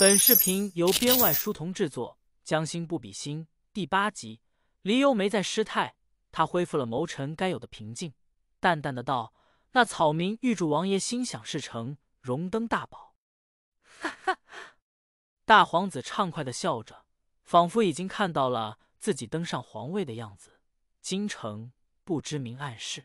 本视频由编外书童制作，《江心不比心》第八集。黎幽没在失态，他恢复了谋臣该有的平静，淡淡的道：“那草民预祝王爷心想事成，荣登大宝。”哈哈！大皇子畅快的笑着，仿佛已经看到了自己登上皇位的样子。京城不知名暗室，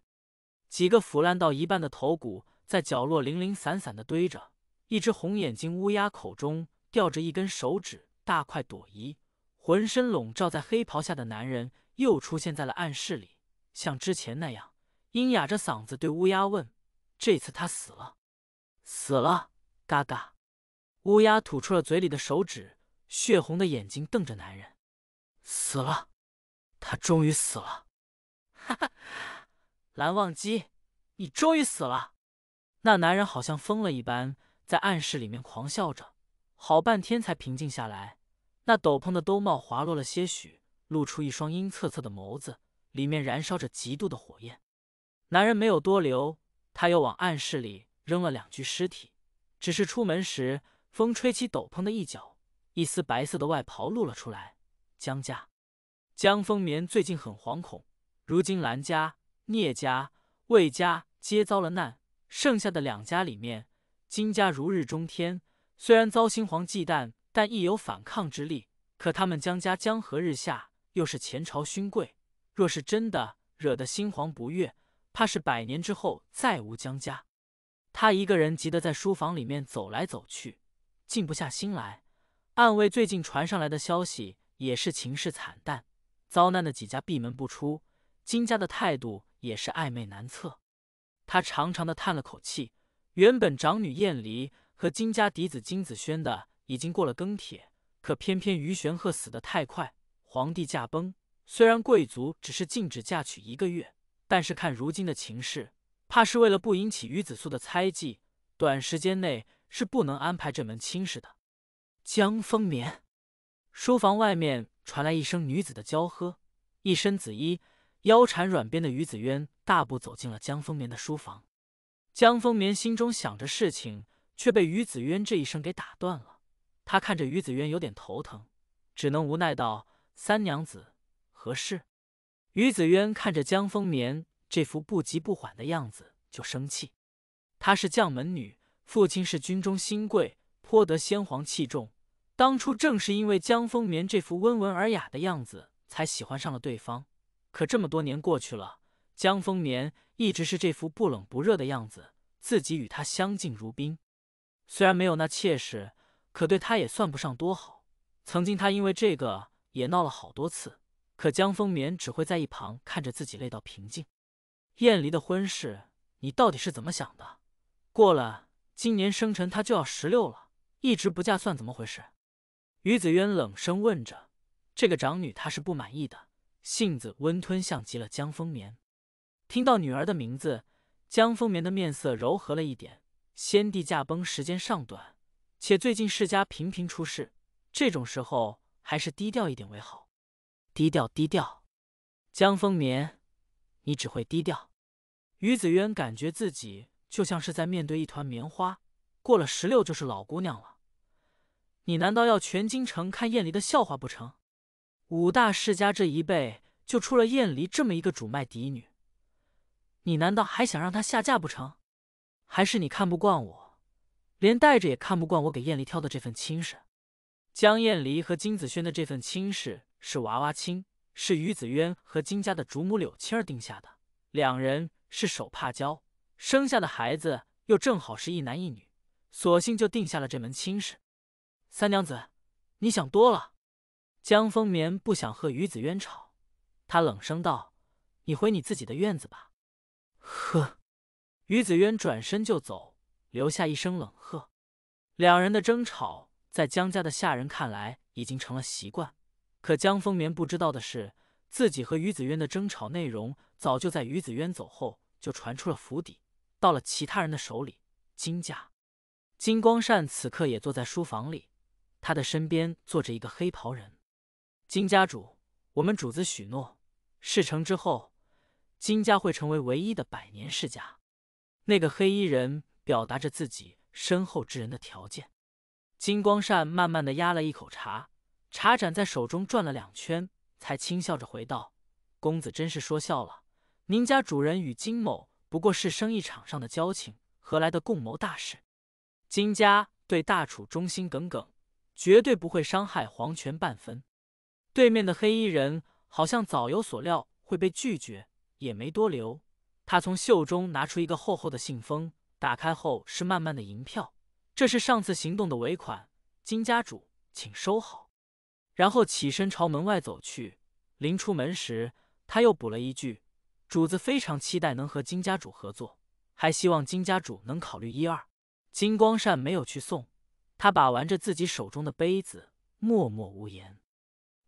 几个腐烂到一半的头骨在角落零零散散的堆着，一只红眼睛乌鸦口中。吊着一根手指大快朵颐，浑身笼罩在黑袍下的男人又出现在了暗室里，像之前那样，阴哑着嗓子对乌鸦问：“这次他死了，死了！”嘎嘎！乌鸦吐出了嘴里的手指，血红的眼睛瞪着男人：“死了，他终于死了！”哈哈！蓝忘机，你终于死了！那男人好像疯了一般，在暗室里面狂笑着。好半天才平静下来，那斗篷的兜帽滑落了些许，露出一双阴恻恻的眸子，里面燃烧着极度的火焰。男人没有多留，他又往暗室里扔了两具尸体，只是出门时，风吹起斗篷的一角，一丝白色的外袍露了出来。江家，江风眠最近很惶恐，如今兰家、聂家、魏家皆遭了难，剩下的两家里面，金家如日中天。虽然遭新皇忌惮，但亦有反抗之力。可他们江家江河日下，又是前朝勋贵，若是真的惹得新皇不悦，怕是百年之后再无江家。他一个人急得在书房里面走来走去，静不下心来。暗卫最近传上来的消息也是情势惨淡，遭难的几家闭门不出，金家的态度也是暧昧难测。他长长的叹了口气，原本长女艳离。和金家嫡子金子轩的已经过了更帖，可偏偏于玄鹤死得太快，皇帝驾崩。虽然贵族只是禁止嫁娶一个月，但是看如今的情势，怕是为了不引起于子素的猜忌，短时间内是不能安排这门亲事的。江风眠，书房外面传来一声女子的娇喝，一身紫衣、腰缠软边的于子渊大步走进了江风眠的书房。江风眠心中想着事情。却被于子渊这一声给打断了。他看着于子渊，有点头疼，只能无奈道：“三娘子，何事？”于子渊看着江丰眠这副不急不缓的样子就生气。她是将门女，父亲是军中新贵，颇得先皇器重。当初正是因为江丰眠这副温文尔雅的样子，才喜欢上了对方。可这么多年过去了，江丰眠一直是这副不冷不热的样子，自己与他相敬如宾。虽然没有那妾室，可对她也算不上多好。曾经她因为这个也闹了好多次，可江风眠只会在一旁看着自己累到平静。燕离的婚事，你到底是怎么想的？过了今年生辰，她就要十六了，一直不嫁算怎么回事？于子渊冷声问着。这个长女他是不满意的，性子温吞，像极了江风眠。听到女儿的名字，江风眠的面色柔和了一点。先帝驾崩时间尚短，且最近世家频频出事，这种时候还是低调一点为好。低调，低调。江风眠，你只会低调。于子渊感觉自己就像是在面对一团棉花。过了十六就是老姑娘了，你难道要全京城看艳离的笑话不成？五大世家这一辈就出了艳离这么一个主脉嫡女，你难道还想让她下嫁不成？还是你看不惯我，连带着也看不惯我给艳丽挑的这份亲事。江艳离和金子轩的这份亲事是娃娃亲，是于子渊和金家的主母柳青儿定下的。两人是手帕交，生下的孩子又正好是一男一女，索性就定下了这门亲事。三娘子，你想多了。江风眠不想和于子渊吵，他冷声道：“你回你自己的院子吧。”呵。于子渊转身就走，留下一声冷喝。两人的争吵在江家的下人看来已经成了习惯，可江丰眠不知道的是，自己和于子渊的争吵内容早就在于子渊走后就传出了府邸，到了其他人的手里。金家，金光善此刻也坐在书房里，他的身边坐着一个黑袍人。金家主，我们主子许诺，事成之后，金家会成为唯一的百年世家。那个黑衣人表达着自己身后之人的条件，金光善慢慢的压了一口茶，茶盏在手中转了两圈，才轻笑着回道：“公子真是说笑了，您家主人与金某不过是生意场上的交情，何来的共谋大事？金家对大楚忠心耿耿，绝对不会伤害皇权半分。”对面的黑衣人好像早有所料，会被拒绝，也没多留。他从袖中拿出一个厚厚的信封，打开后是慢慢的银票，这是上次行动的尾款。金家主，请收好。然后起身朝门外走去，临出门时他又补了一句：“主子非常期待能和金家主合作，还希望金家主能考虑一二。”金光善没有去送，他把玩着自己手中的杯子，默默无言。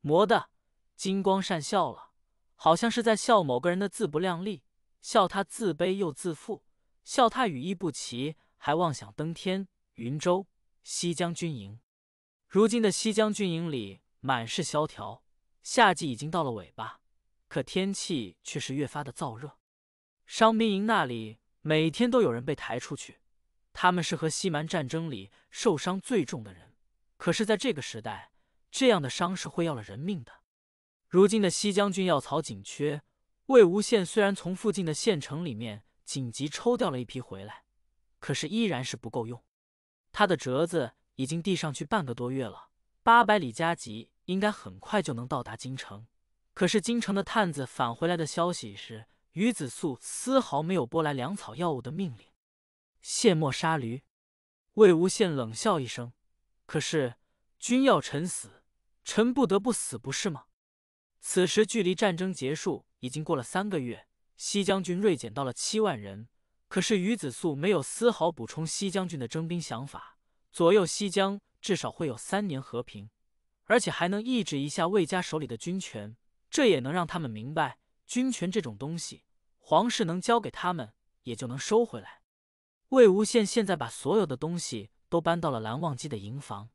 魔的，金光善笑了，好像是在笑某个人的自不量力。笑他自卑又自负，笑他羽翼不齐，还妄想登天。云州西将军营，如今的西将军营里满是萧条。夏季已经到了尾巴，可天气却是越发的燥热。伤兵营那里每天都有人被抬出去，他们是和西蛮战争里受伤最重的人。可是，在这个时代，这样的伤是会要了人命的。如今的西将军药草紧缺。魏无羡虽然从附近的县城里面紧急抽调了一批回来，可是依然是不够用。他的折子已经递上去半个多月了，八百里加急应该很快就能到达京城。可是京城的探子返回来的消息是，于子素丝毫没有拨来粮草药物的命令。卸磨杀驴，魏无羡冷笑一声。可是君要臣死，臣不得不死，不是吗？此时距离战争结束已经过了三个月，西将军锐减到了七万人。可是于子素没有丝毫补充西将军的征兵想法。左右西江至少会有三年和平，而且还能抑制一下魏家手里的军权。这也能让他们明白，军权这种东西，皇室能交给他们，也就能收回来。魏无羡现在把所有的东西都搬到了蓝忘机的营房，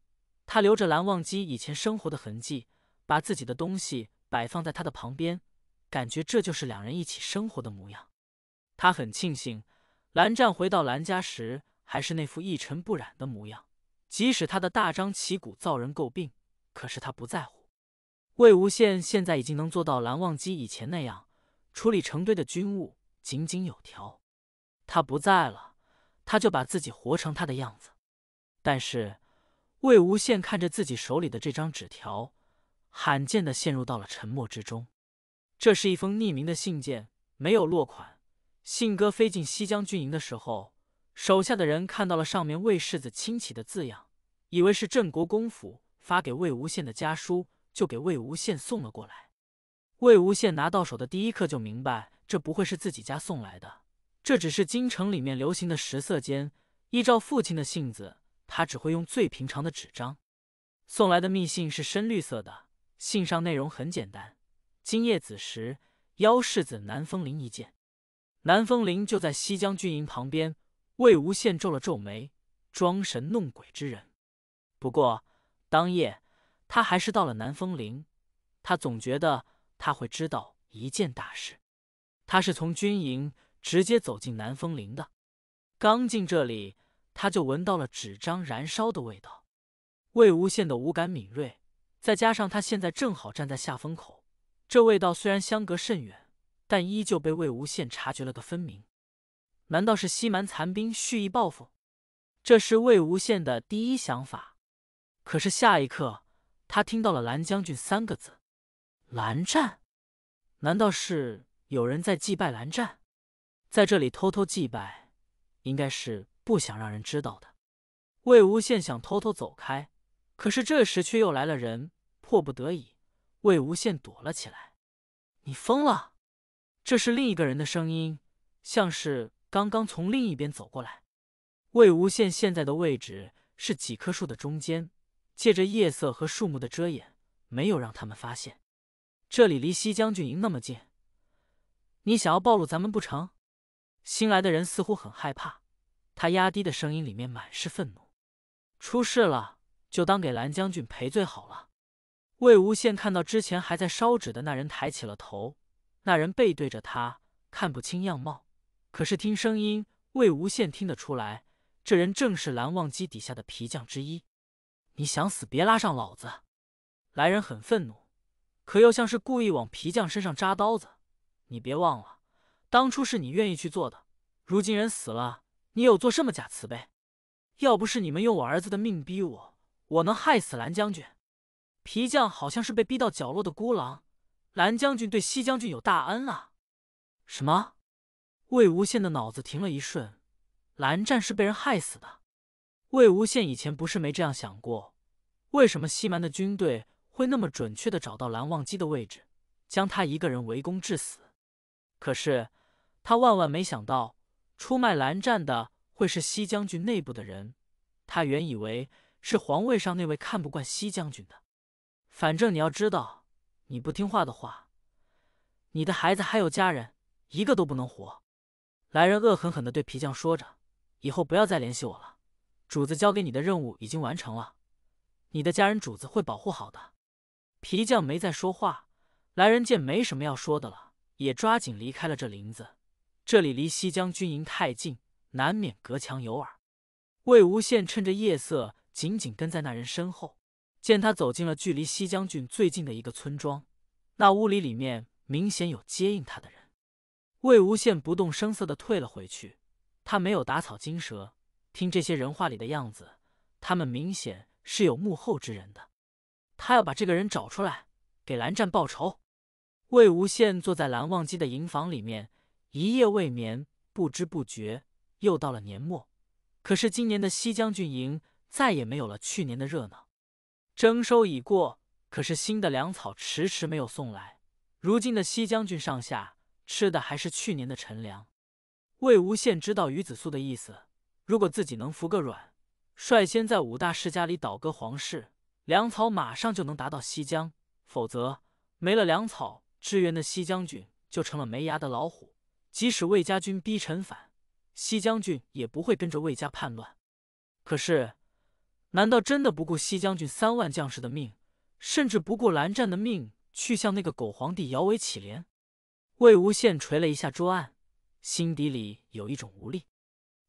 他留着蓝忘机以前生活的痕迹，把自己的东西。摆放在他的旁边，感觉这就是两人一起生活的模样。他很庆幸，蓝湛回到蓝家时还是那副一尘不染的模样。即使他的大张旗鼓遭人诟病，可是他不在乎。魏无羡现在已经能做到蓝忘机以前那样，处理成堆的军务井井有条。他不在了，他就把自己活成他的样子。但是，魏无羡看着自己手里的这张纸条。罕见的陷入到了沉默之中。这是一封匿名的信件，没有落款。信鸽飞进西将军营的时候，手下的人看到了上面“魏世子亲启”的字样，以为是镇国公府发给魏无羡的家书，就给魏无羡送了过来。魏无羡拿到手的第一刻就明白，这不会是自己家送来的，这只是京城里面流行的十色笺。依照父亲的性子，他只会用最平常的纸张。送来的密信是深绿色的。信上内容很简单：今夜子时，邀世子南风铃一见。南风铃就在西将军营旁边。魏无羡皱了皱眉，装神弄鬼之人。不过，当夜他还是到了南风铃。他总觉得他会知道一件大事。他是从军营直接走进南风铃的。刚进这里，他就闻到了纸张燃烧的味道。魏无羡的五感敏锐。再加上他现在正好站在下风口，这味道虽然相隔甚远，但依旧被魏无羡察觉了个分明。难道是西蛮残兵蓄意报复？这是魏无羡的第一想法。可是下一刻，他听到了“蓝将军”三个字。蓝湛？难道是有人在祭拜蓝湛？在这里偷偷祭拜，应该是不想让人知道的。魏无羡想偷偷走开。可是这时却又来了人，迫不得已，魏无羡躲了起来。你疯了！这是另一个人的声音，像是刚刚从另一边走过来。魏无羡现在的位置是几棵树的中间，借着夜色和树木的遮掩，没有让他们发现。这里离西将军营那么近，你想要暴露咱们不成？新来的人似乎很害怕，他压低的声音里面满是愤怒。出事了！就当给蓝将军赔罪好了。魏无羡看到之前还在烧纸的那人抬起了头，那人背对着他，看不清样貌，可是听声音，魏无羡听得出来，这人正是蓝忘机底下的皮匠之一。你想死别拉上老子！来人很愤怒，可又像是故意往皮匠身上扎刀子。你别忘了，当初是你愿意去做的，如今人死了，你有做什么假慈悲？要不是你们用我儿子的命逼我。我能害死蓝将军？皮匠好像是被逼到角落的孤狼。蓝将军对西将军有大恩啊！什么？魏无羡的脑子停了一瞬。蓝湛是被人害死的。魏无羡以前不是没这样想过，为什么西蛮的军队会那么准确的找到蓝忘机的位置，将他一个人围攻致死？可是他万万没想到，出卖蓝湛的会是西将军内部的人。他原以为。是皇位上那位看不惯西将军的。反正你要知道，你不听话的话，你的孩子还有家人一个都不能活。来人恶狠狠的对皮匠说着：“以后不要再联系我了，主子交给你的任务已经完成了，你的家人主子会保护好的。”皮匠没再说话。来人见没什么要说的了，也抓紧离开了这林子。这里离西将军营太近，难免隔墙有耳。魏无羡趁着夜色。紧紧跟在那人身后，见他走进了距离西将军最近的一个村庄，那屋里里面明显有接应他的人。魏无羡不动声色的退了回去，他没有打草惊蛇。听这些人话里的样子，他们明显是有幕后之人的。他要把这个人找出来，给蓝湛报仇。魏无羡坐在蓝忘机的营房里面，一夜未眠。不知不觉又到了年末，可是今年的西将军营。再也没有了去年的热闹，征收已过，可是新的粮草迟迟没有送来。如今的西将军上下吃的还是去年的陈粮。魏无羡知道于子素的意思，如果自己能服个软，率先在五大世家里倒戈皇室，粮草马上就能达到西江。否则，没了粮草支援的西将军就成了没牙的老虎。即使魏家军逼臣反，西将军也不会跟着魏家叛乱。可是。难道真的不顾西将军三万将士的命，甚至不顾蓝湛的命，去向那个狗皇帝摇尾乞怜？魏无羡捶了一下桌案，心底里有一种无力。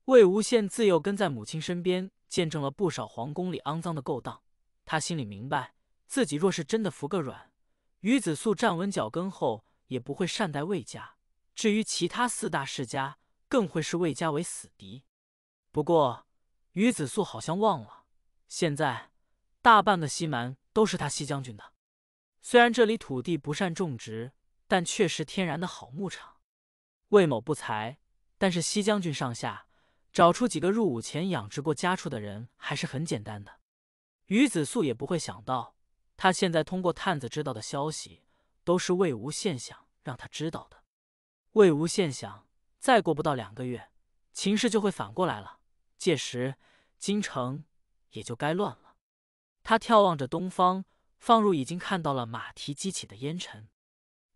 魏无羡自幼跟在母亲身边，见证了不少皇宫里肮脏的勾当。他心里明白，自己若是真的服个软，于子素站稳脚跟后也不会善待魏家。至于其他四大世家，更会视魏家为死敌。不过，于子素好像忘了。现在，大半个西蛮都是他西将军的。虽然这里土地不善种植，但却是天然的好牧场。魏某不才，但是西将军上下找出几个入伍前养殖过家畜的人还是很简单的。于子素也不会想到，他现在通过探子知道的消息都是魏无羡想让他知道的。魏无羡想，再过不到两个月，情势就会反过来了。届时，京城。也就该乱了。他眺望着东方，放入已经看到了马蹄激起的烟尘。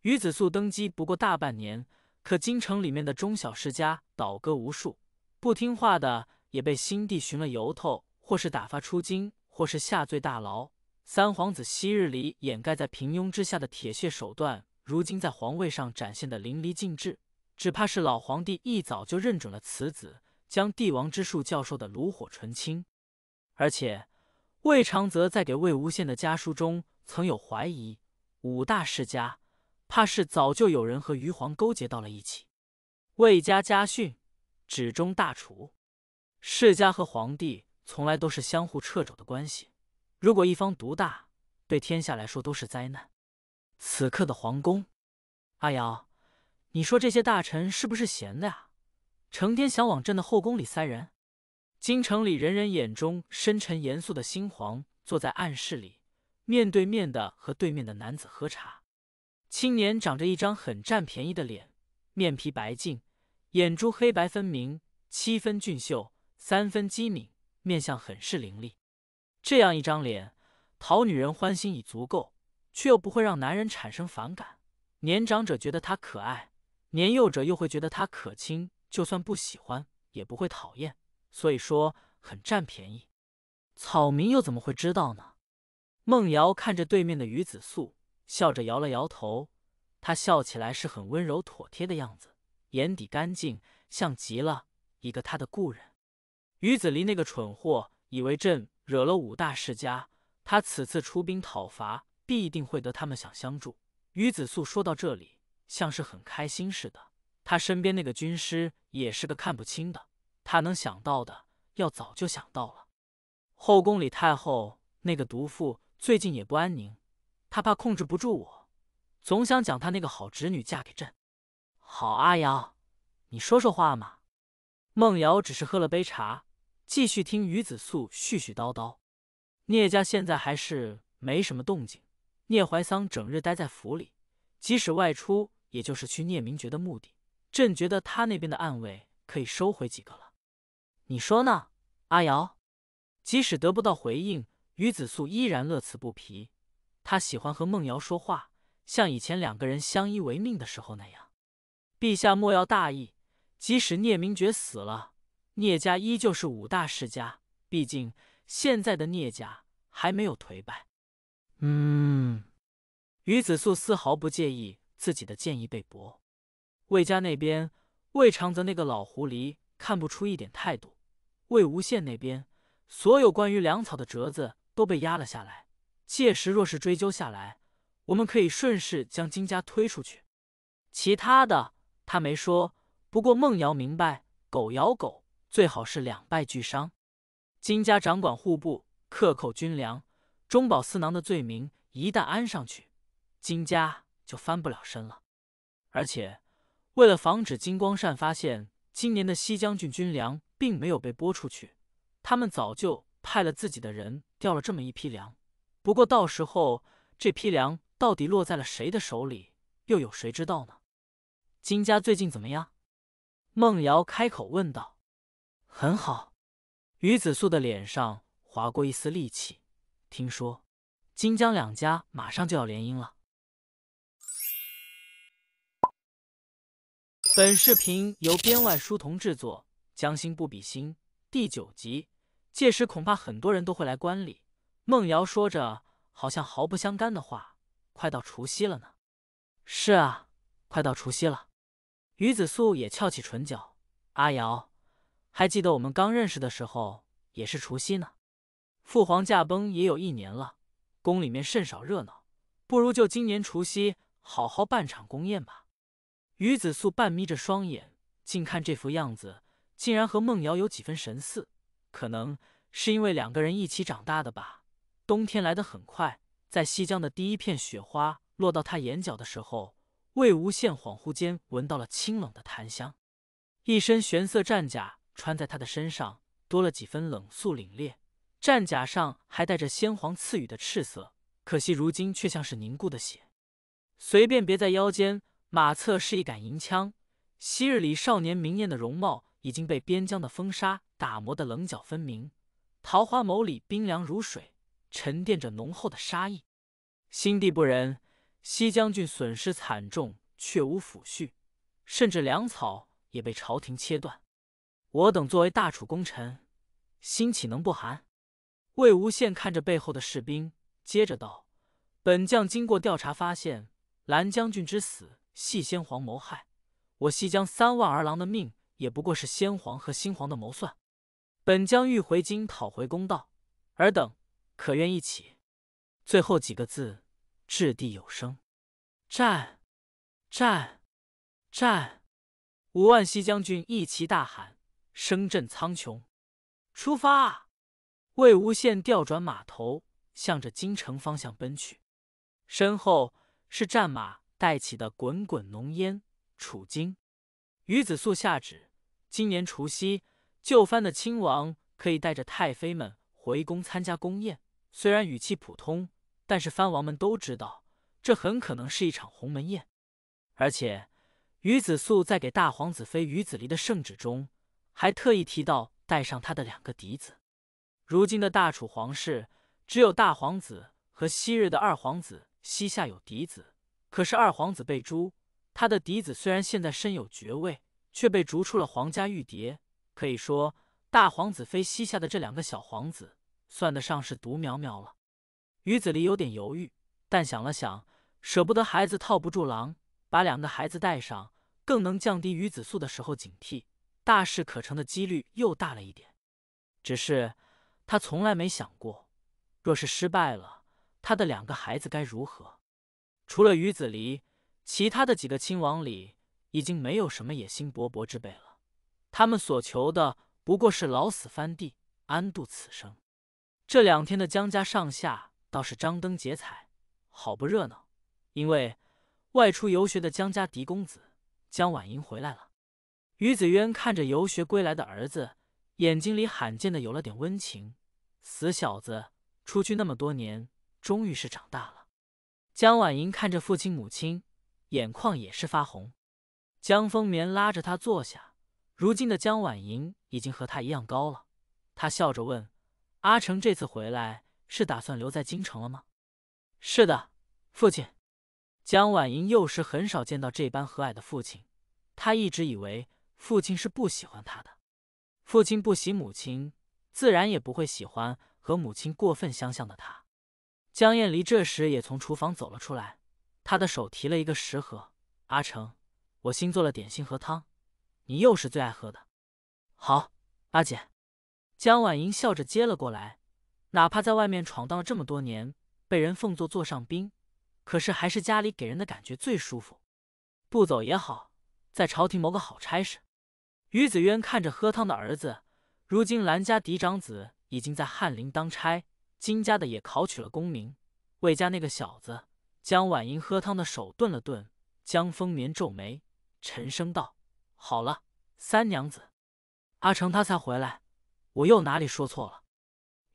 于子素登基不过大半年，可京城里面的中小世家倒戈无数，不听话的也被新帝寻了由头，或是打发出京，或是下罪大牢。三皇子昔日里掩盖在平庸之下的铁血手段，如今在皇位上展现的淋漓尽致。只怕是老皇帝一早就认准了此子，将帝王之术教授的炉火纯青。而且，魏长泽在给魏无羡的家书中曾有怀疑：五大世家，怕是早就有人和余皇勾结到了一起。魏家家训，只忠大楚，世家和皇帝从来都是相互掣肘的关系。如果一方独大，对天下来说都是灾难。此刻的皇宫，阿瑶，你说这些大臣是不是闲的呀？成天想往朕的后宫里塞人。京城里人人眼中深沉严肃的新皇坐在暗室里，面对面的和对面的男子喝茶。青年长着一张很占便宜的脸，面皮白净，眼珠黑白分明，七分俊秀，三分机敏，面相很是伶俐。这样一张脸，讨女人欢心已足够，却又不会让男人产生反感。年长者觉得他可爱，年幼者又会觉得他可亲，就算不喜欢，也不会讨厌。所以说很占便宜，草民又怎么会知道呢？孟瑶看着对面的于子素，笑着摇了摇头。他笑起来是很温柔妥帖的样子，眼底干净，像极了一个他的故人。于子离那个蠢货以为朕惹了五大世家，他此次出兵讨伐必定会得他们想相助。于子素说到这里，像是很开心似的。他身边那个军师也是个看不清的。他能想到的，要早就想到了。后宫里太后那个毒妇最近也不安宁，她怕控制不住我，总想将她那个好侄女嫁给朕。好阿瑶，你说说话嘛。孟瑶只是喝了杯茶，继续听于子素絮絮叨叨。聂家现在还是没什么动静，聂怀桑整日待在府里，即使外出，也就是去聂明觉的目的。朕觉得他那边的暗卫可以收回几个了。你说呢，阿瑶？即使得不到回应，于子素依然乐此不疲。他喜欢和梦瑶说话，像以前两个人相依为命的时候那样。陛下莫要大意，即使聂明觉死了，聂家依旧是五大世家。毕竟现在的聂家还没有颓败。嗯，于子素丝毫不介意自己的建议被驳。魏家那边，魏长泽那个老狐狸看不出一点态度。魏无羡那边，所有关于粮草的折子都被压了下来。届时若是追究下来，我们可以顺势将金家推出去。其他的他没说，不过孟瑶明白，狗咬狗最好是两败俱伤。金家掌管户部，克扣军粮、中饱私囊的罪名一旦安上去，金家就翻不了身了。而且，为了防止金光善发现今年的西将军军粮。并没有被拨出去，他们早就派了自己的人调了这么一批粮。不过到时候这批粮到底落在了谁的手里，又有谁知道呢？金家最近怎么样？孟瑶开口问道。很好，于子素的脸上划过一丝戾气。听说金江两家马上就要联姻了。本视频由编外书童制作。将心不比心第九集，届时恐怕很多人都会来观礼。梦瑶说着好像毫不相干的话，快到除夕了呢。是啊，快到除夕了。于子素也翘起唇角，阿瑶，还记得我们刚认识的时候也是除夕呢。父皇驾崩也有一年了，宫里面甚少热闹，不如就今年除夕好好办场宫宴吧。于子素半眯着双眼，竟看这副样子。竟然和孟瑶有几分神似，可能是因为两个人一起长大的吧。冬天来得很快，在西江的第一片雪花落到他眼角的时候，魏无羡恍惚间闻到了清冷的檀香。一身玄色战甲穿在他的身上，多了几分冷肃凛冽。战甲上还带着先皇赐予的赤色，可惜如今却像是凝固的血。随便别在腰间，马侧是一杆银枪。昔日里少年明艳的容貌。已经被边疆的风沙打磨得棱角分明，桃花眸里冰凉如水，沉淀着浓厚的杀意。心地不仁，西将军损失惨重，却无抚恤，甚至粮草也被朝廷切断。我等作为大楚功臣，心岂能不寒？魏无羡看着背后的士兵，接着道：“本将经过调查发现，蓝将军之死系先皇谋害。我西将三万儿郎的命。”也不过是先皇和新皇的谋算，本将欲回京讨回公道，尔等可愿一起？最后几个字掷地有声。战！战！战！五万西将军一齐大喊，声震苍穹。出发！魏无羡调转马头，向着京城方向奔去，身后是战马带起的滚滚浓烟。楚京，于子素下旨。今年除夕，就藩的亲王可以带着太妃们回宫参加宫宴。虽然语气普通，但是藩王们都知道，这很可能是一场鸿门宴。而且，于子素在给大皇子妃于子离的圣旨中，还特意提到带上他的两个嫡子。如今的大楚皇室，只有大皇子和昔日的二皇子膝下有嫡子。可是二皇子被诛，他的嫡子虽然现在身有爵位。却被逐出了皇家玉蝶，可以说大皇子妃膝下的这两个小皇子算得上是独苗苗了。于子离有点犹豫，但想了想，舍不得孩子套不住狼，把两个孩子带上，更能降低于子素的时候警惕，大事可成的几率又大了一点。只是他从来没想过，若是失败了，他的两个孩子该如何？除了于子离，其他的几个亲王里。已经没有什么野心勃勃之辈了，他们所求的不过是老死翻地，安度此生。这两天的江家上下倒是张灯结彩，好不热闹。因为外出游学的江家嫡公子江晚莹回来了。于子渊看着游学归来的儿子，眼睛里罕见的有了点温情。死小子，出去那么多年，终于是长大了。江晚莹看着父亲母亲，眼眶也是发红。江丰棉拉着他坐下，如今的江婉莹已经和他一样高了。他笑着问：“阿成，这次回来是打算留在京城了吗？”“是的，父亲。”江婉莹幼时很少见到这般和蔼的父亲，他一直以为父亲是不喜欢他的。父亲不喜母亲，自然也不会喜欢和母亲过分相像的他。江艳离这时也从厨房走了出来，她的手提了一个食盒。阿成。我新做了点心和汤，你又是最爱喝的，好，阿姐。江婉莹笑着接了过来。哪怕在外面闯荡了这么多年，被人奉作座上宾，可是还是家里给人的感觉最舒服。不走也好，在朝廷谋个好差事。于子渊看着喝汤的儿子，如今兰家嫡长子已经在翰林当差，金家的也考取了功名，魏家那个小子。江婉莹喝汤的手顿了顿，江丰年皱眉。沉声道：“好了，三娘子，阿成他才回来，我又哪里说错了？”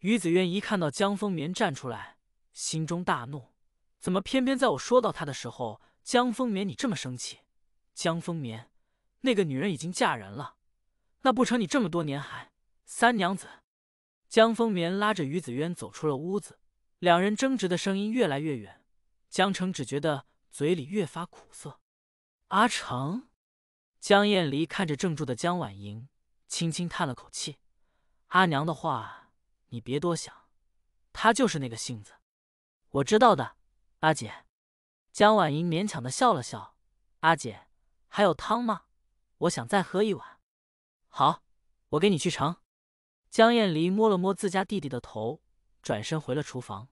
于子渊一看到江风眠站出来，心中大怒：“怎么偏偏在我说到他的时候，江风眠你这么生气？”江风眠，那个女人已经嫁人了，那不成你这么多年还三娘子？江风眠拉着于子渊走出了屋子，两人争执的声音越来越远。江城只觉得嘴里越发苦涩。阿成，江艳离看着正住的江婉莹，轻轻叹了口气：“阿娘的话，你别多想，她就是那个性子。”“我知道的，阿姐。”江婉莹勉强的笑了笑：“阿姐，还有汤吗？我想再喝一碗。”“好，我给你去盛。”江艳离摸了摸自家弟弟的头，转身回了厨房。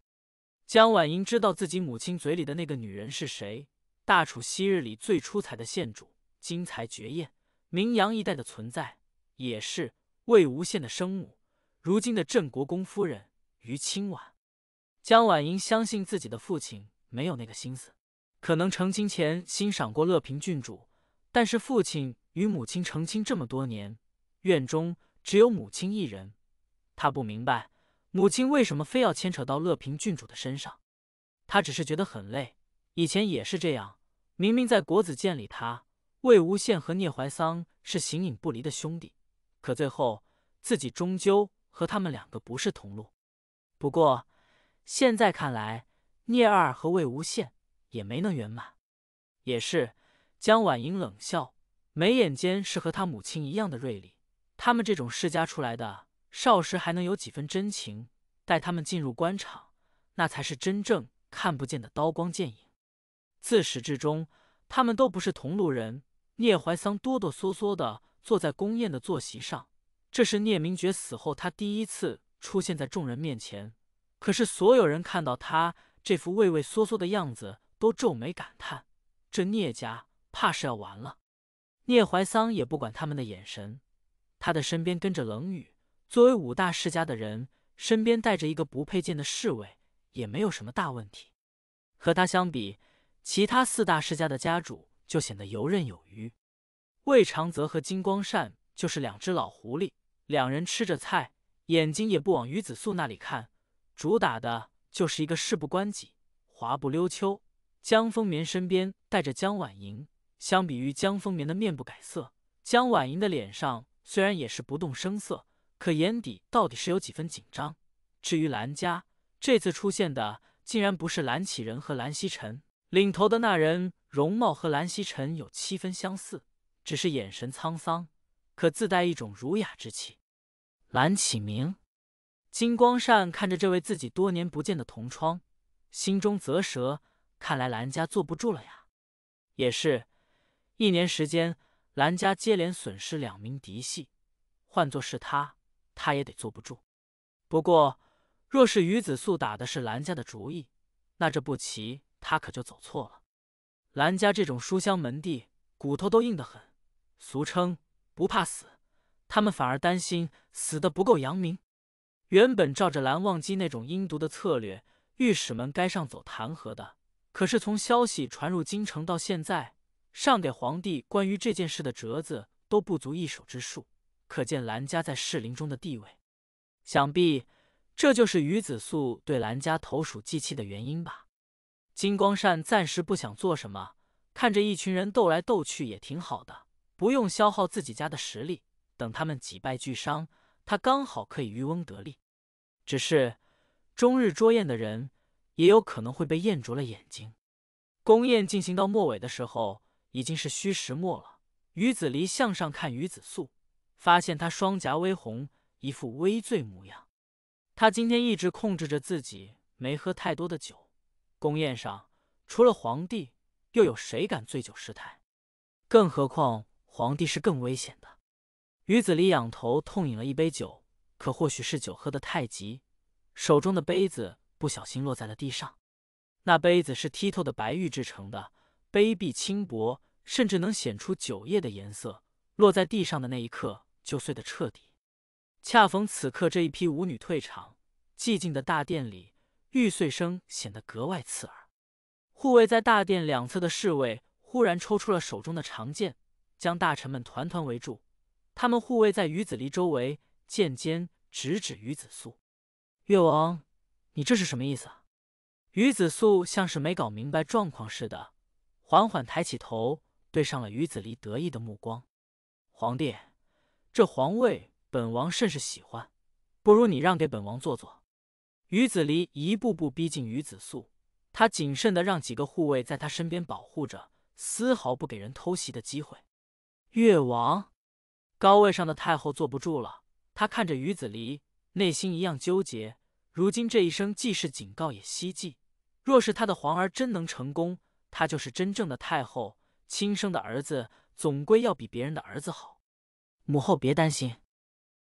江婉莹知道自己母亲嘴里的那个女人是谁。大楚昔日里最出彩的县主，精才绝艳，名扬一代的存在，也是魏无羡的生母。如今的镇国公夫人于清婉，江婉莹相信自己的父亲没有那个心思。可能成亲前欣赏过乐平郡主，但是父亲与母亲成亲这么多年，院中只有母亲一人。他不明白母亲为什么非要牵扯到乐平郡主的身上。他只是觉得很累，以前也是这样。明明在国子监里，他魏无羡和聂怀桑是形影不离的兄弟，可最后自己终究和他们两个不是同路。不过现在看来，聂二和魏无羡也没能圆满。也是，江婉莹冷笑，眉眼间是和他母亲一样的锐利。他们这种世家出来的，少时还能有几分真情，待他们进入官场，那才是真正看不见的刀光剑影。自始至终，他们都不是同路人。聂怀桑哆哆嗦嗦的坐在宫宴的坐席上，这是聂明觉死后他第一次出现在众人面前。可是所有人看到他这副畏畏缩缩的样子，都皱眉感叹：这聂家怕是要完了。聂怀桑也不管他们的眼神，他的身边跟着冷雨，作为五大世家的人，身边带着一个不配剑的侍卫也没有什么大问题。和他相比，其他四大世家的家主就显得游刃有余，魏长泽和金光善就是两只老狐狸，两人吃着菜，眼睛也不往于子素那里看，主打的就是一个事不关己，滑不溜秋。江风眠身边带着江婉莹，相比于江风眠的面不改色，江婉莹的脸上虽然也是不动声色，可眼底到底是有几分紧张。至于蓝家，这次出现的竟然不是蓝启仁和蓝希晨。领头的那人容貌和蓝曦臣有七分相似，只是眼神沧桑，可自带一种儒雅之气。蓝启明，金光善看着这位自己多年不见的同窗，心中啧舌。看来蓝家坐不住了呀！也是，一年时间，蓝家接连损失两名嫡系，换作是他，他也得坐不住。不过，若是于子素打的是蓝家的主意，那这不奇。他可就走错了。兰家这种书香门第，骨头都硬得很，俗称不怕死。他们反而担心死的不够扬名。原本照着蓝忘机那种阴毒的策略，御史们该上走弹劾的。可是从消息传入京城到现在，上给皇帝关于这件事的折子都不足一手之数，可见兰家在士林中的地位。想必这就是于子素对兰家投鼠忌器的原因吧。金光善暂时不想做什么，看着一群人斗来斗去也挺好的，不用消耗自己家的实力。等他们几败俱伤，他刚好可以渔翁得利。只是终日捉燕的人，也有可能会被燕啄了眼睛。宫宴进行到末尾的时候，已经是虚实末了。于子离向上看，于子素发现他双颊微红，一副微醉模样。他今天一直控制着自己，没喝太多的酒。宫宴上，除了皇帝，又有谁敢醉酒失态？更何况皇帝是更危险的。于子离仰头痛饮了一杯酒，可或许是酒喝的太急，手中的杯子不小心落在了地上。那杯子是剔透的白玉制成的，杯壁轻薄，甚至能显出酒液的颜色。落在地上的那一刻，就碎得彻底。恰逢此刻，这一批舞女退场，寂静的大殿里。玉碎声显得格外刺耳，护卫在大殿两侧的侍卫忽然抽出了手中的长剑，将大臣们团团围住。他们护卫在于子离周围，剑尖直指于子素。越王，你这是什么意思？于子素像是没搞明白状况似的，缓缓抬起头，对上了于子离得意的目光。皇帝，这皇位本王甚是喜欢，不如你让给本王坐坐。于子离一步步逼近于子素，他谨慎的让几个护卫在他身边保护着，丝毫不给人偷袭的机会。越王高位上的太后坐不住了，她看着于子离，内心一样纠结。如今这一生既是警告，也希冀。若是他的皇儿真能成功，他就是真正的太后。亲生的儿子总归要比别人的儿子好。母后别担心，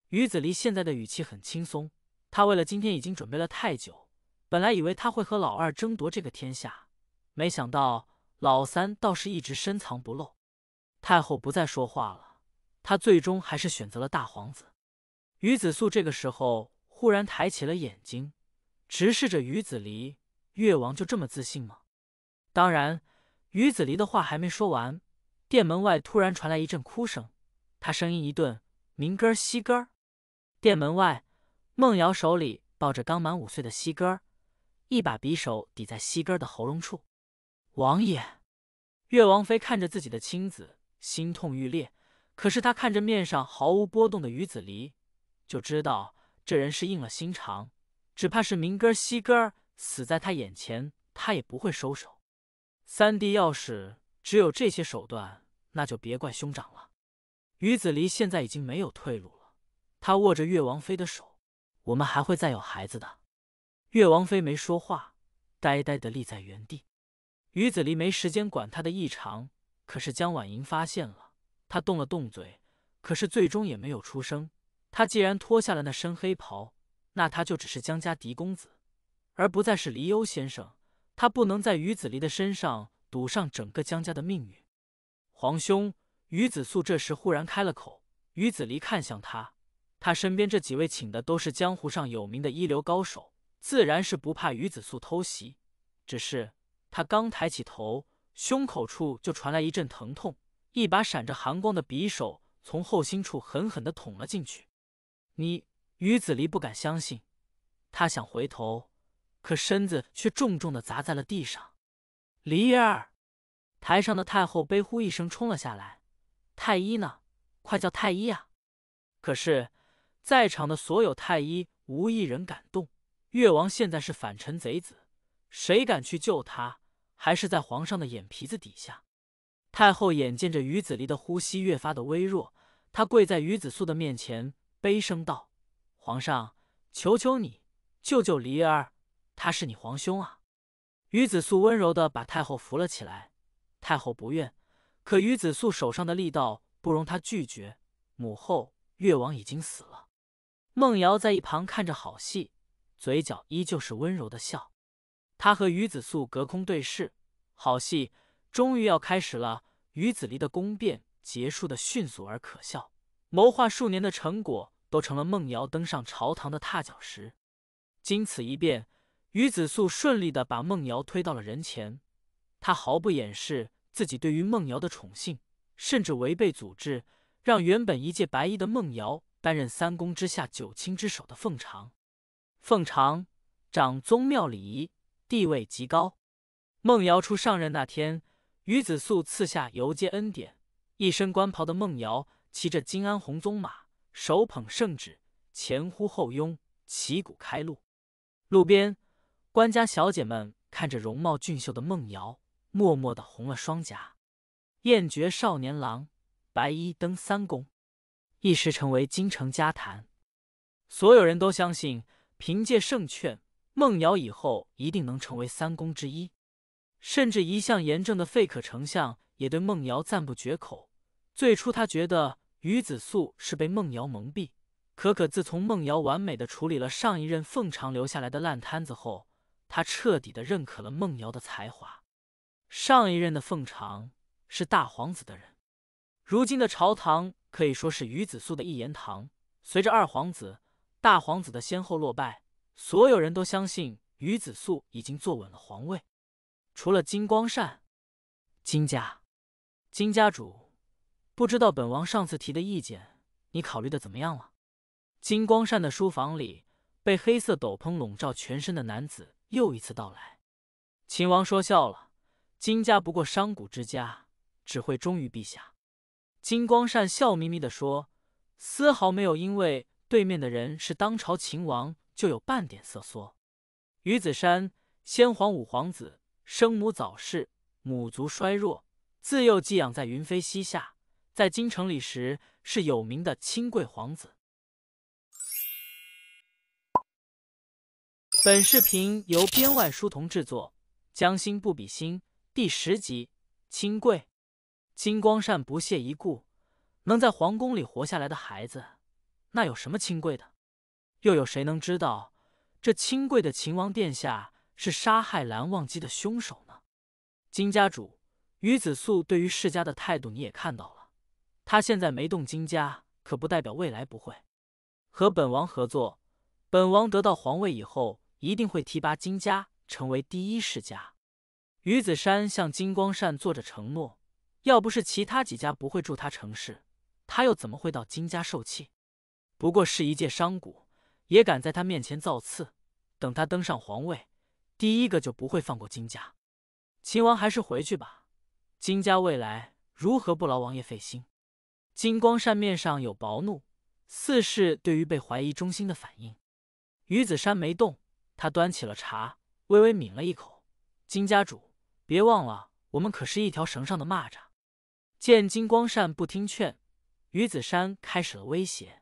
于子离现在的语气很轻松。他为了今天已经准备了太久，本来以为他会和老二争夺这个天下，没想到老三倒是一直深藏不露。太后不再说话了，她最终还是选择了大皇子。于子素这个时候忽然抬起了眼睛，直视着于子离。越王就这么自信吗？当然。于子离的话还没说完，殿门外突然传来一阵哭声。他声音一顿：“民哥儿，西哥儿。”殿门外。孟瑶手里抱着刚满五岁的西哥，一把匕首抵在西哥的喉咙处。王爷，越王妃看着自己的亲子，心痛欲裂。可是她看着面上毫无波动的于子离，就知道这人是硬了心肠，只怕是明哥、西哥死在他眼前，他也不会收手。三弟，要是只有这些手段，那就别怪兄长了。于子离现在已经没有退路了，他握着越王妃的手。我们还会再有孩子的。越王妃没说话，呆呆的立在原地。于子离没时间管他的异常，可是江婉莹发现了，她动了动嘴，可是最终也没有出声。她既然脱下了那身黑袍，那她就只是江家嫡公子，而不再是离忧先生。她不能在于子离的身上赌上整个江家的命运。皇兄，于子素这时忽然开了口。于子离看向他。他身边这几位请的都是江湖上有名的一流高手，自然是不怕于子素偷袭。只是他刚抬起头，胸口处就传来一阵疼痛，一把闪着寒光的匕首从后心处狠狠地捅了进去。你于子离不敢相信，他想回头，可身子却重重地砸在了地上。离儿，台上的太后悲呼一声冲了下来：“太医呢？快叫太医呀！”可是。在场的所有太医无一人敢动。越王现在是反臣贼子，谁敢去救他？还是在皇上的眼皮子底下？太后眼见着于子离的呼吸越发的微弱，她跪在于子素的面前，悲声道：“皇上，求求你救救离儿，他是你皇兄啊！”于子素温柔的把太后扶了起来。太后不愿，可于子素手上的力道不容她拒绝。母后，越王已经死。孟瑶在一旁看着好戏，嘴角依旧是温柔的笑。他和于子素隔空对视，好戏终于要开始了。于子离的宫变结束的迅速而可笑，谋划数年的成果都成了孟瑶登上朝堂的踏脚石。经此一变，于子素顺利的把孟瑶推到了人前。他毫不掩饰自己对于孟瑶的宠幸，甚至违背祖制，让原本一介白衣的孟瑶。担任三公之下九卿之首的奉常，奉常掌宗庙礼仪，地位极高。孟瑶初上任那天，于子素赐下游街恩典，一身官袍的孟瑶骑着金鞍红鬃马，手捧圣旨，前呼后拥，旗鼓开路。路边官家小姐们看着容貌俊秀的孟瑶，默默的红了双颊。艳绝少年郎，白衣登三公。一时成为京城家谈，所有人都相信，凭借圣券，孟瑶以后一定能成为三公之一。甚至一向严正的费可丞相也对孟瑶赞不绝口。最初他觉得于子素是被孟瑶蒙蔽，可可自从孟瑶完美的处理了上一任凤长留下来的烂摊子后，他彻底的认可了孟瑶的才华。上一任的凤长是大皇子的人，如今的朝堂。可以说是于子素的一言堂。随着二皇子、大皇子的先后落败，所有人都相信于子素已经坐稳了皇位。除了金光善、金家、金家主，不知道本王上次提的意见，你考虑的怎么样了？金光善的书房里，被黑色斗篷笼罩全身的男子又一次到来。秦王说笑了，金家不过商贾之家，只会忠于陛下。金光善笑眯眯地说，丝毫没有因为对面的人是当朝秦王就有半点瑟缩。于子山，先皇五皇子，生母早逝，母族衰弱，自幼寄养在云妃膝下，在京城里时是有名的亲贵皇子。本视频由编外书童制作，《将心不比心》第十集，亲贵。金光善不屑一顾，能在皇宫里活下来的孩子，那有什么亲贵的？又有谁能知道这亲贵的秦王殿下是杀害蓝忘机的凶手呢？金家主于子素对于世家的态度你也看到了，他现在没动金家，可不代表未来不会。和本王合作，本王得到皇位以后，一定会提拔金家成为第一世家。于子山向金光善做着承诺。要不是其他几家不会助他成事，他又怎么会到金家受气？不过是一介商贾，也敢在他面前造次。等他登上皇位，第一个就不会放过金家。秦王还是回去吧，金家未来如何，不劳王爷费心。金光扇面上有薄怒，似是对于被怀疑中心的反应。于子山没动，他端起了茶，微微抿了一口。金家主，别忘了，我们可是一条绳上的蚂蚱。见金光善不听劝，于子山开始了威胁。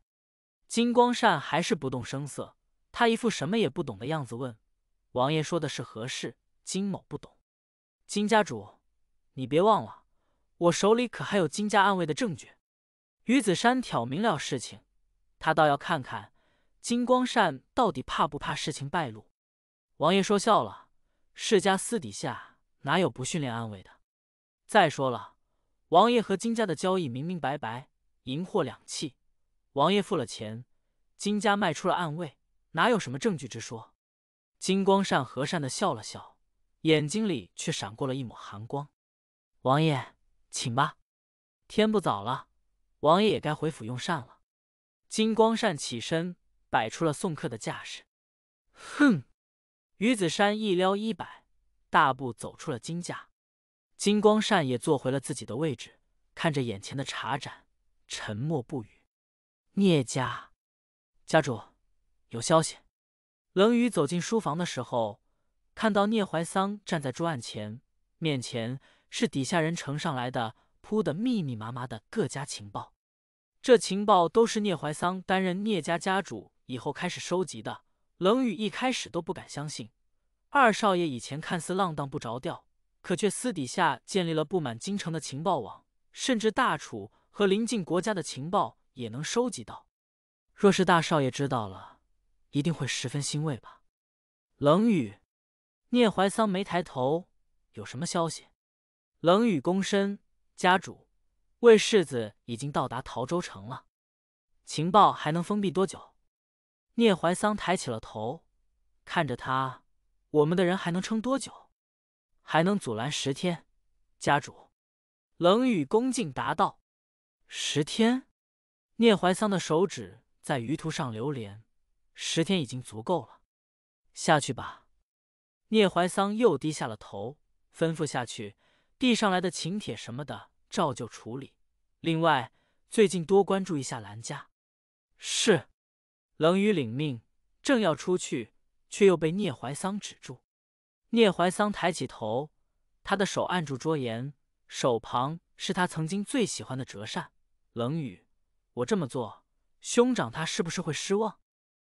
金光善还是不动声色，他一副什么也不懂的样子，问：“王爷说的是何事？金某不懂。”金家主，你别忘了，我手里可还有金家暗卫的证据。于子山挑明了事情，他倒要看看金光善到底怕不怕事情败露。王爷说笑了，世家私底下哪有不训练暗卫的？再说了。王爷和金家的交易明明白白，银货两讫。王爷付了钱，金家卖出了暗卫，哪有什么证据之说？金光善和善的笑了笑，眼睛里却闪过了一抹寒光。王爷，请吧，天不早了，王爷也该回府用膳了。金光善起身，摆出了送客的架势。哼！于子山一撩衣摆，大步走出了金家。金光善也坐回了自己的位置，看着眼前的茶盏，沉默不语。聂家家主有消息。冷雨走进书房的时候，看到聂怀桑站在桌案前，面前是底下人呈上来的铺的密密麻麻的各家情报。这情报都是聂怀桑担任聂家家主以后开始收集的。冷雨一开始都不敢相信，二少爷以前看似浪荡不着调。可却私底下建立了布满京城的情报网，甚至大楚和邻近国家的情报也能收集到。若是大少爷知道了，一定会十分欣慰吧？冷雨，聂怀桑没抬头。有什么消息？冷雨躬身，家主，魏世子已经到达桃州城了。情报还能封闭多久？聂怀桑抬起了头，看着他，我们的人还能撑多久？还能阻拦十天，家主，冷雨恭敬答道：“十天。”聂怀桑的手指在余图上流连，十天已经足够了。下去吧。聂怀桑又低下了头，吩咐下去，递上来的请帖什么的照旧处理。另外，最近多关注一下兰家。是。冷雨领命，正要出去，却又被聂怀桑止住。聂怀桑抬起头，他的手按住桌沿，手旁是他曾经最喜欢的折扇。冷雨，我这么做，兄长他是不是会失望？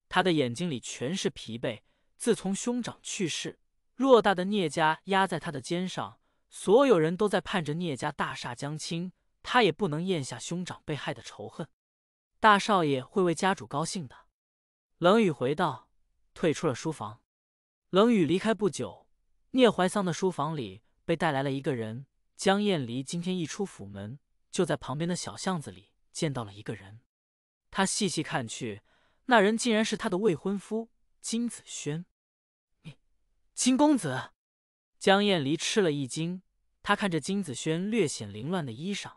他的眼睛里全是疲惫。自从兄长去世，偌大的聂家压在他的肩上，所有人都在盼着聂家大厦将倾，他也不能咽下兄长被害的仇恨。大少爷会为家主高兴的。冷雨回道，退出了书房。冷雨离开不久，聂怀桑的书房里被带来了一个人。江艳离今天一出府门，就在旁边的小巷子里见到了一个人。他细细看去，那人竟然是他的未婚夫金子轩。你，金公子？江艳离吃了一惊，他看着金子轩略显凌乱的衣裳，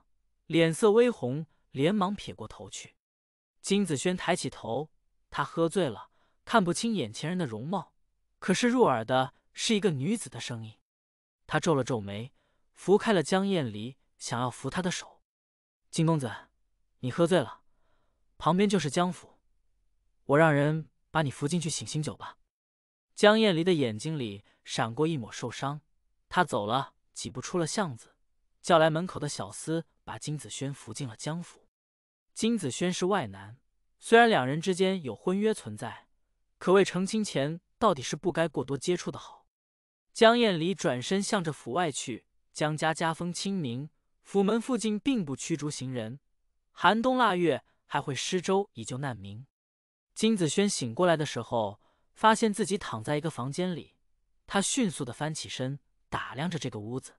脸色微红，连忙撇过头去。金子轩抬起头，他喝醉了，看不清眼前人的容貌。可是入耳的是一个女子的声音，他皱了皱眉，扶开了江艳离，想要扶他的手。金公子，你喝醉了，旁边就是江府，我让人把你扶进去醒醒酒吧。江艳离的眼睛里闪过一抹受伤，他走了几步出了巷子，叫来门口的小厮，把金子轩扶进了江府。金子轩是外男，虽然两人之间有婚约存在，可未成亲前。到底是不该过多接触的好。江厌离转身向着府外去。江家家风清明，府门附近并不驱逐行人，寒冬腊月还会施粥以救难民。金子轩醒过来的时候，发现自己躺在一个房间里，他迅速的翻起身，打量着这个屋子。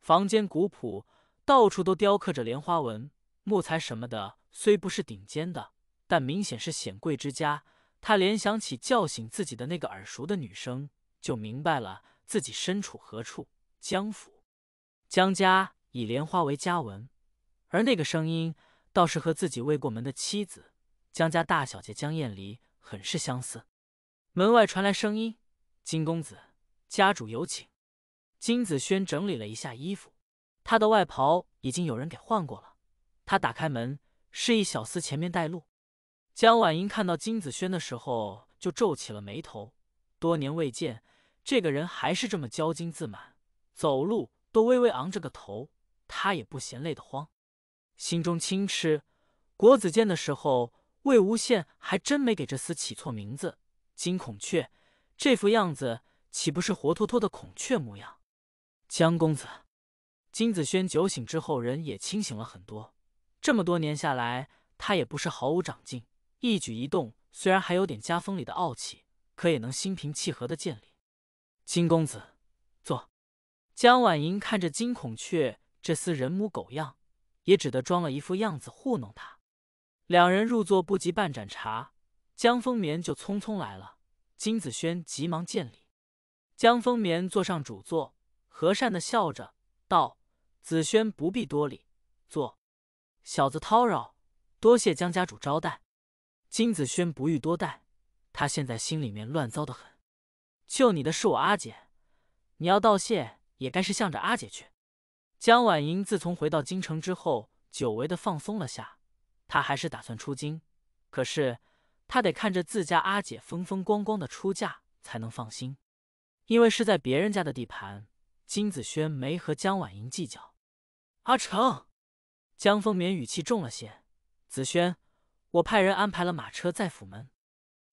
房间古朴，到处都雕刻着莲花纹，木材什么的虽不是顶尖的，但明显是显贵之家。他联想起叫醒自己的那个耳熟的女声，就明白了自己身处何处。江府，江家以莲花为家纹，而那个声音倒是和自己未过门的妻子江家大小姐江艳离很是相似。门外传来声音：“金公子，家主有请。”金子轩整理了一下衣服，他的外袍已经有人给换过了。他打开门，示意小厮前面带路。江婉英看到金子轩的时候，就皱起了眉头。多年未见，这个人还是这么骄矜自满，走路都微微昂着个头，他也不嫌累得慌。心中轻嗤：国子监的时候，魏无羡还真没给这厮起错名字。金孔雀，这副样子岂不是活脱脱的孔雀模样？江公子，金子轩酒醒之后，人也清醒了很多。这么多年下来，他也不是毫无长进。一举一动虽然还有点家风里的傲气，可也能心平气和的见礼。金公子，坐。江婉莹看着金孔雀这厮人模狗样，也只得装了一副样子糊弄他。两人入座不及半盏茶，江风眠就匆匆来了。金子轩急忙见礼。江风眠坐上主座，和善的笑着道：“子轩不必多礼，坐。小子叨扰，多谢江家主招待。”金子轩不欲多待，他现在心里面乱糟的很。救你的是我阿姐，你要道谢也该是向着阿姐去。江婉莹自从回到京城之后，久违的放松了下，她还是打算出京，可是她得看着自家阿姐风风光光的出嫁才能放心。因为是在别人家的地盘，金子轩没和江婉莹计较。阿成，江风眠语气重了些，子轩。我派人安排了马车在府门。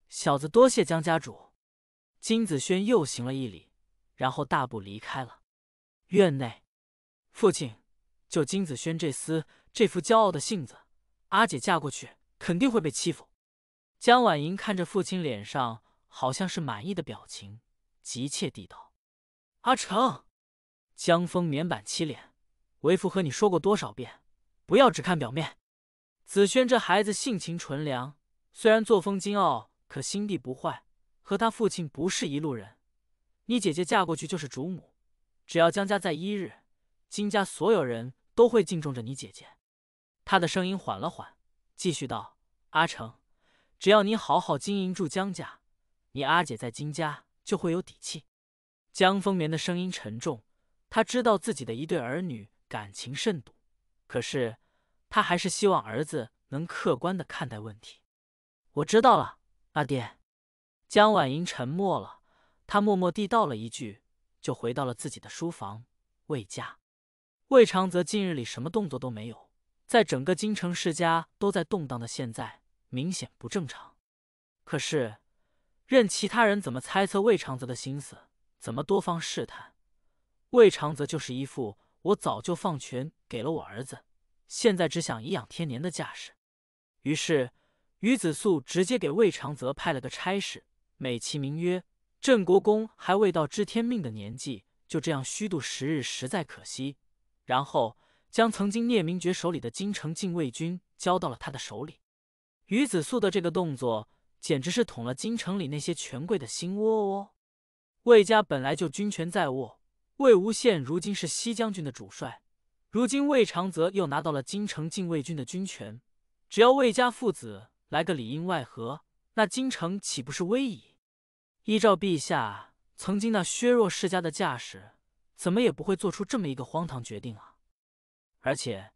小子，多谢江家主。金子轩又行了一礼，然后大步离开了。院内，父亲，就金子轩这厮这副骄傲的性子，阿姐嫁过去肯定会被欺负。江婉莹看着父亲脸上好像是满意的表情，急切地道：“阿成，江峰，绵板起脸，为父和你说过多少遍，不要只看表面。”紫萱这孩子性情纯良，虽然作风精傲，可心地不坏，和他父亲不是一路人。你姐姐嫁过去就是主母，只要江家在一日，金家所有人都会敬重着你姐姐。他的声音缓了缓，继续道：“阿成，只要你好好经营住江家，你阿姐在金家就会有底气。”江风眠的声音沉重，他知道自己的一对儿女感情甚笃，可是。他还是希望儿子能客观的看待问题。我知道了，阿爹。江婉莹沉默了，她默默地道了一句，就回到了自己的书房。魏家，魏长泽近日里什么动作都没有，在整个京城世家都在动荡的现在，明显不正常。可是，任其他人怎么猜测魏长泽的心思，怎么多方试探，魏长泽就是一副我早就放权给了我儿子。现在只想颐养天年的架势，于是于子素直接给魏长泽派了个差事，美其名曰：“郑国公还未到知天命的年纪，就这样虚度时日，实在可惜。”然后将曾经聂明觉手里的京城禁卫军交到了他的手里。于子素的这个动作，简直是捅了京城里那些权贵的心窝窝。魏家本来就军权在握，魏无羡如今是西将军的主帅。如今魏长泽又拿到了京城禁卫军的军权，只要魏家父子来个里应外合，那京城岂不是危矣？依照陛下曾经那削弱世家的架势，怎么也不会做出这么一个荒唐决定啊！而且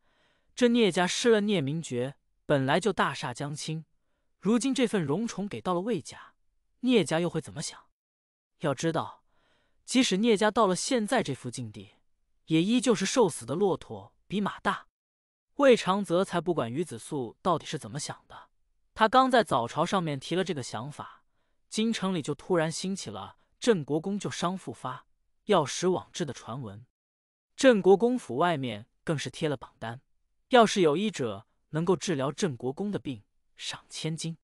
这聂家失了聂明珏，本来就大厦将倾，如今这份荣宠给到了魏家，聂家又会怎么想？要知道，即使聂家到了现在这副境地。也依旧是瘦死的骆驼比马大，魏长泽才不管于子素到底是怎么想的。他刚在早朝上面提了这个想法，京城里就突然兴起了镇国公旧伤复发，药石罔治的传闻。镇国公府外面更是贴了榜单，要是有医者能够治疗镇国公的病，赏千金。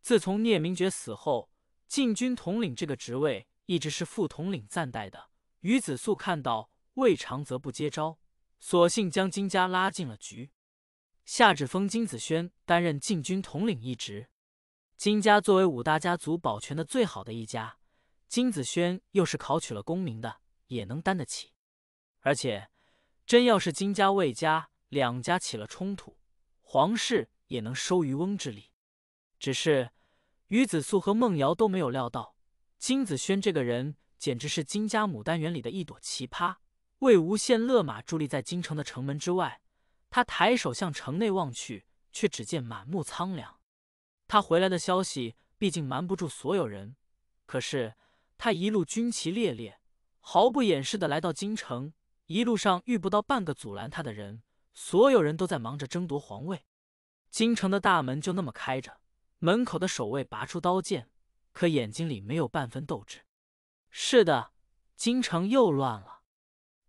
自从聂明觉死后，禁军统领这个职位一直是副统领暂代的。于子素看到。未尝则不接招，索性将金家拉进了局。下旨封金子轩担任禁军统领一职。金家作为五大家族保全的最好的一家，金子轩又是考取了功名的，也能担得起。而且，真要是金家、魏家两家起了冲突，皇室也能收渔翁之利。只是于子素和孟瑶都没有料到，金子轩这个人简直是金家牡丹园里的一朵奇葩。魏无羡勒马伫立在京城的城门之外，他抬手向城内望去，却只见满目苍凉。他回来的消息毕竟瞒不住所有人，可是他一路军旗猎猎，毫不掩饰的来到京城，一路上遇不到半个阻拦他的人。所有人都在忙着争夺皇位，京城的大门就那么开着，门口的守卫拔出刀剑，可眼睛里没有半分斗志。是的，京城又乱了。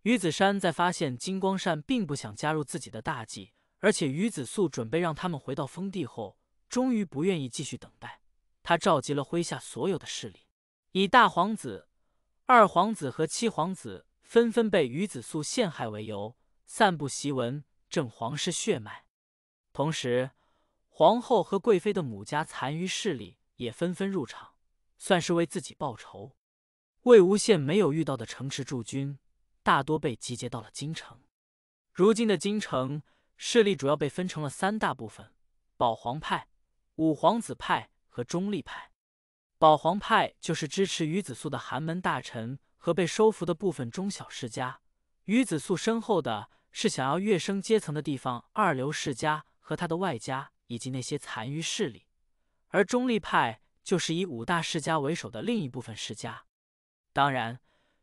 于子山在发现金光善并不想加入自己的大计，而且于子素准备让他们回到封地后，终于不愿意继续等待。他召集了麾下所有的势力，以大皇子、二皇子和七皇子纷纷被于子素陷害为由，散布檄文，正皇室血脉。同时，皇后和贵妃的母家残余势力也纷纷入场，算是为自己报仇。魏无羡没有遇到的城池驻军。大多被集结到了京城。如今的京城势力主要被分成了三大部分：保皇派、五皇子派和中立派。保皇派就是支持于子素的寒门大臣和被收服的部分中小世家。于子素身后的是想要跃升阶层的地方二流世家和他的外家以及那些残余势力。而中立派就是以五大世家为首的另一部分世家。当然。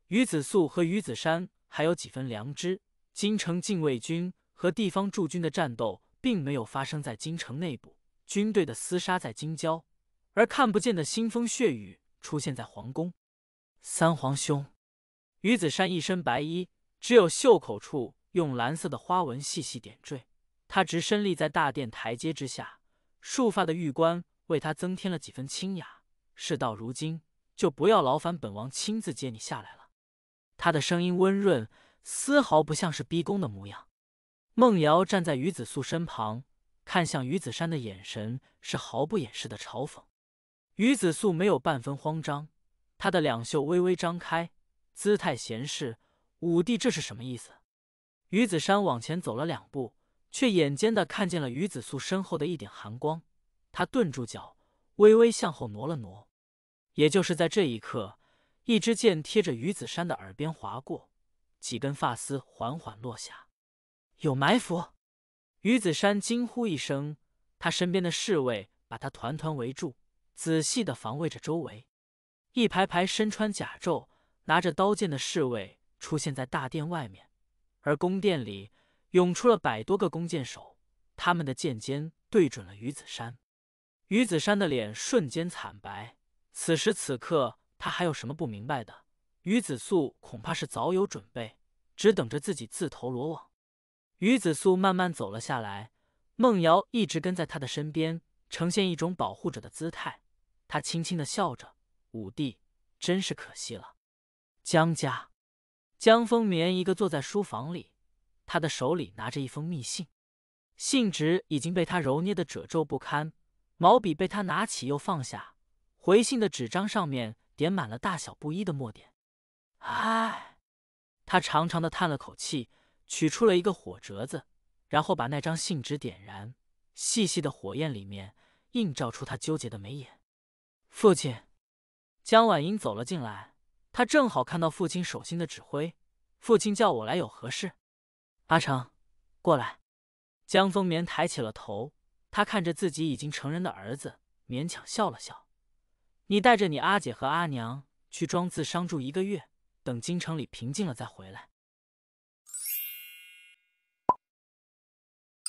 于子素和于子山还有几分良知。京城禁卫军和地方驻军的战斗，并没有发生在京城内部，军队的厮杀在京郊，而看不见的腥风血雨出现在皇宫。三皇兄，于子山一身白衣，只有袖口处用蓝色的花纹细细点缀。他直身立在大殿台阶之下，束发的玉冠为他增添了几分清雅。事到如今，就不要劳烦本王亲自接你下来了。他的声音温润，丝毫不像是逼宫的模样。孟瑶站在于子素身旁，看向于子山的眼神是毫不掩饰的嘲讽。于子素没有半分慌张，他的两袖微微张开，姿态闲适。五弟，这是什么意思？于子山往前走了两步，却眼尖的看见了于子素身后的一点寒光，他顿住脚，微微向后挪了挪。也就是在这一刻。一支箭贴着于子山的耳边划过，几根发丝缓缓落下。有埋伏！于子山惊呼一声，他身边的侍卫把他团团围住，仔细的防卫着周围。一排排身穿甲胄、拿着刀剑的侍卫出现在大殿外面，而宫殿里涌出了百多个弓箭手，他们的剑尖对准了于子山。于子山的脸瞬间惨白。此时此刻。他还有什么不明白的？于子素恐怕是早有准备，只等着自己自投罗网。于子素慢慢走了下来，孟瑶一直跟在他的身边，呈现一种保护者的姿态。他轻轻的笑着：“五弟，真是可惜了。”江家，江风眠一个坐在书房里，他的手里拿着一封密信，信纸已经被他揉捏的褶皱不堪，毛笔被他拿起又放下，回信的纸张上面。点满了大小不一的墨点，唉，他长长的叹了口气，取出了一个火折子，然后把那张信纸点燃，细细的火焰里面映照出他纠结的眉眼。父亲，江婉莹走了进来，他正好看到父亲手心的指挥。父亲叫我来有何事？阿成，过来。江风眠抬起了头，他看着自己已经成人的儿子，勉强笑了笑。你带着你阿姐和阿娘去庄子商住一个月，等京城里平静了再回来。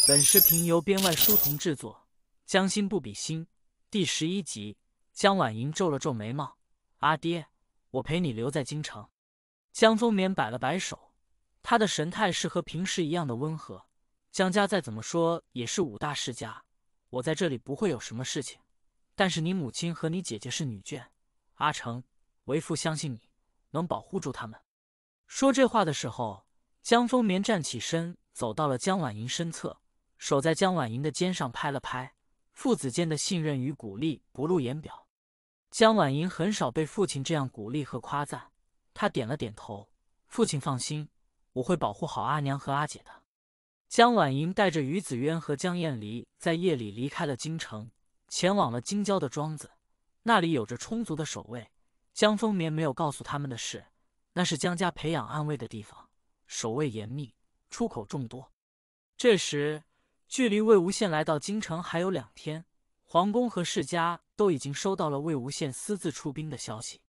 本视频由编外书童制作，《江心不比心》第十一集。江婉莹皱了皱眉毛：“阿爹，我陪你留在京城。”江风眠摆了摆手，他的神态是和平时一样的温和。江家再怎么说也是五大世家，我在这里不会有什么事情。但是你母亲和你姐姐是女眷，阿成，为父相信你能保护住他们。说这话的时候，江风眠站起身，走到了江婉莹身侧，手在江婉莹的肩上拍了拍，父子间的信任与鼓励不露言表。江婉莹很少被父亲这样鼓励和夸赞，她点了点头：“父亲放心，我会保护好阿娘和阿姐的。”江婉莹带着于子渊和江艳离在夜里离开了京城。前往了京郊的庄子，那里有着充足的守卫。江丰眠没有告诉他们的是，那是江家培养暗卫的地方，守卫严密，出口众多。这时，距离魏无羡来到京城还有两天，皇宫和世家都已经收到了魏无羡私自出兵的消息。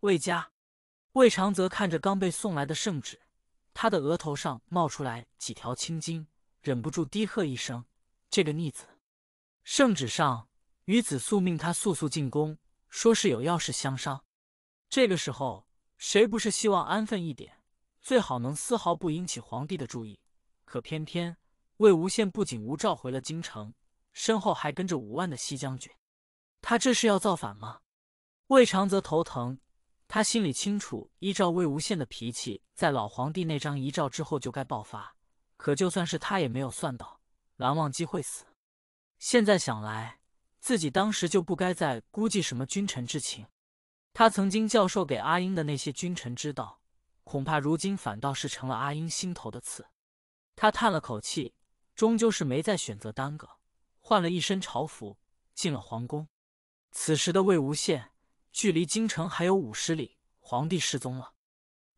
魏家，魏长泽看着刚被送来的圣旨，他的额头上冒出来几条青筋，忍不住低喝一声：“这个逆子！”圣旨上。于子素命他速速进宫，说是有要事相商。这个时候，谁不是希望安分一点，最好能丝毫不引起皇帝的注意？可偏偏魏无羡不仅无召回了京城，身后还跟着五万的西将军，他这是要造反吗？魏长泽头疼，他心里清楚，依照魏无羡的脾气，在老皇帝那张遗诏之后就该爆发。可就算是他也没有算到蓝忘机会死。现在想来。自己当时就不该再估计什么君臣之情，他曾经教授给阿英的那些君臣之道，恐怕如今反倒是成了阿英心头的刺。他叹了口气，终究是没再选择耽搁，换了一身朝服，进了皇宫。此时的魏无羡距离京城还有五十里，皇帝失踪了。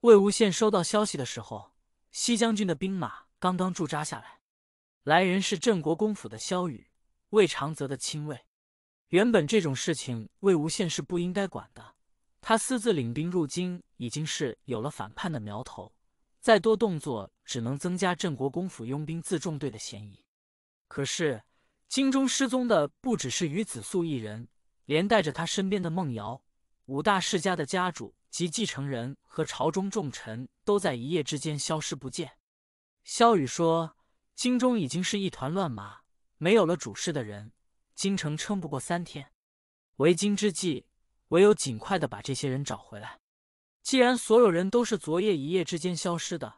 魏无羡收到消息的时候，西将军的兵马刚刚驻扎下来，来人是镇国公府的萧雨，魏长泽的亲卫。原本这种事情，魏无羡是不应该管的。他私自领兵入京，已经是有了反叛的苗头，再多动作只能增加镇国公府佣兵自重队的嫌疑。可是，京中失踪的不只是于子素一人，连带着他身边的孟瑶、五大世家的家主及继承人和朝中重臣，都在一夜之间消失不见。萧雨说，京中已经是一团乱麻，没有了主事的人。京城撑不过三天，为今之计，唯有尽快的把这些人找回来。既然所有人都是昨夜一夜之间消失的，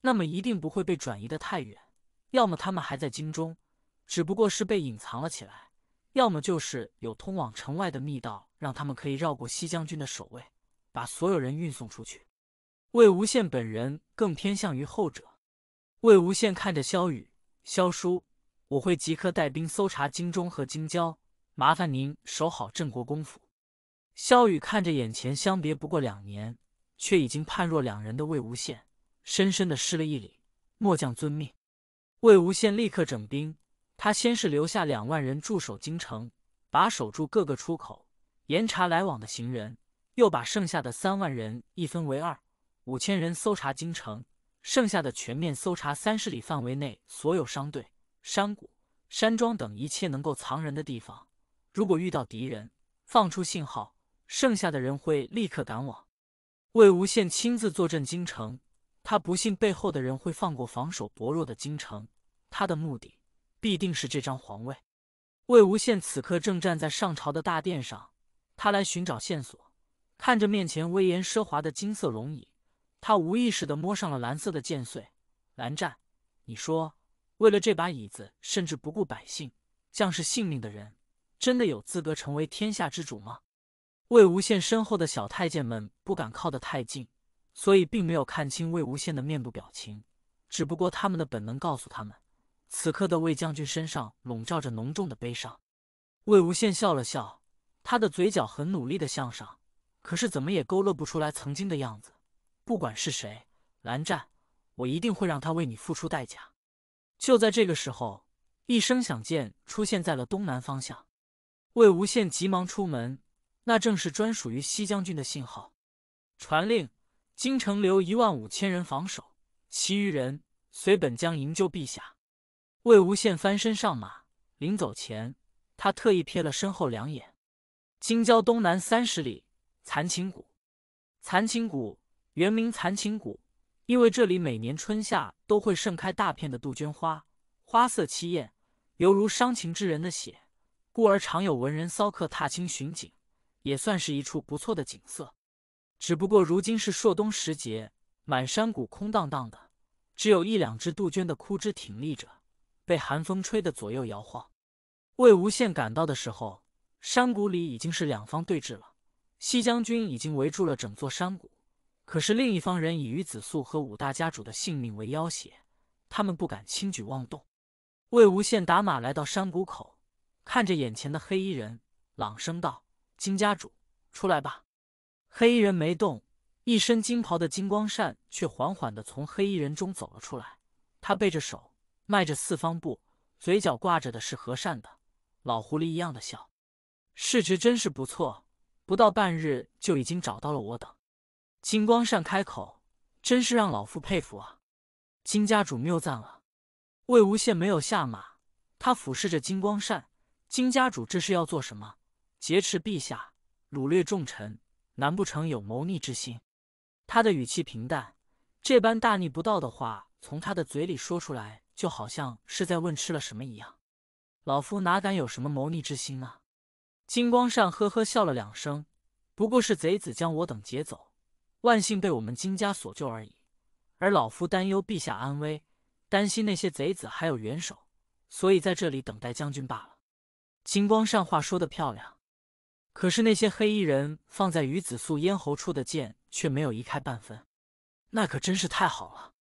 那么一定不会被转移的太远。要么他们还在京中，只不过是被隐藏了起来；要么就是有通往城外的密道，让他们可以绕过西将军的守卫，把所有人运送出去。魏无羡本人更偏向于后者。魏无羡看着萧雨、萧疏我会即刻带兵搜查京中和京郊，麻烦您守好镇国公府。萧雨看着眼前相别不过两年，却已经判若两人的魏无羡，深深的施了一礼：“末将遵命。”魏无羡立刻整兵，他先是留下两万人驻守京城，把守住各个出口，严查来往的行人，又把剩下的三万人一分为二，五千人搜查京城，剩下的全面搜查三十里范围内所有商队。山谷、山庄等一切能够藏人的地方，如果遇到敌人，放出信号，剩下的人会立刻赶往。魏无羡亲自坐镇京城，他不信背后的人会放过防守薄弱的京城，他的目的必定是这张皇位。魏无羡此刻正站在上朝的大殿上，他来寻找线索，看着面前威严奢华的金色龙椅，他无意识地摸上了蓝色的剑穗。蓝湛，你说？为了这把椅子，甚至不顾百姓、将士性命的人，真的有资格成为天下之主吗？魏无羡身后的小太监们不敢靠得太近，所以并没有看清魏无羡的面部表情。只不过他们的本能告诉他们，此刻的魏将军身上笼罩着浓重的悲伤。魏无羡笑了笑，他的嘴角很努力的向上，可是怎么也勾勒不出来曾经的样子。不管是谁，蓝湛，我一定会让他为你付出代价。就在这个时候，一声响箭出现在了东南方向。魏无羡急忙出门，那正是专属于西将军的信号。传令：京城留一万五千人防守，其余人随本将营救陛下。魏无羡翻身上马，临走前，他特意瞥了身后两眼。京郊东南三十里，残情谷。残情谷原名残情谷。因为这里每年春夏都会盛开大片的杜鹃花，花色凄艳，犹如伤情之人的血，故而常有文人骚客踏青寻景，也算是一处不错的景色。只不过如今是朔冬时节，满山谷空荡荡的，只有一两只杜鹃的枯枝挺立着，被寒风吹得左右摇晃。魏无羡赶到的时候，山谷里已经是两方对峙了，西将军已经围住了整座山谷。可是另一方人以于子素和五大家主的性命为要挟，他们不敢轻举妄动。魏无羡打马来到山谷口，看着眼前的黑衣人，朗声道：“金家主，出来吧。”黑衣人没动，一身金袍的金光善却缓缓地从黑衣人中走了出来。他背着手，迈着四方步，嘴角挂着的是和善的老狐狸一样的笑。市值真是不错，不到半日就已经找到了我等。金光善开口，真是让老夫佩服啊！金家主谬赞了。魏无羡没有下马，他俯视着金光善，金家主这是要做什么？劫持陛下，掳掠重臣，难不成有谋逆之心？他的语气平淡，这般大逆不道的话从他的嘴里说出来，就好像是在问吃了什么一样。老夫哪敢有什么谋逆之心啊！金光善呵呵笑了两声，不过是贼子将我等劫走。万幸被我们金家所救而已，而老夫担忧陛下安危，担心那些贼子还有援手，所以在这里等待将军罢了。金光善话说的漂亮，可是那些黑衣人放在于子素咽喉处的剑却没有移开半分，那可真是太好了。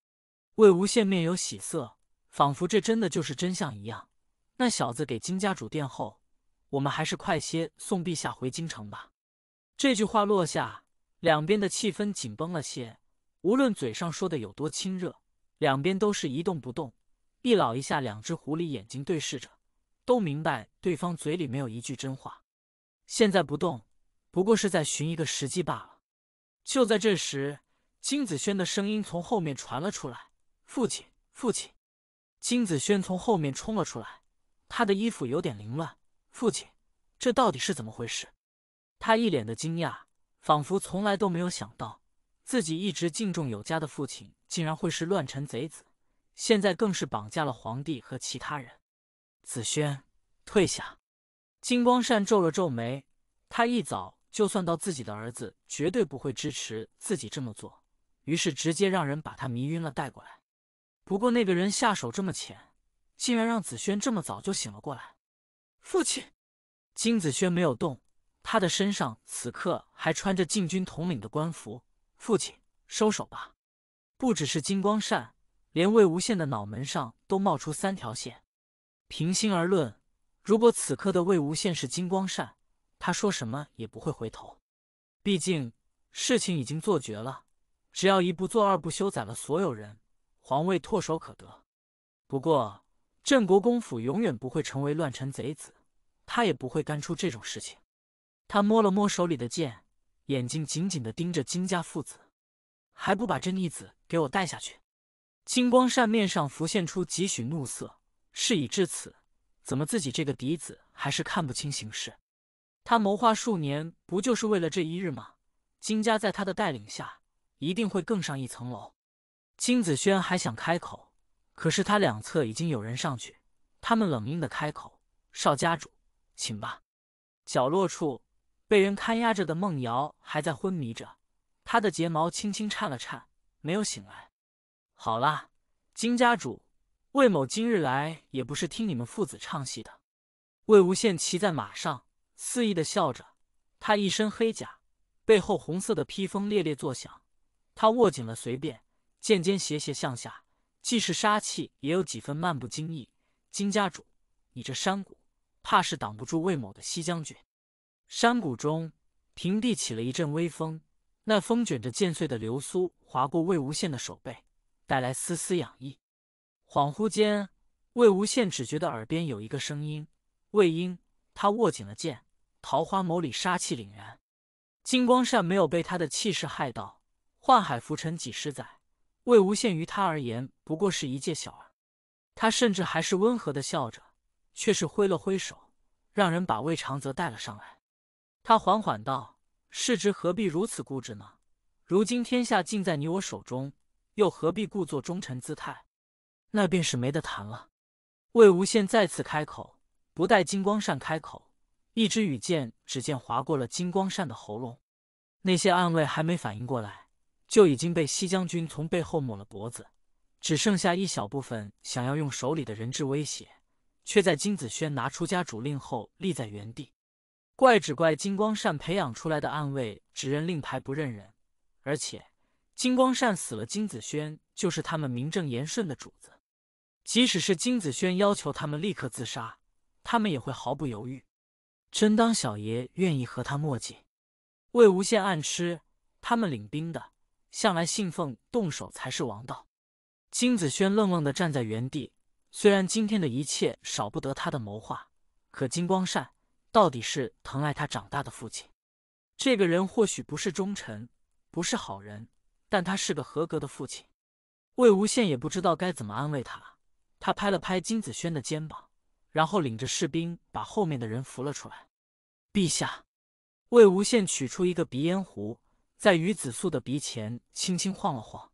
魏无羡面有喜色，仿佛这真的就是真相一样。那小子给金家主殿后，我们还是快些送陛下回京城吧。这句话落下。两边的气氛紧绷了些，无论嘴上说的有多亲热，两边都是一动不动。一老一下，两只狐狸眼睛对视着，都明白对方嘴里没有一句真话。现在不动，不过是在寻一个时机罢了。就在这时，金子轩的声音从后面传了出来：“父亲，父亲！”金子轩从后面冲了出来，他的衣服有点凌乱。父亲，这到底是怎么回事？他一脸的惊讶。仿佛从来都没有想到，自己一直敬重有加的父亲，竟然会是乱臣贼子。现在更是绑架了皇帝和其他人。子轩，退下。金光善皱了皱眉，他一早就算到自己的儿子绝对不会支持自己这么做，于是直接让人把他迷晕了带过来。不过那个人下手这么浅，竟然让子轩这么早就醒了过来。父亲，金子轩没有动。他的身上此刻还穿着禁军统领的官服，父亲收手吧。不只是金光扇，连魏无羡的脑门上都冒出三条线。平心而论，如果此刻的魏无羡是金光扇，他说什么也不会回头。毕竟事情已经做绝了，只要一不做二不休，宰了所有人，皇位唾手可得。不过镇国公府永远不会成为乱臣贼子，他也不会干出这种事情。他摸了摸手里的剑，眼睛紧紧的盯着金家父子，还不把这逆子给我带下去！金光扇面上浮现出几许怒色。事已至此，怎么自己这个嫡子还是看不清形势？他谋划数年，不就是为了这一日吗？金家在他的带领下，一定会更上一层楼。金子轩还想开口，可是他两侧已经有人上去，他们冷硬的开口：“少家主，请吧。”角落处。被人看押着的梦瑶还在昏迷着，她的睫毛轻轻颤了颤，没有醒来。好啦，金家主，魏某今日来也不是听你们父子唱戏的。魏无羡骑在马上，肆意的笑着。他一身黑甲，背后红色的披风猎猎作响。他握紧了，随便剑尖斜斜向下，既是杀气，也有几分漫不经意。金家主，你这山谷怕是挡不住魏某的西将军。山谷中，平地起了一阵微风，那风卷着剑穗的流苏划过魏无羡的手背，带来丝丝痒意。恍惚间，魏无羡只觉得耳边有一个声音：“魏婴。”他握紧了剑，桃花眸里杀气凛然。金光善没有被他的气势害到，幻海浮沉几十载，魏无羡于他而言不过是一介小儿。他甚至还是温和的笑着，却是挥了挥手，让人把魏长泽带了上来。他缓缓道：“世侄何必如此固执呢？如今天下尽在你我手中，又何必故作忠臣姿态？那便是没得谈了。”魏无羡再次开口，不待金光扇开口，一支羽箭只见划过了金光扇的喉咙。那些暗卫还没反应过来，就已经被西将军从背后抹了脖子。只剩下一小部分想要用手里的人质威胁，却在金子轩拿出家主令后立在原地。怪只怪金光善培养出来的暗卫只认令牌不认人，而且金光善死了，金子轩就是他们名正言顺的主子。即使是金子轩要求他们立刻自杀，他们也会毫不犹豫。真当小爷愿意和他墨迹？魏无羡暗吃，他们领兵的向来信奉动手才是王道。金子轩愣愣地站在原地，虽然今天的一切少不得他的谋划，可金光善……到底是疼爱他长大的父亲，这个人或许不是忠臣，不是好人，但他是个合格的父亲。魏无羡也不知道该怎么安慰他，他拍了拍金子轩的肩膀，然后领着士兵把后面的人扶了出来。陛下，魏无羡取出一个鼻烟壶，在于子素的鼻前轻轻晃了晃。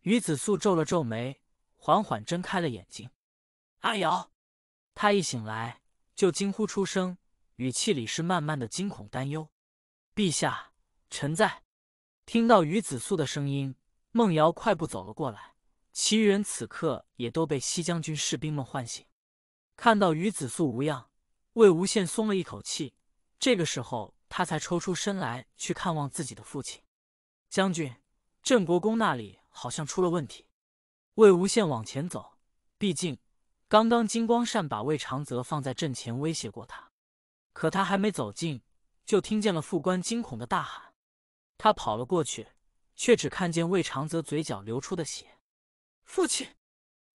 于子素皱了皱眉，缓缓睁开了眼睛。阿瑶，他一醒来就惊呼出声。语气里是慢慢的惊恐担忧。陛下，臣在。听到于子素的声音，孟瑶快步走了过来。其余人此刻也都被西将军士兵们唤醒。看到于子素无恙，魏无羡松了一口气。这个时候，他才抽出身来去看望自己的父亲。将军，郑国公那里好像出了问题。魏无羡往前走，毕竟刚刚金光善把魏长泽放在阵前威胁过他。可他还没走近，就听见了副官惊恐的大喊。他跑了过去，却只看见魏长泽嘴角流出的血。父亲，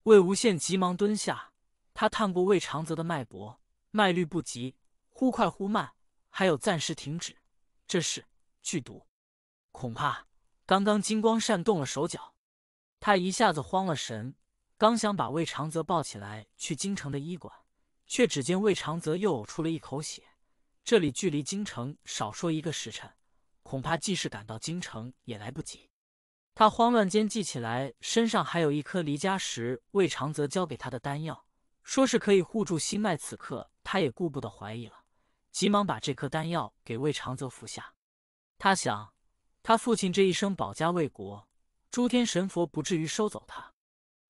魏无羡急忙蹲下，他探过魏长泽的脉搏，脉率不及，忽快忽慢，还有暂时停止。这是剧毒，恐怕刚刚金光扇动了手脚。他一下子慌了神，刚想把魏长泽抱起来去京城的医馆，却只见魏长泽又呕出了一口血。这里距离京城少说一个时辰，恐怕即使赶到京城也来不及。他慌乱间记起来，身上还有一颗离家时魏长泽交给他的丹药，说是可以护住心脉。此刻他也顾不得怀疑了，急忙把这颗丹药给魏长泽服下。他想，他父亲这一生保家卫国，诸天神佛不至于收走他。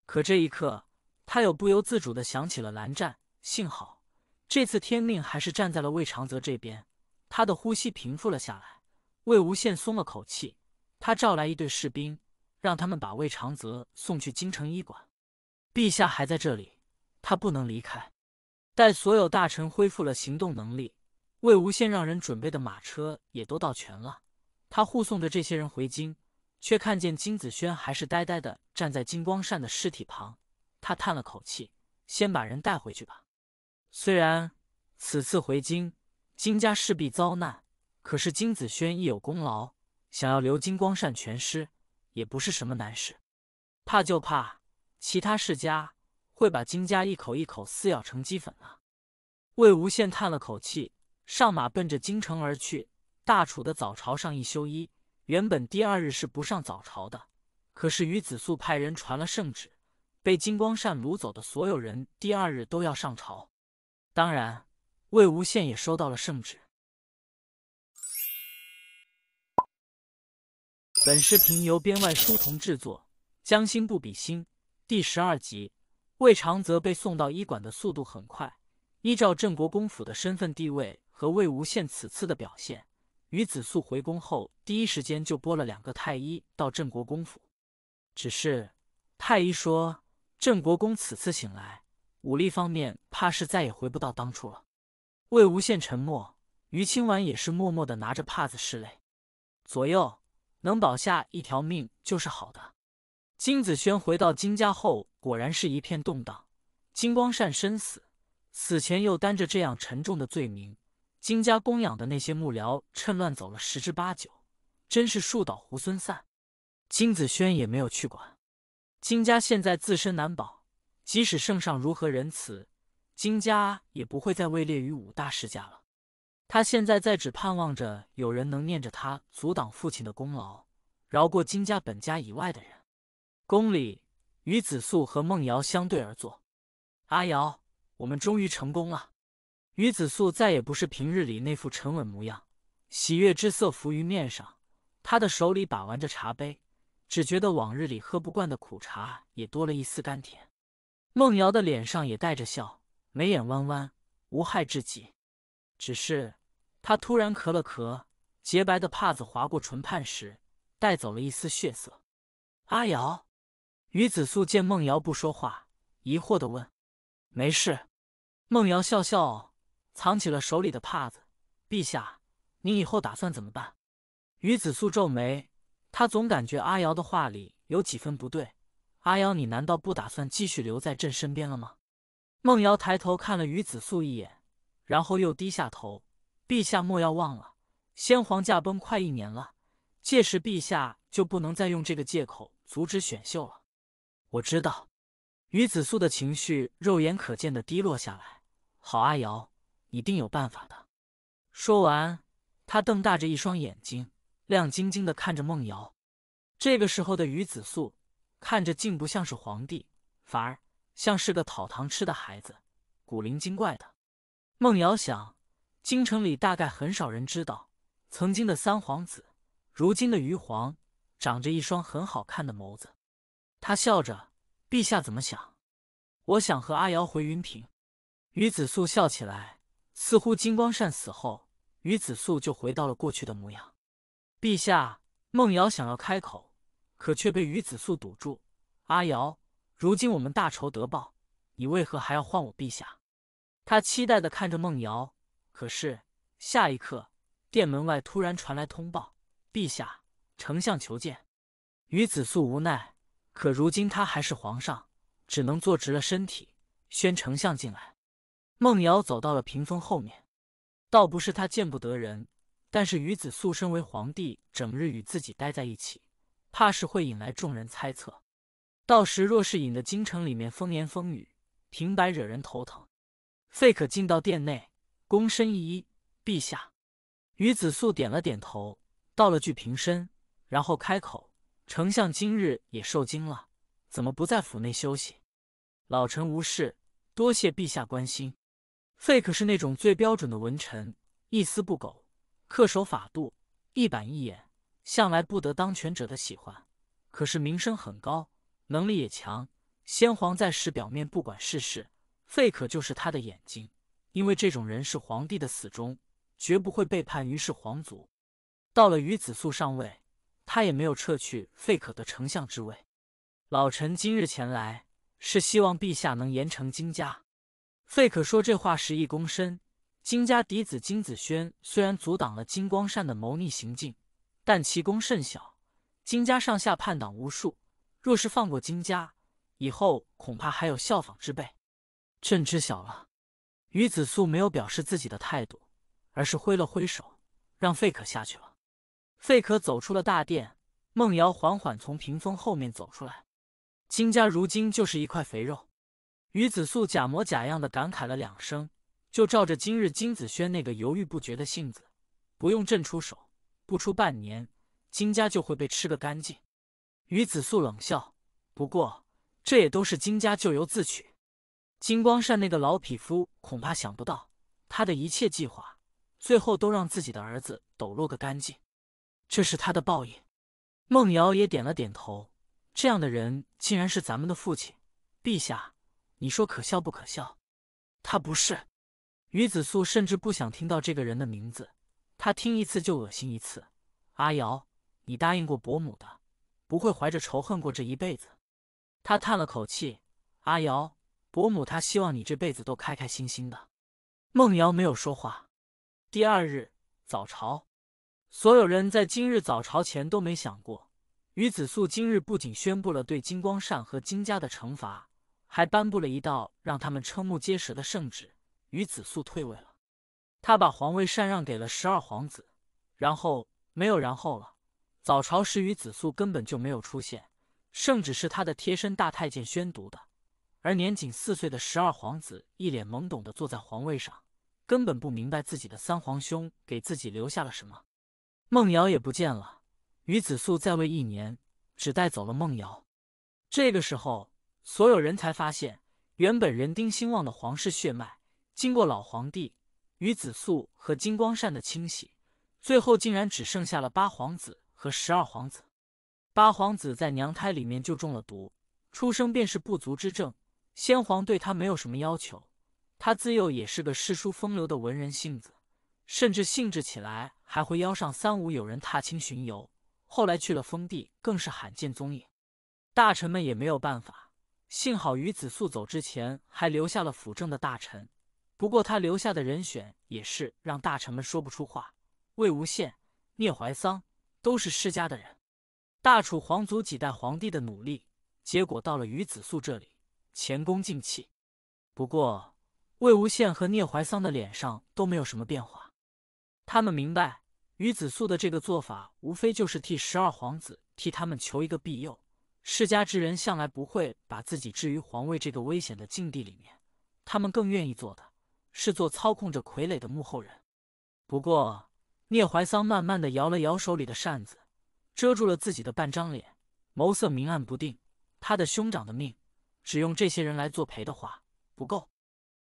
可这一刻，他又不由自主地想起了蓝湛，幸好。这次天命还是站在了魏长泽这边，他的呼吸平复了下来。魏无羡松了口气，他召来一队士兵，让他们把魏长泽送去京城医馆。陛下还在这里，他不能离开。待所有大臣恢复了行动能力，魏无羡让人准备的马车也都到全了，他护送着这些人回京，却看见金子轩还是呆呆的站在金光善的尸体旁。他叹了口气，先把人带回去吧。虽然此次回京，金家势必遭难，可是金子轩亦有功劳，想要留金光善全尸也不是什么难事。怕就怕其他世家会把金家一口一口撕咬成鸡粉啊！魏无羡叹了口气，上马奔着京城而去。大楚的早朝上一休一，原本第二日是不上早朝的，可是于子素派人传了圣旨，被金光善掳走的所有人，第二日都要上朝。当然，魏无羡也收到了圣旨。本视频由编外书童制作。将心不比心，第十二集，魏长泽被送到医馆的速度很快。依照镇国公府的身份地位和魏无羡此次的表现，于子素回宫后第一时间就拨了两个太医到镇国公府。只是，太医说镇国公此次醒来。武力方面，怕是再也回不到当初了。魏无羡沉默，于清婉也是默默的拿着帕子拭泪。左右能保下一条命就是好的。金子轩回到金家后，果然是一片动荡。金光善身死，死前又担着这样沉重的罪名，金家供养的那些幕僚趁乱走了十之八九，真是树倒猢狲散。金子轩也没有去管，金家现在自身难保。即使圣上如何仁慈，金家也不会再位列于五大世家了。他现在在只盼望着有人能念着他阻挡父亲的功劳，饶过金家本家以外的人。宫里，于子素和孟瑶相对而坐。阿瑶，我们终于成功了。于子素再也不是平日里那副沉稳模样，喜悦之色浮于面上。他的手里把玩着茶杯，只觉得往日里喝不惯的苦茶也多了一丝甘甜。孟瑶的脸上也带着笑，眉眼弯弯，无害至极。只是她突然咳了咳，洁白的帕子划过唇畔时，带走了一丝血色。阿瑶，于子素见孟瑶不说话，疑惑的问：“没事？”孟瑶笑笑，藏起了手里的帕子。“陛下，您以后打算怎么办？”于子素皱眉，他总感觉阿瑶的话里有几分不对。阿瑶，你难道不打算继续留在朕身边了吗？孟瑶抬头看了于子素一眼，然后又低下头。陛下莫要忘了，先皇驾崩快一年了，届时陛下就不能再用这个借口阻止选秀了。我知道。于子素的情绪肉眼可见的低落下来。好，阿瑶，你定有办法的。说完，他瞪大着一双眼睛，亮晶晶的看着孟瑶。这个时候的于子素。看着竟不像是皇帝，反而像是个讨糖吃的孩子，古灵精怪的。孟瑶想，京城里大概很少人知道，曾经的三皇子，如今的余皇，长着一双很好看的眸子。他笑着：“陛下怎么想？我想和阿瑶回云平。”于子素笑起来，似乎金光善死后，于子素就回到了过去的模样。陛下，孟瑶想要开口。可却被于子素堵住。阿瑶，如今我们大仇得报，你为何还要唤我陛下？他期待的看着孟瑶。可是下一刻，殿门外突然传来通报：“陛下，丞相求见。”于子素无奈，可如今他还是皇上，只能坐直了身体，宣丞相进来。孟瑶走到了屏风后面，倒不是他见不得人，但是于子素身为皇帝，整日与自己待在一起。怕是会引来众人猜测，到时若是引得京城里面风言风语，平白惹人头疼。费可进到殿内，躬身一揖：“陛下。”于子素点了点头，道了句平身，然后开口：“丞相今日也受惊了，怎么不在府内休息？”老臣无事，多谢陛下关心。费可是那种最标准的文臣，一丝不苟，恪守法度，一板一眼。向来不得当权者的喜欢，可是名声很高，能力也强。先皇在世，表面不管世事，费可就是他的眼睛，因为这种人是皇帝的死忠，绝不会背叛于氏皇族。到了于子素上位，他也没有撤去费可的丞相之位。老臣今日前来，是希望陛下能严惩金家。费可说这话时一躬身。金家嫡子金子轩虽然阻挡了金光善的谋逆行径。但其功甚小，金家上下叛党无数，若是放过金家，以后恐怕还有效仿之辈。朕知晓了。于子素没有表示自己的态度，而是挥了挥手，让费可下去了。费可走出了大殿，孟瑶缓缓从屏风后面走出来。金家如今就是一块肥肉。于子素假模假样的感慨了两声，就照着今日金子轩那个犹豫不决的性子，不用朕出手。不出半年，金家就会被吃个干净。于子素冷笑：“不过，这也都是金家咎由自取。金光善那个老匹夫，恐怕想不到，他的一切计划，最后都让自己的儿子抖落个干净。这是他的报应。”孟瑶也点了点头：“这样的人，竟然是咱们的父亲。陛下，你说可笑不可笑？”他不是。于子素甚至不想听到这个人的名字。他听一次就恶心一次，阿瑶，你答应过伯母的，不会怀着仇恨过这一辈子。他叹了口气，阿瑶，伯母她希望你这辈子都开开心心的。孟瑶没有说话。第二日早朝，所有人在今日早朝前都没想过，于子素今日不仅宣布了对金光善和金家的惩罚，还颁布了一道让他们瞠目结舌的圣旨：于子素退位了。他把皇位禅让给了十二皇子，然后没有然后了。早朝时，与子素根本就没有出现，圣旨是他的贴身大太监宣读的。而年仅四岁的十二皇子一脸懵懂地坐在皇位上，根本不明白自己的三皇兄给自己留下了什么。孟瑶也不见了。与子素在位一年，只带走了孟瑶。这个时候，所有人才发现，原本人丁兴旺的皇室血脉，经过老皇帝。于子素和金光扇的清洗，最后竟然只剩下了八皇子和十二皇子。八皇子在娘胎里面就中了毒，出生便是不足之症。先皇对他没有什么要求，他自幼也是个诗书风流的文人性子，甚至兴致起来还会邀上三五友人踏青巡游。后来去了封地，更是罕见踪影。大臣们也没有办法，幸好于子素走之前还留下了辅政的大臣。不过他留下的人选也是让大臣们说不出话。魏无羡、聂怀桑都是世家的人，大楚皇族几代皇帝的努力，结果到了于子素这里前功尽弃。不过魏无羡和聂怀桑的脸上都没有什么变化，他们明白于子素的这个做法无非就是替十二皇子替他们求一个庇佑。世家之人向来不会把自己置于皇位这个危险的境地里面，他们更愿意做的。是做操控着傀儡的幕后人，不过聂怀桑慢慢的摇了摇手里的扇子，遮住了自己的半张脸，眸色明暗不定。他的兄长的命，只用这些人来作陪的话不够，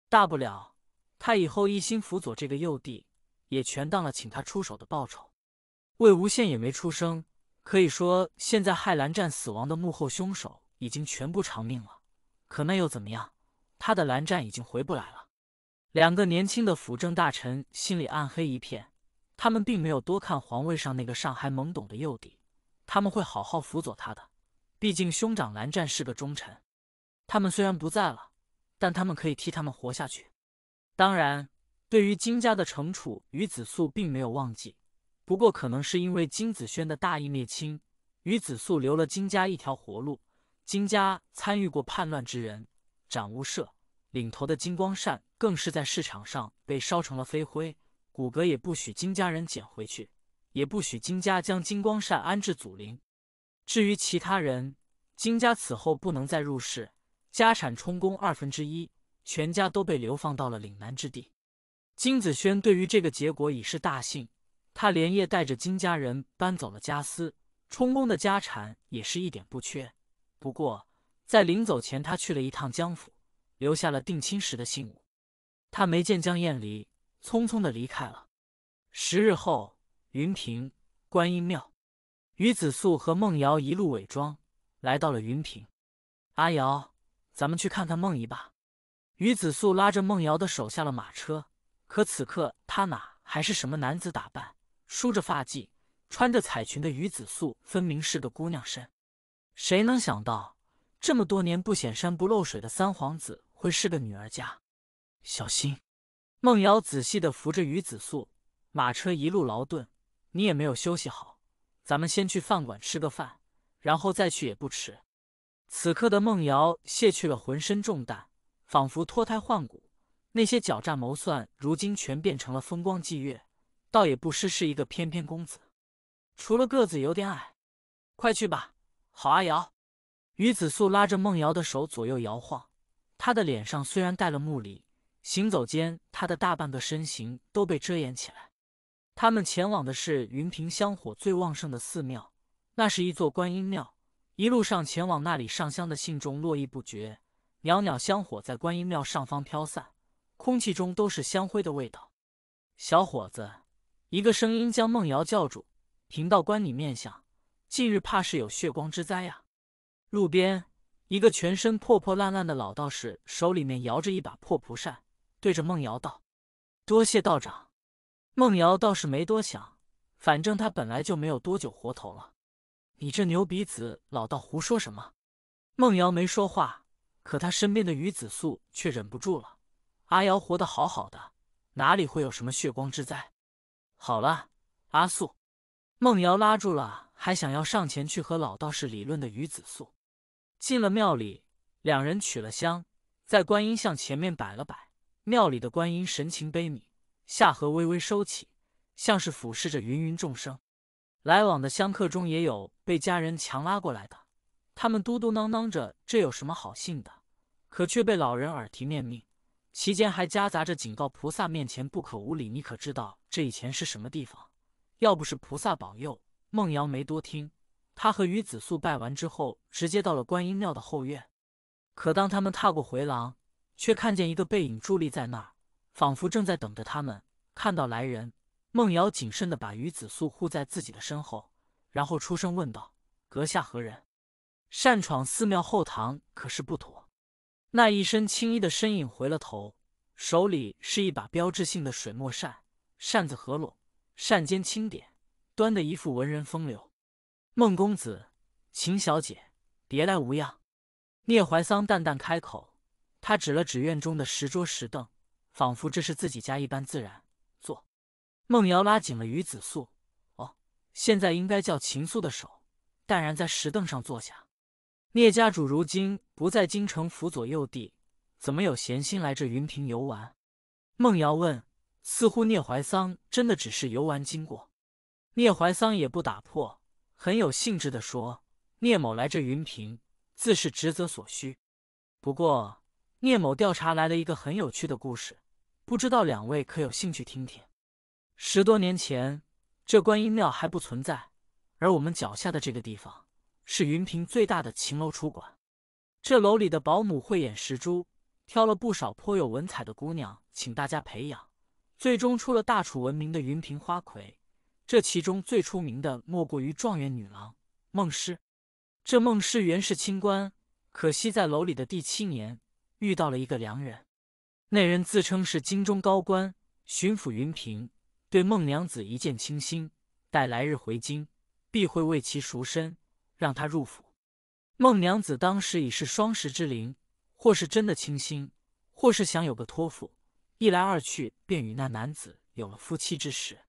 大不了他以后一心辅佐这个幼帝，也全当了请他出手的报酬。魏无羡也没出声，可以说现在害蓝湛死亡的幕后凶手已经全部偿命了，可那又怎么样？他的蓝湛已经回不来了。两个年轻的辅政大臣心里暗黑一片，他们并没有多看皇位上那个尚还懵懂的幼帝，他们会好好辅佐他的。毕竟兄长蓝湛是个忠臣，他们虽然不在了，但他们可以替他们活下去。当然，对于金家的惩处，于子素并没有忘记。不过，可能是因为金子轩的大义灭亲，于子素留了金家一条活路。金家参与过叛乱之人，斩无赦。领头的金光善更是在市场上被烧成了飞灰，骨骼也不许金家人捡回去，也不许金家将金光善安置祖陵。至于其他人，金家此后不能再入世，家产充公二分之一，全家都被流放到了岭南之地。金子轩对于这个结果已是大幸，他连夜带着金家人搬走了家私，充公的家产也是一点不缺。不过在临走前，他去了一趟江府。留下了定亲时的信物，他没见江晏离，匆匆的离开了。十日后，云平观音庙，于子素和孟瑶一路伪装来到了云平。阿瑶，咱们去看看梦怡吧。于子素拉着孟瑶的手下了马车，可此刻她哪还是什么男子打扮，梳着发髻，穿着彩裙的于子素分明是个姑娘身。谁能想到，这么多年不显山不露水的三皇子。会是个女儿家，小心！梦瑶仔细的扶着于子素，马车一路劳顿，你也没有休息好，咱们先去饭馆吃个饭，然后再去也不迟。此刻的梦瑶卸去了浑身重担，仿佛脱胎换骨，那些狡诈谋算，如今全变成了风光霁月，倒也不失是一个翩翩公子，除了个子有点矮。快去吧，好阿瑶！于子素拉着梦瑶的手左右摇晃。他的脸上虽然戴了木犁，行走间他的大半个身形都被遮掩起来。他们前往的是云平香火最旺盛的寺庙，那是一座观音庙。一路上前往那里上香的信众络绎不绝，袅袅香火在观音庙上方飘散，空气中都是香灰的味道。小伙子，一个声音将梦瑶叫住：“贫道观你面相，近日怕是有血光之灾呀。”路边。一个全身破破烂烂的老道士，手里面摇着一把破蒲扇，对着孟瑶道：“多谢道长。”孟瑶倒是没多想，反正他本来就没有多久活头了。你这牛鼻子老道胡说什么？孟瑶没说话，可他身边的于子素却忍不住了：“阿瑶活得好好的，哪里会有什么血光之灾？”好了，阿素，孟瑶拉住了还想要上前去和老道士理论的于子素。进了庙里，两人取了香，在观音像前面摆了摆。庙里的观音神情悲悯，下颌微微收起，像是俯视着芸芸众生。来往的香客中也有被家人强拉过来的，他们嘟嘟囔囔着：“这有什么好信的？”可却被老人耳提面命，其间还夹杂着警告：“菩萨面前不可无礼。”你可知道这以前是什么地方？要不是菩萨保佑，孟瑶没多听。他和于子素拜完之后，直接到了观音庙的后院。可当他们踏过回廊，却看见一个背影伫立在那儿，仿佛正在等着他们。看到来人，孟瑶谨慎地把于子素护在自己的身后，然后出声问道：“阁下何人？擅闯寺庙后堂可是不妥。”那一身青衣的身影回了头，手里是一把标志性的水墨扇，扇子合拢，扇尖轻点，端的一副文人风流。孟公子，秦小姐，别来无恙。聂怀桑淡淡开口，他指了指院中的石桌石凳，仿佛这是自己家一般自然坐。孟瑶拉紧了于子素，哦，现在应该叫秦素的手，淡然在石凳上坐下。聂家主如今不在京城辅佐幼帝，怎么有闲心来这云平游玩？孟瑶问，似乎聂怀桑真的只是游玩经过。聂怀桑也不打破。很有兴致的说：“聂某来这云平，自是职责所需。不过，聂某调查来了一个很有趣的故事，不知道两位可有兴趣听听？十多年前，这观音庙还不存在，而我们脚下的这个地方，是云平最大的琴楼出馆。这楼里的保姆慧眼识珠，挑了不少颇有文采的姑娘，请大家培养，最终出了大楚闻名的云平花魁。”这其中最出名的莫过于状元女郎孟氏。这孟氏原是清官，可惜在楼里的第七年遇到了一个良人。那人自称是京中高官巡抚云平，对孟娘子一见倾心，待来日回京，必会为其赎身，让她入府。孟娘子当时已是双十之龄，或是真的倾心，或是想有个托付，一来二去便与那男子有了夫妻之实。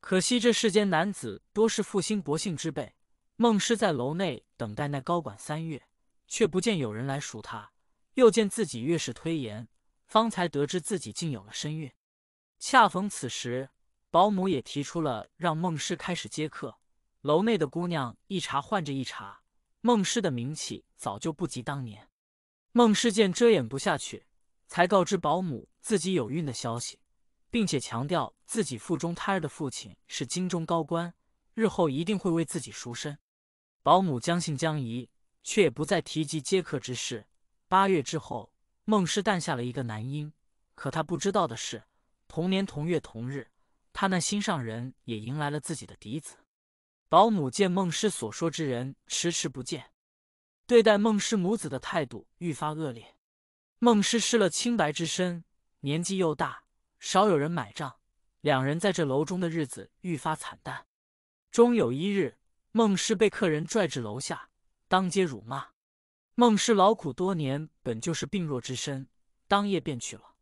可惜这世间男子多是负心薄幸之辈。孟师在楼内等待那高管三月，却不见有人来赎他。又见自己越是推延，方才得知自己竟有了身孕。恰逢此时，保姆也提出了让孟师开始接客。楼内的姑娘一茬换着一茬，孟师的名气早就不及当年。孟师见遮掩不下去，才告知保姆自己有孕的消息。并且强调自己腹中胎儿的父亲是京中高官，日后一定会为自己赎身。保姆将信将疑，却也不再提及接客之事。八月之后，孟氏诞下了一个男婴。可她不知道的是，同年同月同日，他那心上人也迎来了自己的嫡子。保姆见孟氏所说之人迟迟不见，对待孟氏母子的态度愈发恶劣。孟氏失了清白之身，年纪又大。少有人买账，两人在这楼中的日子愈发惨淡。终有一日，孟师被客人拽至楼下，当街辱骂。孟师劳苦多年，本就是病弱之身，当夜便去了。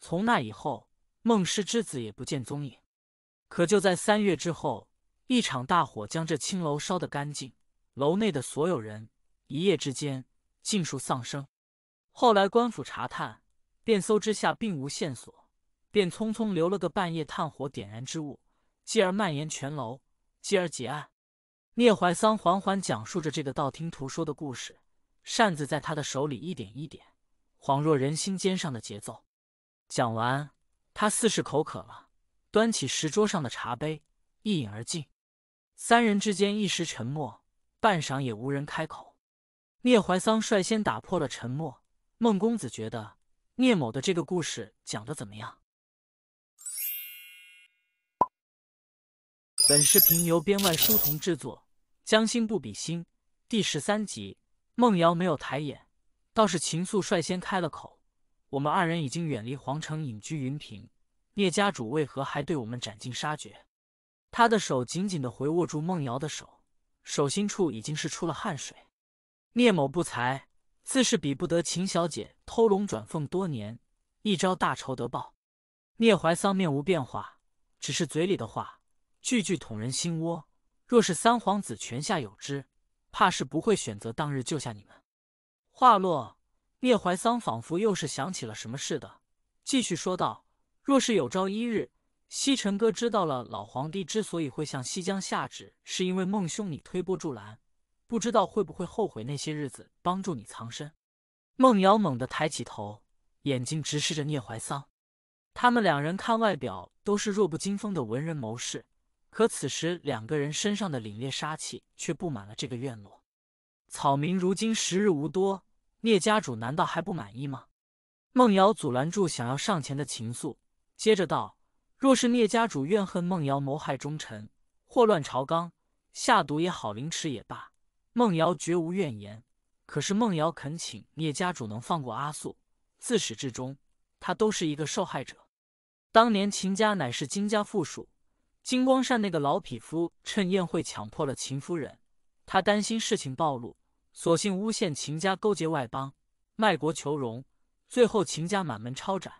从那以后，孟师之子也不见踪影。可就在三月之后，一场大火将这青楼烧得干净，楼内的所有人一夜之间尽数丧生。后来官府查探，便搜之下，并无线索。便匆匆留了个半夜炭火点燃之物，继而蔓延全楼，继而结案。聂怀桑缓缓讲述着这个道听途说的故事，扇子在他的手里一点一点，恍若人心尖上的节奏。讲完，他似是口渴了，端起石桌上的茶杯，一饮而尽。三人之间一时沉默，半晌也无人开口。聂怀桑率先打破了沉默：“孟公子觉得聂某的这个故事讲的怎么样？”本视频由编外书童制作，《将心不比心》第十三集。孟瑶没有抬眼，倒是秦素率先开了口：“我们二人已经远离皇城，隐居云平，聂家主为何还对我们斩尽杀绝？”他的手紧紧地回握住孟瑶的手，手心处已经是出了汗水。聂某不才，自是比不得秦小姐偷龙转凤多年，一朝大仇得报。聂怀桑面无变化，只是嘴里的话。句句捅人心窝。若是三皇子泉下有知，怕是不会选择当日救下你们。话落，聂怀桑仿佛又是想起了什么似的，继续说道：“若是有朝一日，西城哥知道了老皇帝之所以会向西江下旨，是因为孟兄你推波助澜，不知道会不会后悔那些日子帮助你藏身？”孟瑶猛地抬起头，眼睛直视着聂怀桑。他们两人看外表都是弱不禁风的文人谋士。可此时，两个人身上的凛冽杀气却布满了这个院落。草民如今时日无多，聂家主难道还不满意吗？孟瑶阻拦住想要上前的秦素，接着道：“若是聂家主怨恨孟瑶谋害忠臣，祸乱朝纲，下毒也好，凌迟也罢，孟瑶绝无怨言。可是孟瑶恳请聂家主能放过阿素，自始至终，他都是一个受害者。当年秦家乃是金家附属。”金光善那个老匹夫趁宴会强迫了秦夫人，他担心事情暴露，索性诬陷秦家勾结外邦，卖国求荣。最后秦家满门抄斩，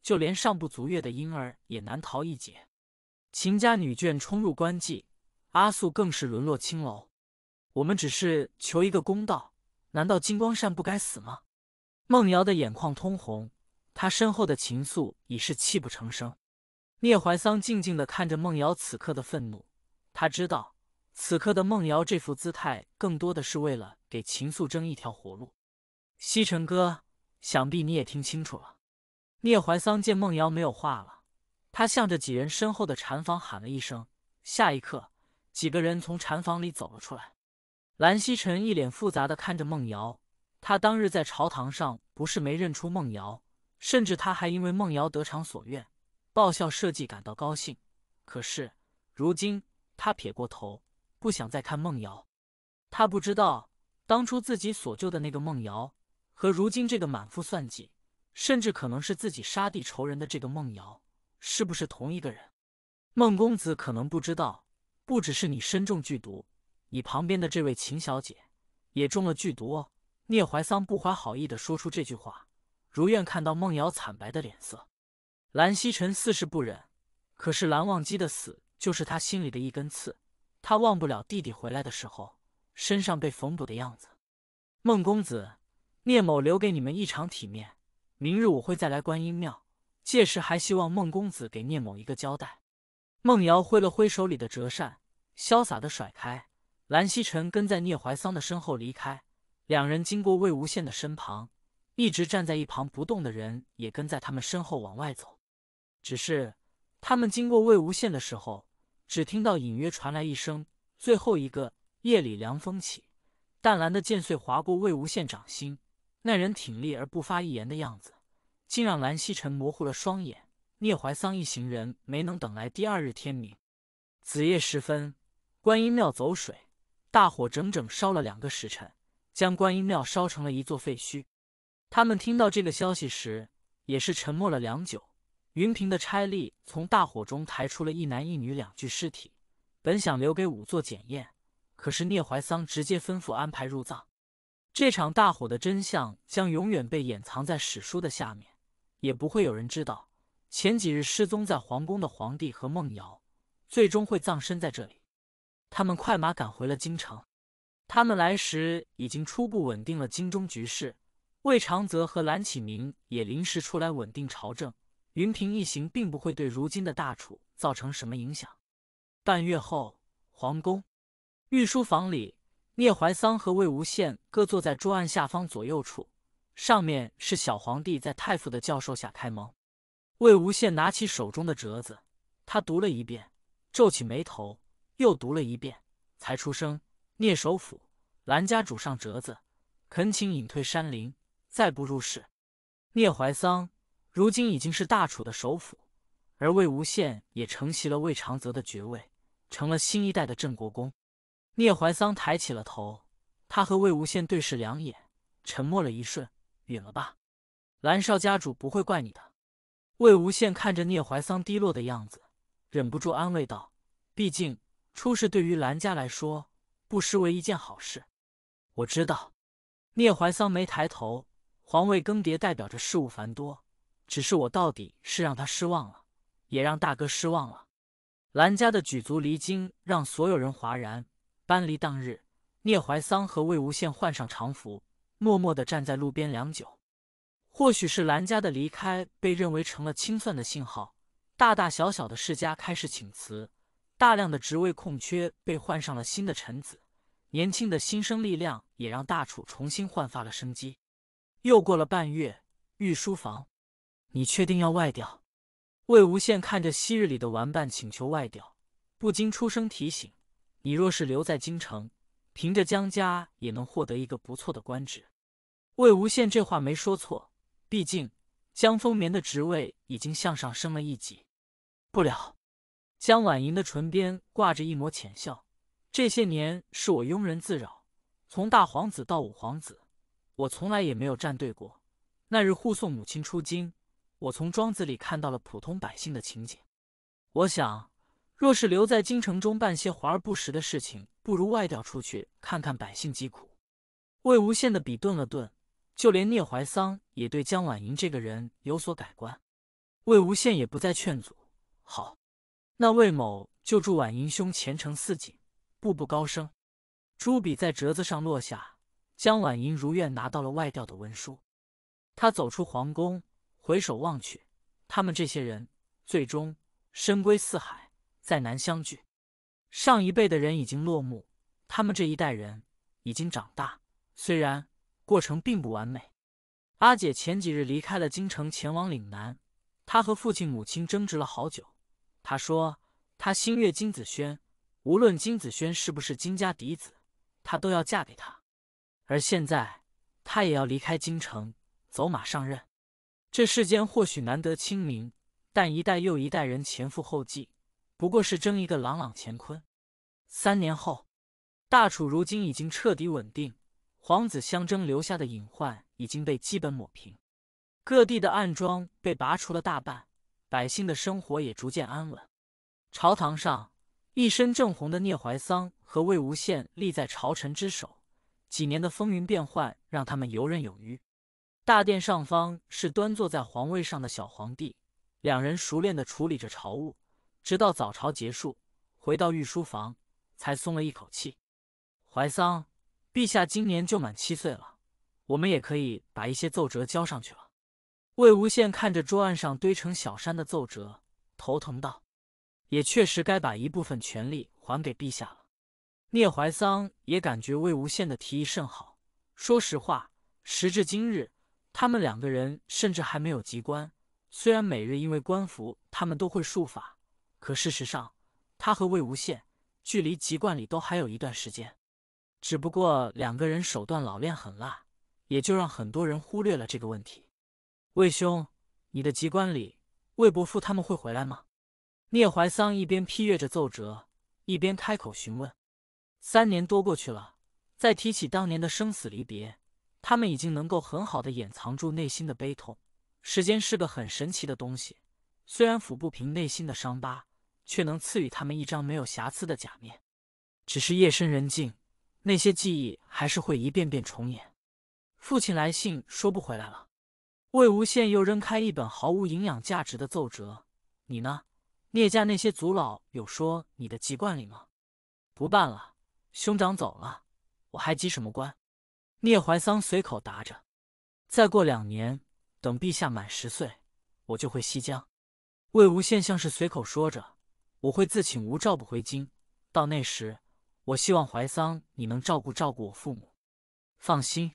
就连尚不足月的婴儿也难逃一劫。秦家女眷冲入官妓，阿素更是沦落青楼。我们只是求一个公道，难道金光善不该死吗？孟瑶的眼眶通红，她身后的情愫已是泣不成声。聂怀桑静静的看着孟瑶此刻的愤怒，他知道此刻的孟瑶这副姿态更多的是为了给秦素珍一条活路。西城哥，想必你也听清楚了。聂怀桑见孟瑶没有话了，他向着几人身后的禅房喊了一声。下一刻，几个人从禅房里走了出来。蓝曦臣一脸复杂的看着孟瑶，他当日在朝堂上不是没认出孟瑶，甚至他还因为孟瑶得偿所愿。爆笑设计感到高兴，可是如今他撇过头，不想再看孟瑶。他不知道当初自己所救的那个孟瑶，和如今这个满腹算计，甚至可能是自己杀弟仇人的这个孟瑶，是不是同一个人？孟公子可能不知道，不只是你身中剧毒，你旁边的这位秦小姐也中了剧毒。哦。聂怀桑不怀好意的说出这句话，如愿看到孟瑶惨白的脸色。蓝曦臣似是不忍，可是蓝忘机的死就是他心里的一根刺，他忘不了弟弟回来的时候身上被缝补的样子。孟公子，聂某留给你们一场体面，明日我会再来观音庙，届时还希望孟公子给聂某一个交代。孟瑶挥了挥手里的折扇，潇洒的甩开。蓝曦臣跟在聂怀桑的身后离开，两人经过魏无羡的身旁，一直站在一旁不动的人也跟在他们身后往外走。只是他们经过魏无羡的时候，只听到隐约传来一声“最后一个夜里凉风起”，淡蓝的剑穗划过魏无羡掌心，那人挺立而不发一言的样子，竟让蓝曦臣模糊了双眼。聂怀桑一行人没能等来第二日天明，子夜时分，观音庙走水，大火整整烧了两个时辰，将观音庙烧成了一座废墟。他们听到这个消息时，也是沉默了良久。云平的差吏从大火中抬出了一男一女两具尸体，本想留给仵作检验，可是聂怀桑直接吩咐安排入葬。这场大火的真相将永远被掩藏在史书的下面，也不会有人知道。前几日失踪在皇宫的皇帝和孟瑶，最终会葬身在这里。他们快马赶回了京城，他们来时已经初步稳定了京中局势。魏长泽和蓝启明也临时出来稳定朝政。云平一行并不会对如今的大楚造成什么影响。半月后，皇宫御书房里，聂怀桑和魏无羡各坐在桌案下方左右处，上面是小皇帝在太傅的教授下开蒙。魏无羡拿起手中的折子，他读了一遍，皱起眉头，又读了一遍，才出声：“聂首辅，兰家主上折子，恳请隐退山林，再不入世。”聂怀桑。如今已经是大楚的首府，而魏无羡也承袭了魏长泽的爵位，成了新一代的镇国公。聂怀桑抬起了头，他和魏无羡对视两眼，沉默了一瞬，允了吧？蓝少家主不会怪你的。魏无羡看着聂怀桑低落的样子，忍不住安慰道：“毕竟出事对于蓝家来说，不失为一件好事。”我知道。聂怀桑没抬头。皇位更迭代表着事务繁多。只是我到底是让他失望了，也让大哥失望了。兰家的举足离京，让所有人哗然。搬离当日，聂怀桑和魏无羡换上常服，默默地站在路边良久。或许是兰家的离开被认为成了清算的信号，大大小小的世家开始请辞，大量的职位空缺被换上了新的臣子，年轻的新生力量也让大楚重新焕发了生机。又过了半月，御书房。你确定要外调？魏无羡看着昔日里的玩伴请求外调，不禁出声提醒：“你若是留在京城，凭着江家也能获得一个不错的官职。”魏无羡这话没说错，毕竟江丰眠的职位已经向上升了一级。不了，江婉莹的唇边挂着一抹浅笑。这些年是我庸人自扰，从大皇子到五皇子，我从来也没有站队过。那日护送母亲出京。我从庄子里看到了普通百姓的情景，我想，若是留在京城中办些华而不实的事情，不如外调出去看看百姓疾苦。魏无羡的笔顿了顿，就连聂怀桑也对江婉莹这个人有所改观。魏无羡也不再劝阻，好，那魏某就祝婉莹兄前程似锦，步步高升。朱笔在折子上落下，江婉莹如愿拿到了外调的文书。他走出皇宫。回首望去，他们这些人最终身归四海，再难相聚。上一辈的人已经落幕，他们这一代人已经长大，虽然过程并不完美。阿姐前几日离开了京城，前往岭南。她和父亲母亲争执了好久。她说她心悦金子轩，无论金子轩是不是金家嫡子，她都要嫁给他。而现在，她也要离开京城，走马上任。这世间或许难得清明，但一代又一代人前赴后继，不过是争一个朗朗乾坤。三年后，大楚如今已经彻底稳定，皇子相争留下的隐患已经被基本抹平，各地的暗桩被拔除了大半，百姓的生活也逐渐安稳。朝堂上，一身正红的聂怀桑和魏无羡立在朝臣之首，几年的风云变幻让他们游刃有余。大殿上方是端坐在皇位上的小皇帝，两人熟练地处理着朝务，直到早朝结束，回到御书房才松了一口气。怀桑，陛下今年就满七岁了，我们也可以把一些奏折交上去了。魏无羡看着桌案上堆成小山的奏折，头疼道：“也确实该把一部分权力还给陛下了。”聂怀桑也感觉魏无羡的提议甚好，说实话，时至今日。他们两个人甚至还没有籍官，虽然每日因为官服他们都会术法，可事实上他和魏无羡距离籍贯里都还有一段时间，只不过两个人手段老练狠辣，也就让很多人忽略了这个问题。魏兄，你的籍贯里魏伯父他们会回来吗？聂怀桑一边批阅着奏折，一边开口询问。三年多过去了，再提起当年的生死离别。他们已经能够很好的掩藏住内心的悲痛。时间是个很神奇的东西，虽然抚不平内心的伤疤，却能赐予他们一张没有瑕疵的假面。只是夜深人静，那些记忆还是会一遍遍重演。父亲来信说不回来了。魏无羡又扔开一本毫无营养价值的奏折。你呢？聂家那些族老有说你的籍贯里吗？不办了，兄长走了，我还急什么官？聂怀桑随口答着：“再过两年，等陛下满十岁，我就回西江。”魏无羡像是随口说着：“我会自请无照不回京。到那时，我希望怀桑你能照顾照顾我父母。”放心，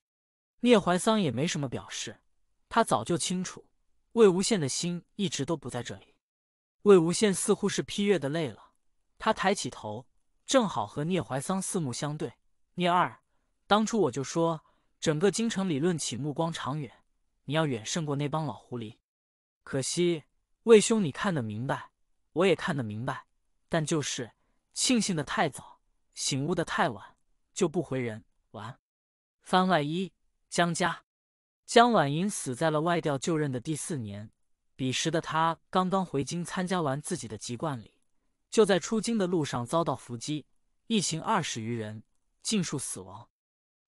聂怀桑也没什么表示。他早就清楚，魏无羡的心一直都不在这里。魏无羡似乎是批阅的累了，他抬起头，正好和聂怀桑四目相对。聂二。当初我就说，整个京城理论起目光长远，你要远胜过那帮老狐狸。可惜魏兄，你看得明白，我也看得明白，但就是庆幸的太早，醒悟的太晚，就不回人完。番外一：江家，江婉莹死在了外调就任的第四年。彼时的他刚刚回京参加完自己的籍贯礼，就在出京的路上遭到伏击，一行二十余人尽数死亡。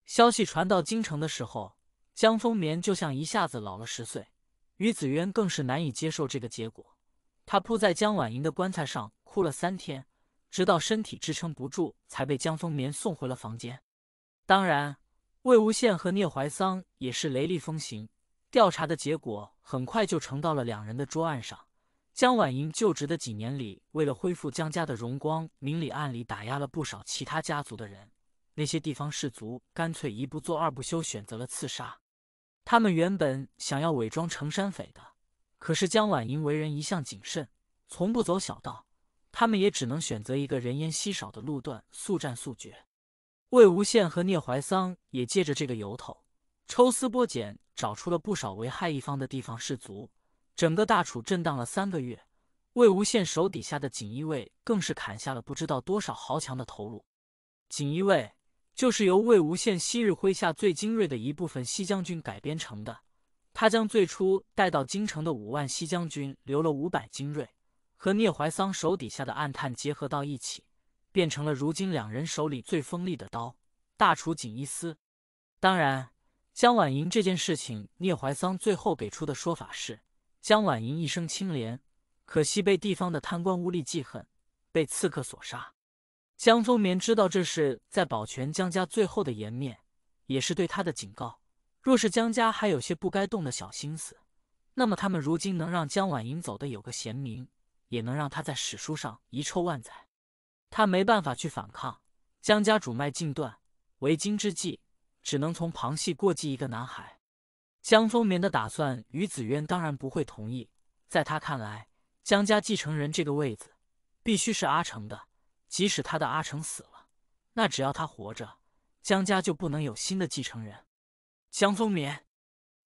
消息传到京城的时候，江丰棉就像一下子老了十岁，于子渊更是难以接受这个结果。他扑在江婉莹的棺材上哭了三天，直到身体支撑不住，才被江丰棉送回了房间。当然，魏无羡和聂怀桑也是雷厉风行，调查的结果很快就呈到了两人的桌案上。江婉莹就职的几年里，为了恢复江家的荣光，明里暗里打压了不少其他家族的人。那些地方士卒干脆一不做二不休，选择了刺杀。他们原本想要伪装成山匪的，可是江婉莹为人一向谨慎，从不走小道，他们也只能选择一个人烟稀少的路段，速战速决。魏无羡和聂怀桑也借着这个由头，抽丝剥茧，找出了不少危害一方的地方士卒。整个大楚震荡了三个月，魏无羡手底下的锦衣卫更是砍下了不知道多少豪强的头颅。锦衣卫。就是由魏无羡昔日麾下最精锐的一部分西将军改编成的。他将最初带到京城的五万西将军留了五百精锐，和聂怀桑手底下的暗探结合到一起，变成了如今两人手里最锋利的刀——大楚锦衣司。当然，江婉莹这件事情，聂怀桑最后给出的说法是：江婉莹一生清廉，可惜被地方的贪官污吏记恨，被刺客所杀。江丰棉知道这是在保全江家最后的颜面，也是对他的警告。若是江家还有些不该动的小心思，那么他们如今能让江婉莹走的有个贤名，也能让他在史书上遗臭万载。他没办法去反抗，江家主脉尽断，为今之计，只能从旁系过继一个男孩。江丰棉的打算，于子渊当然不会同意。在他看来，江家继承人这个位子，必须是阿成的。即使他的阿成死了，那只要他活着，江家就不能有新的继承人。江风眠，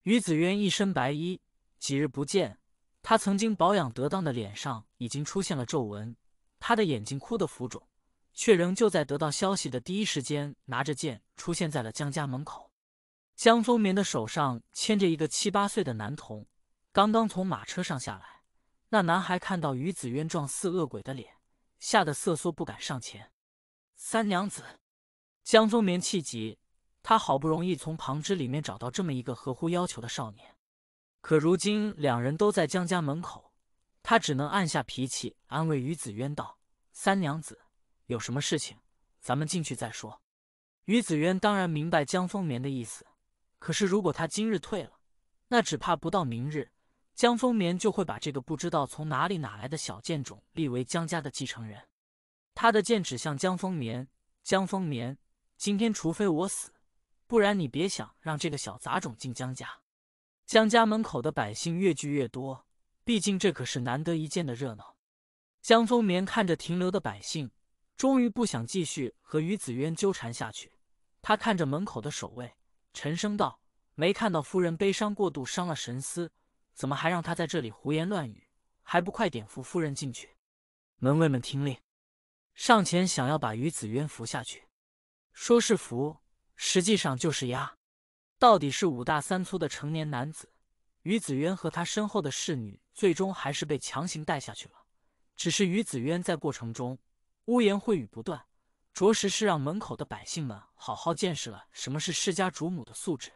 于子渊一身白衣，几日不见，他曾经保养得当的脸上已经出现了皱纹，他的眼睛哭得浮肿，却仍旧在得到消息的第一时间拿着剑出现在了江家门口。江风眠的手上牵着一个七八岁的男童，刚刚从马车上下来。那男孩看到于子渊状似恶鬼的脸。吓得瑟缩不敢上前。三娘子，江风眠气急，他好不容易从旁枝里面找到这么一个合乎要求的少年，可如今两人都在江家门口，他只能按下脾气，安慰于子渊道：“三娘子，有什么事情，咱们进去再说。”于子渊当然明白江风眠的意思，可是如果他今日退了，那只怕不到明日。江丰棉就会把这个不知道从哪里哪来的小贱种立为江家的继承人。他的剑指向江丰棉，江丰棉，今天除非我死，不然你别想让这个小杂种进江家。江家门口的百姓越聚越多，毕竟这可是难得一见的热闹。江丰棉看着停留的百姓，终于不想继续和于子渊纠缠下去。他看着门口的守卫，沉声道：“没看到夫人悲伤过度，伤了神思。”怎么还让他在这里胡言乱语？还不快点扶夫人进去！门卫们听令，上前想要把于子渊扶下去。说是扶，实际上就是压。到底是五大三粗的成年男子，于子渊和他身后的侍女，最终还是被强行带下去了。只是于子渊在过程中污言秽语不断，着实是让门口的百姓们好好见识了什么是世家主母的素质。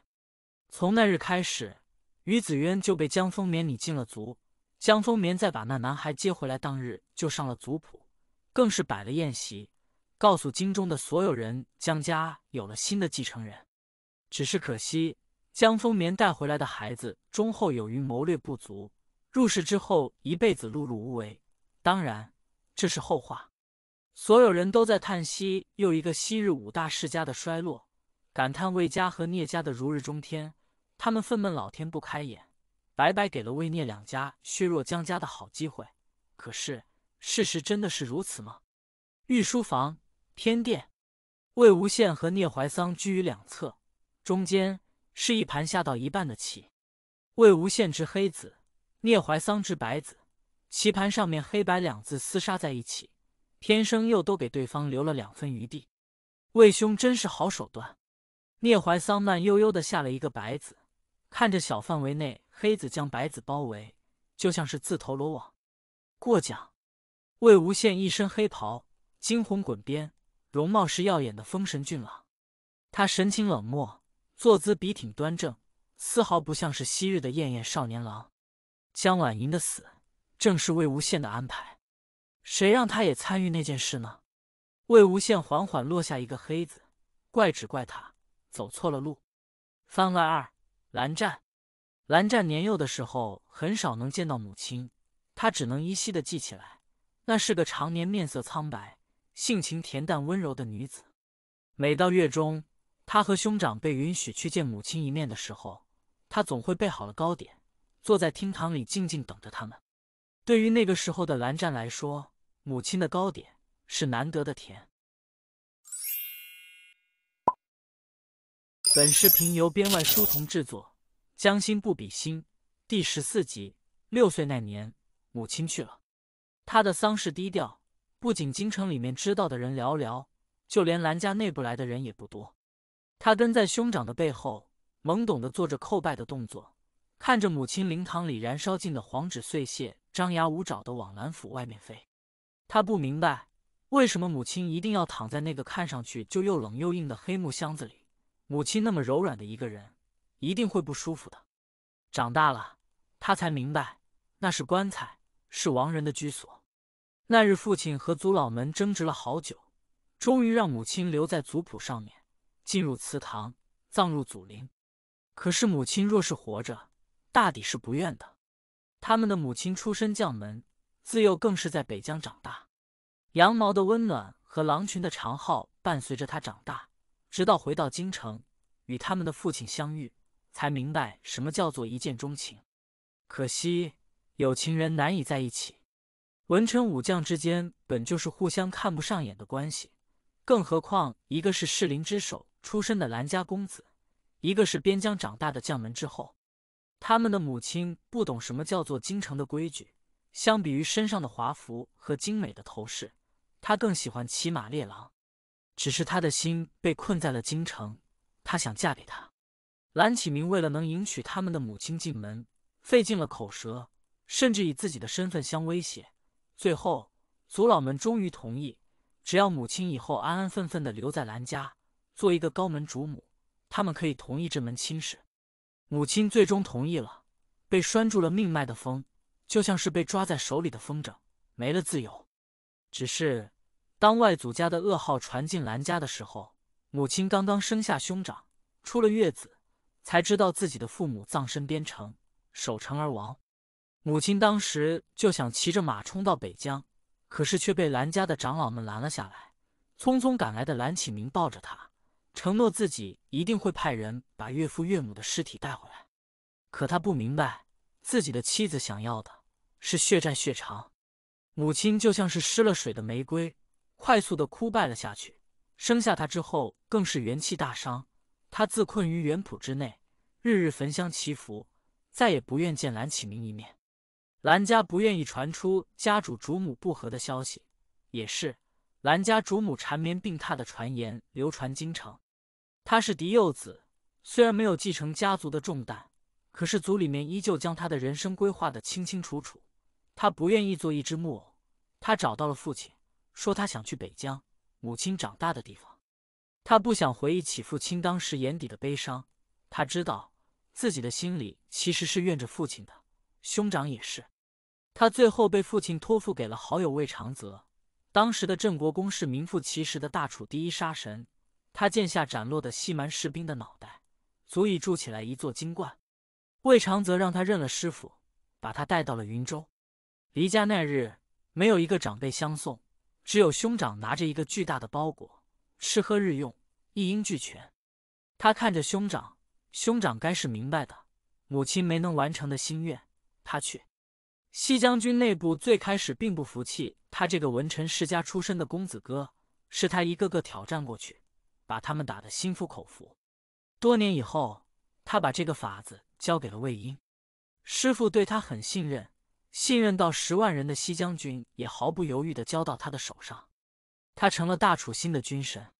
从那日开始。于子渊就被江丰棉拟进了族，江丰棉再把那男孩接回来当日就上了族谱，更是摆了宴席，告诉京中的所有人江家有了新的继承人。只是可惜，江丰棉带回来的孩子忠厚有余，谋略不足，入世之后一辈子碌碌无为。当然，这是后话。所有人都在叹息又一个昔日五大世家的衰落，感叹魏家和聂家的如日中天。他们愤懑老天不开眼，白白给了魏聂两家削弱江家的好机会。可是事实真的是如此吗？御书房偏殿，魏无羡和聂怀桑居于两侧，中间是一盘下到一半的棋。魏无羡执黑子，聂怀桑执白子，棋盘上面黑白两字厮杀在一起，天生又都给对方留了两分余地。魏兄真是好手段。聂怀桑慢悠悠的下了一个白子。看着小范围内黑子将白子包围，就像是自投罗网。过奖，魏无羡一身黑袍，惊鸿滚边，容貌是耀眼的风神俊朗。他神情冷漠，坐姿笔挺端正，丝毫不像是昔日的艳艳少年郎。江晚吟的死，正是魏无羡的安排。谁让他也参与那件事呢？魏无羡缓缓落下一个黑子，怪只怪他走错了路。番外二。蓝湛，蓝湛年幼的时候很少能见到母亲，他只能依稀的记起来，那是个常年面色苍白、性情恬淡温柔的女子。每到月中，他和兄长被允许去见母亲一面的时候，他总会备好了糕点，坐在厅堂里静静等着他们。对于那个时候的蓝湛来说，母亲的糕点是难得的甜。本视频由编外书童制作，《将心不比心》第十四集。六岁那年，母亲去了，他的丧事低调，不仅京城里面知道的人寥寥，就连兰家内部来的人也不多。他跟在兄长的背后，懵懂地做着叩拜的动作，看着母亲灵堂里燃烧尽的黄纸碎屑，张牙舞爪的往兰府外面飞。他不明白，为什么母亲一定要躺在那个看上去就又冷又硬的黑木箱子里。母亲那么柔软的一个人，一定会不舒服的。长大了，他才明白，那是棺材，是亡人的居所。那日，父亲和族老们争执了好久，终于让母亲留在族谱上面，进入祠堂，葬入祖陵。可是，母亲若是活着，大抵是不愿的。他们的母亲出身将门，自幼更是在北疆长大，羊毛的温暖和狼群的长号伴随着他长大。直到回到京城，与他们的父亲相遇，才明白什么叫做一见钟情。可惜有情人难以在一起。文臣武将之间本就是互相看不上眼的关系，更何况一个是士林之首出身的兰家公子，一个是边疆长大的将门之后。他们的母亲不懂什么叫做京城的规矩，相比于身上的华服和精美的头饰，她更喜欢骑马猎狼。只是他的心被困在了京城，他想嫁给他。蓝启明为了能迎娶他们的母亲进门，费尽了口舌，甚至以自己的身份相威胁。最后，族老们终于同意，只要母亲以后安安分分的留在蓝家，做一个高门主母，他们可以同意这门亲事。母亲最终同意了。被拴住了命脉的风，就像是被抓在手里的风筝，没了自由。只是。当外祖家的噩耗传进兰家的时候，母亲刚刚生下兄长，出了月子，才知道自己的父母葬身边城，守城而亡。母亲当时就想骑着马冲到北疆，可是却被兰家的长老们拦了下来。匆匆赶来的兰启明抱着她，承诺自己一定会派人把岳父岳母的尸体带回来。可他不明白，自己的妻子想要的是血债血偿。母亲就像是失了水的玫瑰。快速的哭败了下去。生下他之后，更是元气大伤。他自困于园圃之内，日日焚香祈福，再也不愿见蓝启明一面。蓝家不愿意传出家主主母不和的消息，也是蓝家主母缠绵病榻的传言流传京城。他是嫡幼子，虽然没有继承家族的重担，可是族里面依旧将他的人生规划的清清楚楚。他不愿意做一只木偶。他找到了父亲。说他想去北疆，母亲长大的地方。他不想回忆起父亲当时眼底的悲伤。他知道自己的心里其实是怨着父亲的，兄长也是。他最后被父亲托付给了好友魏长泽。当时的镇国公是名副其实的大楚第一杀神，他剑下斩落的西蛮士兵的脑袋，足以筑起来一座金冠。魏长泽让他认了师傅，把他带到了云州。离家那日，没有一个长辈相送。只有兄长拿着一个巨大的包裹，吃喝日用一应俱全。他看着兄长，兄长该是明白的，母亲没能完成的心愿，他去。西将军内部最开始并不服气他这个文臣世家出身的公子哥，是他一个个挑战过去，把他们打得心服口服。多年以后，他把这个法子交给了魏婴，师傅对他很信任。信任到十万人的西将军也毫不犹豫的交到他的手上，他成了大楚新的军神。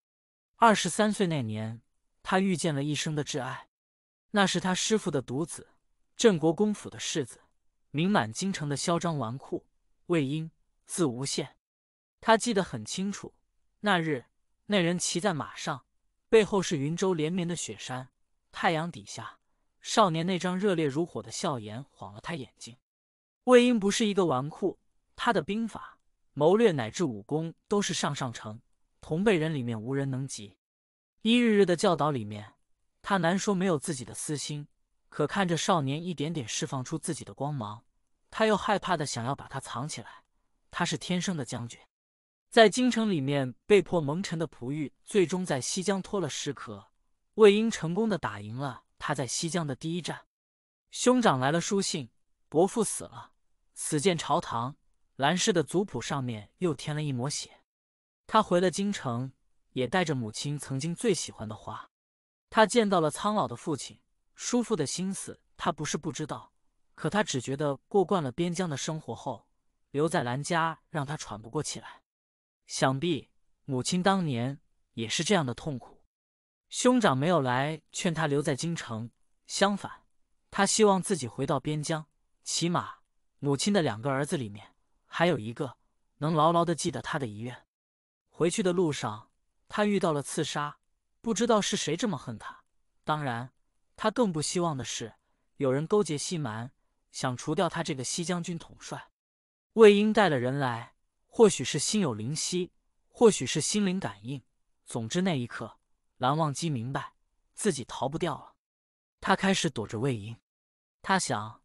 二十三岁那年，他遇见了一生的挚爱，那是他师父的独子，镇国公府的世子，名满京城的嚣张纨绔魏婴，字无羡。他记得很清楚，那日那人骑在马上，背后是云州连绵的雪山，太阳底下，少年那张热烈如火的笑颜晃了他眼睛。魏婴不是一个纨绔，他的兵法、谋略乃至武功都是上上乘，同辈人里面无人能及。一日日的教导里面，他难说没有自己的私心，可看着少年一点点释放出自己的光芒，他又害怕的想要把他藏起来。他是天生的将军，在京城里面被迫蒙尘的璞玉，最终在西江脱了石壳。魏婴成功的打赢了他在西江的第一战。兄长来了书信，伯父死了。死见朝堂，兰氏的族谱上面又添了一抹血。他回了京城，也带着母亲曾经最喜欢的花。他见到了苍老的父亲、叔父的心思，他不是不知道，可他只觉得过惯了边疆的生活后，留在兰家让他喘不过气来。想必母亲当年也是这样的痛苦。兄长没有来劝他留在京城，相反，他希望自己回到边疆，骑马。母亲的两个儿子里面，还有一个能牢牢的记得他的遗愿。回去的路上，他遇到了刺杀，不知道是谁这么恨他。当然，他更不希望的是有人勾结西蛮，想除掉他这个西将军统帅。魏婴带了人来，或许是心有灵犀，或许是心灵感应。总之，那一刻，蓝忘机明白自己逃不掉了。他开始躲着魏婴，他想。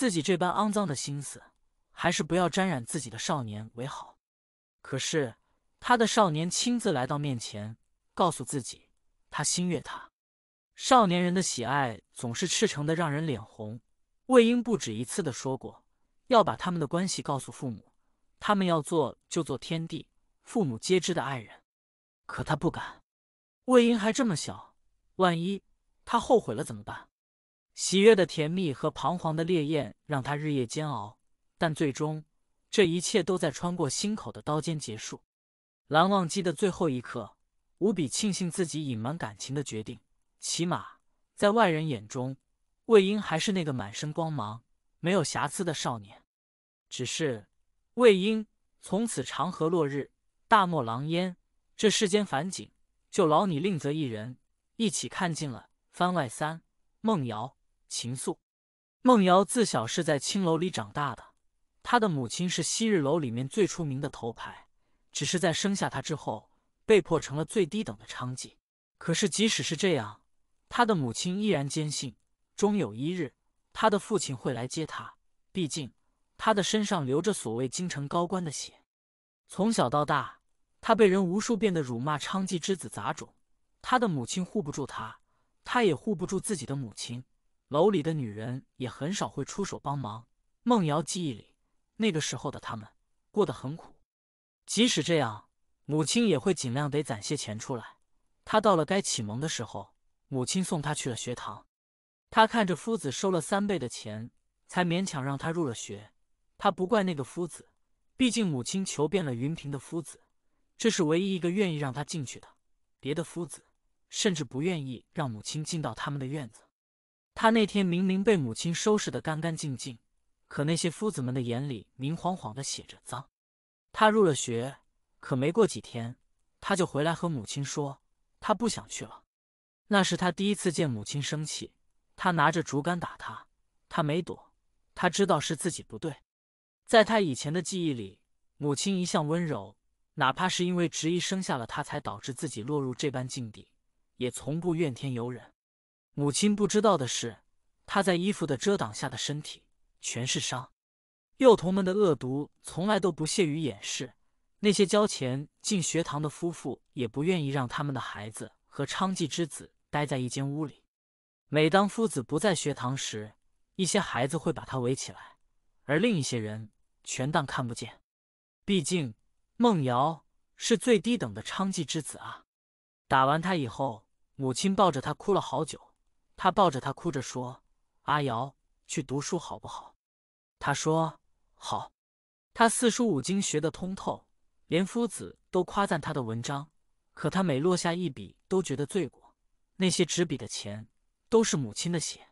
自己这般肮脏的心思，还是不要沾染自己的少年为好。可是他的少年亲自来到面前，告诉自己他心悦他。少年人的喜爱总是赤诚的，让人脸红。魏婴不止一次的说过，要把他们的关系告诉父母，他们要做就做天地父母皆知的爱人。可他不敢。魏婴还这么小，万一他后悔了怎么办？喜悦的甜蜜和彷徨的烈焰让他日夜煎熬，但最终这一切都在穿过心口的刀尖结束。蓝忘机的最后一刻，无比庆幸自己隐瞒感情的决定，起码在外人眼中，魏婴还是那个满身光芒、没有瑕疵的少年。只是魏婴从此长河落日，大漠狼烟，这世间繁景就劳你另择一人，一起看尽了番外三梦瑶。秦素，孟瑶自小是在青楼里长大的。她的母亲是昔日楼里面最出名的头牌，只是在生下她之后，被迫成了最低等的娼妓。可是即使是这样，她的母亲依然坚信，终有一日，她的父亲会来接她。毕竟，她的身上流着所谓京城高官的血。从小到大，她被人无数遍的辱骂“娼妓之子、杂种”。她的母亲护不住她，她也护不住自己的母亲。楼里的女人也很少会出手帮忙。梦瑶记忆里，那个时候的他们过得很苦。即使这样，母亲也会尽量得攒些钱出来。他到了该启蒙的时候，母亲送他去了学堂。他看着夫子收了三倍的钱，才勉强让他入了学。他不怪那个夫子，毕竟母亲求遍了云平的夫子，这是唯一一个愿意让他进去的。别的夫子甚至不愿意让母亲进到他们的院子。他那天明明被母亲收拾得干干净净，可那些夫子们的眼里明晃晃的写着脏。他入了学，可没过几天，他就回来和母亲说他不想去了。那是他第一次见母亲生气，他拿着竹竿打他，他没躲，他知道是自己不对。在他以前的记忆里，母亲一向温柔，哪怕是因为执意生下了他才导致自己落入这般境地，也从不怨天尤人。母亲不知道的是，他在衣服的遮挡下的身体全是伤。幼童们的恶毒从来都不屑于掩饰。那些交钱进学堂的夫妇也不愿意让他们的孩子和娼妓之子待在一间屋里。每当夫子不在学堂时，一些孩子会把他围起来，而另一些人全当看不见。毕竟，梦瑶是最低等的娼妓之子啊！打完他以后，母亲抱着他哭了好久。他抱着他哭着说：“阿瑶，去读书好不好？”他说：“好。”他四书五经学得通透，连夫子都夸赞他的文章。可他每落下一笔都觉得罪过，那些纸笔的钱都是母亲的血。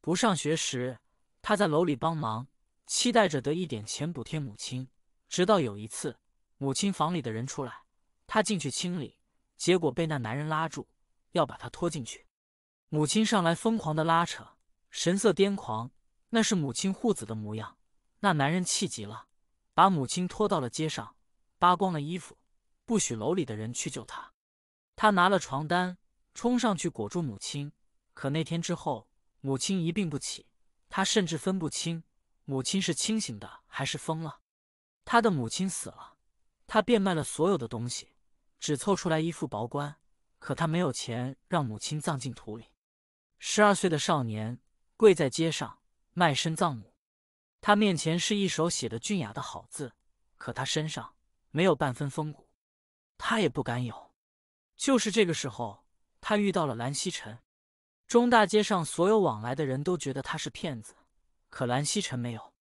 不上学时，他在楼里帮忙，期待着得一点钱补贴母亲。直到有一次，母亲房里的人出来，他进去清理，结果被那男人拉住，要把他拖进去。母亲上来疯狂的拉扯，神色癫狂，那是母亲护子的模样。那男人气急了，把母亲拖到了街上，扒光了衣服，不许楼里的人去救他。他拿了床单，冲上去裹住母亲。可那天之后，母亲一病不起，他甚至分不清母亲是清醒的还是疯了。他的母亲死了，他变卖了所有的东西，只凑出来一副薄棺，可他没有钱让母亲葬进土里。十二岁的少年跪在街上卖身葬母，他面前是一手写的俊雅的好字，可他身上没有半分风骨，他也不敢有。就是这个时候，他遇到了蓝曦臣。中大街上所有往来的人都觉得他是骗子，可蓝曦臣没有。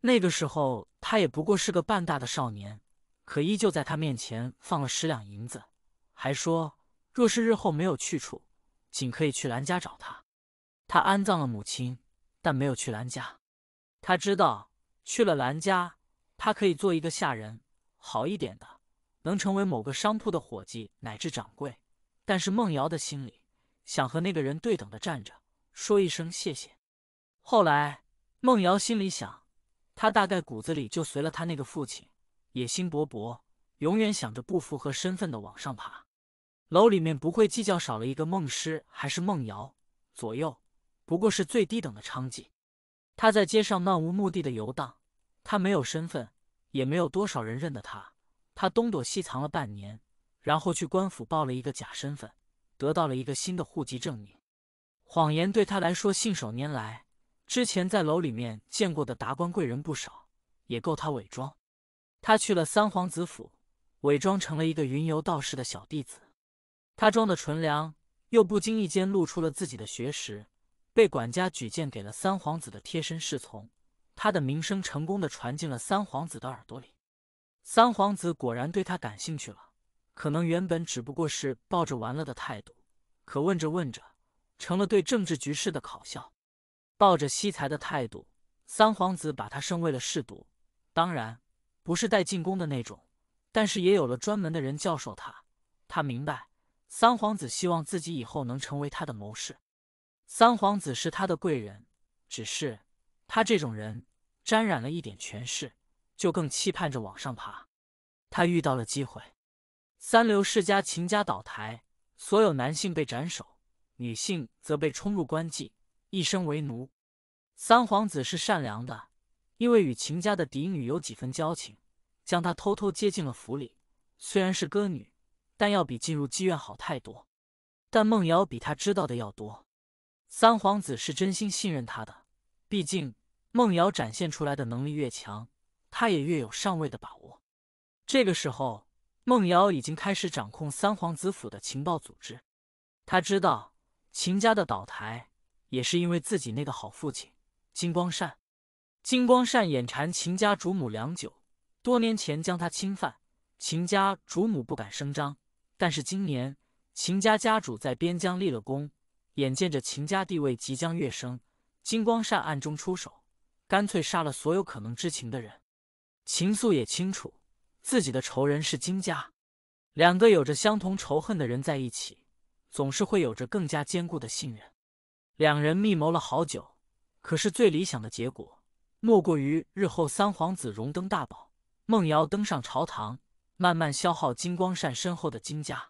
那个时候，他也不过是个半大的少年，可依旧在他面前放了十两银子，还说若是日后没有去处。仅可以去兰家找他。他安葬了母亲，但没有去兰家。他知道去了兰家，他可以做一个下人，好一点的，能成为某个商铺的伙计乃至掌柜。但是孟瑶的心里想和那个人对等的站着，说一声谢谢。后来，孟瑶心里想，他大概骨子里就随了他那个父亲，野心勃勃，永远想着不符合身份的往上爬。楼里面不会计较少了一个梦师还是梦瑶，左右不过是最低等的娼妓。他在街上漫无目的的游荡，他没有身份，也没有多少人认得他。他东躲西藏了半年，然后去官府报了一个假身份，得到了一个新的户籍证明。谎言对他来说信手拈来。之前在楼里面见过的达官贵人不少，也够他伪装。他去了三皇子府，伪装成了一个云游道士的小弟子。他装的纯良，又不经意间露出了自己的学识，被管家举荐给了三皇子的贴身侍从。他的名声成功的传进了三皇子的耳朵里，三皇子果然对他感兴趣了。可能原本只不过是抱着玩乐的态度，可问着问着，成了对政治局势的考校。抱着惜才的态度，三皇子把他升为了侍读，当然不是带进宫的那种，但是也有了专门的人教授他。他明白。三皇子希望自己以后能成为他的谋士。三皇子是他的贵人，只是他这种人沾染了一点权势，就更期盼着往上爬。他遇到了机会，三流世家秦家倒台，所有男性被斩首，女性则被冲入官妓，一生为奴。三皇子是善良的，因为与秦家的嫡女有几分交情，将她偷偷接进了府里，虽然是歌女。但要比进入妓院好太多。但孟瑶比他知道的要多。三皇子是真心信任他的，毕竟孟瑶展现出来的能力越强，他也越有上位的把握。这个时候，孟瑶已经开始掌控三皇子府的情报组织。他知道秦家的倒台也是因为自己那个好父亲金光善。金光善眼馋秦家主母良久，多年前将她侵犯，秦家主母不敢声张。但是今年秦家家主在边疆立了功，眼见着秦家地位即将跃升，金光善暗中出手，干脆杀了所有可能知情的人。秦素也清楚自己的仇人是金家，两个有着相同仇恨的人在一起，总是会有着更加坚固的信任。两人密谋了好久，可是最理想的结果，莫过于日后三皇子荣登大宝，孟瑶登上朝堂。慢慢消耗金光善身后的金家，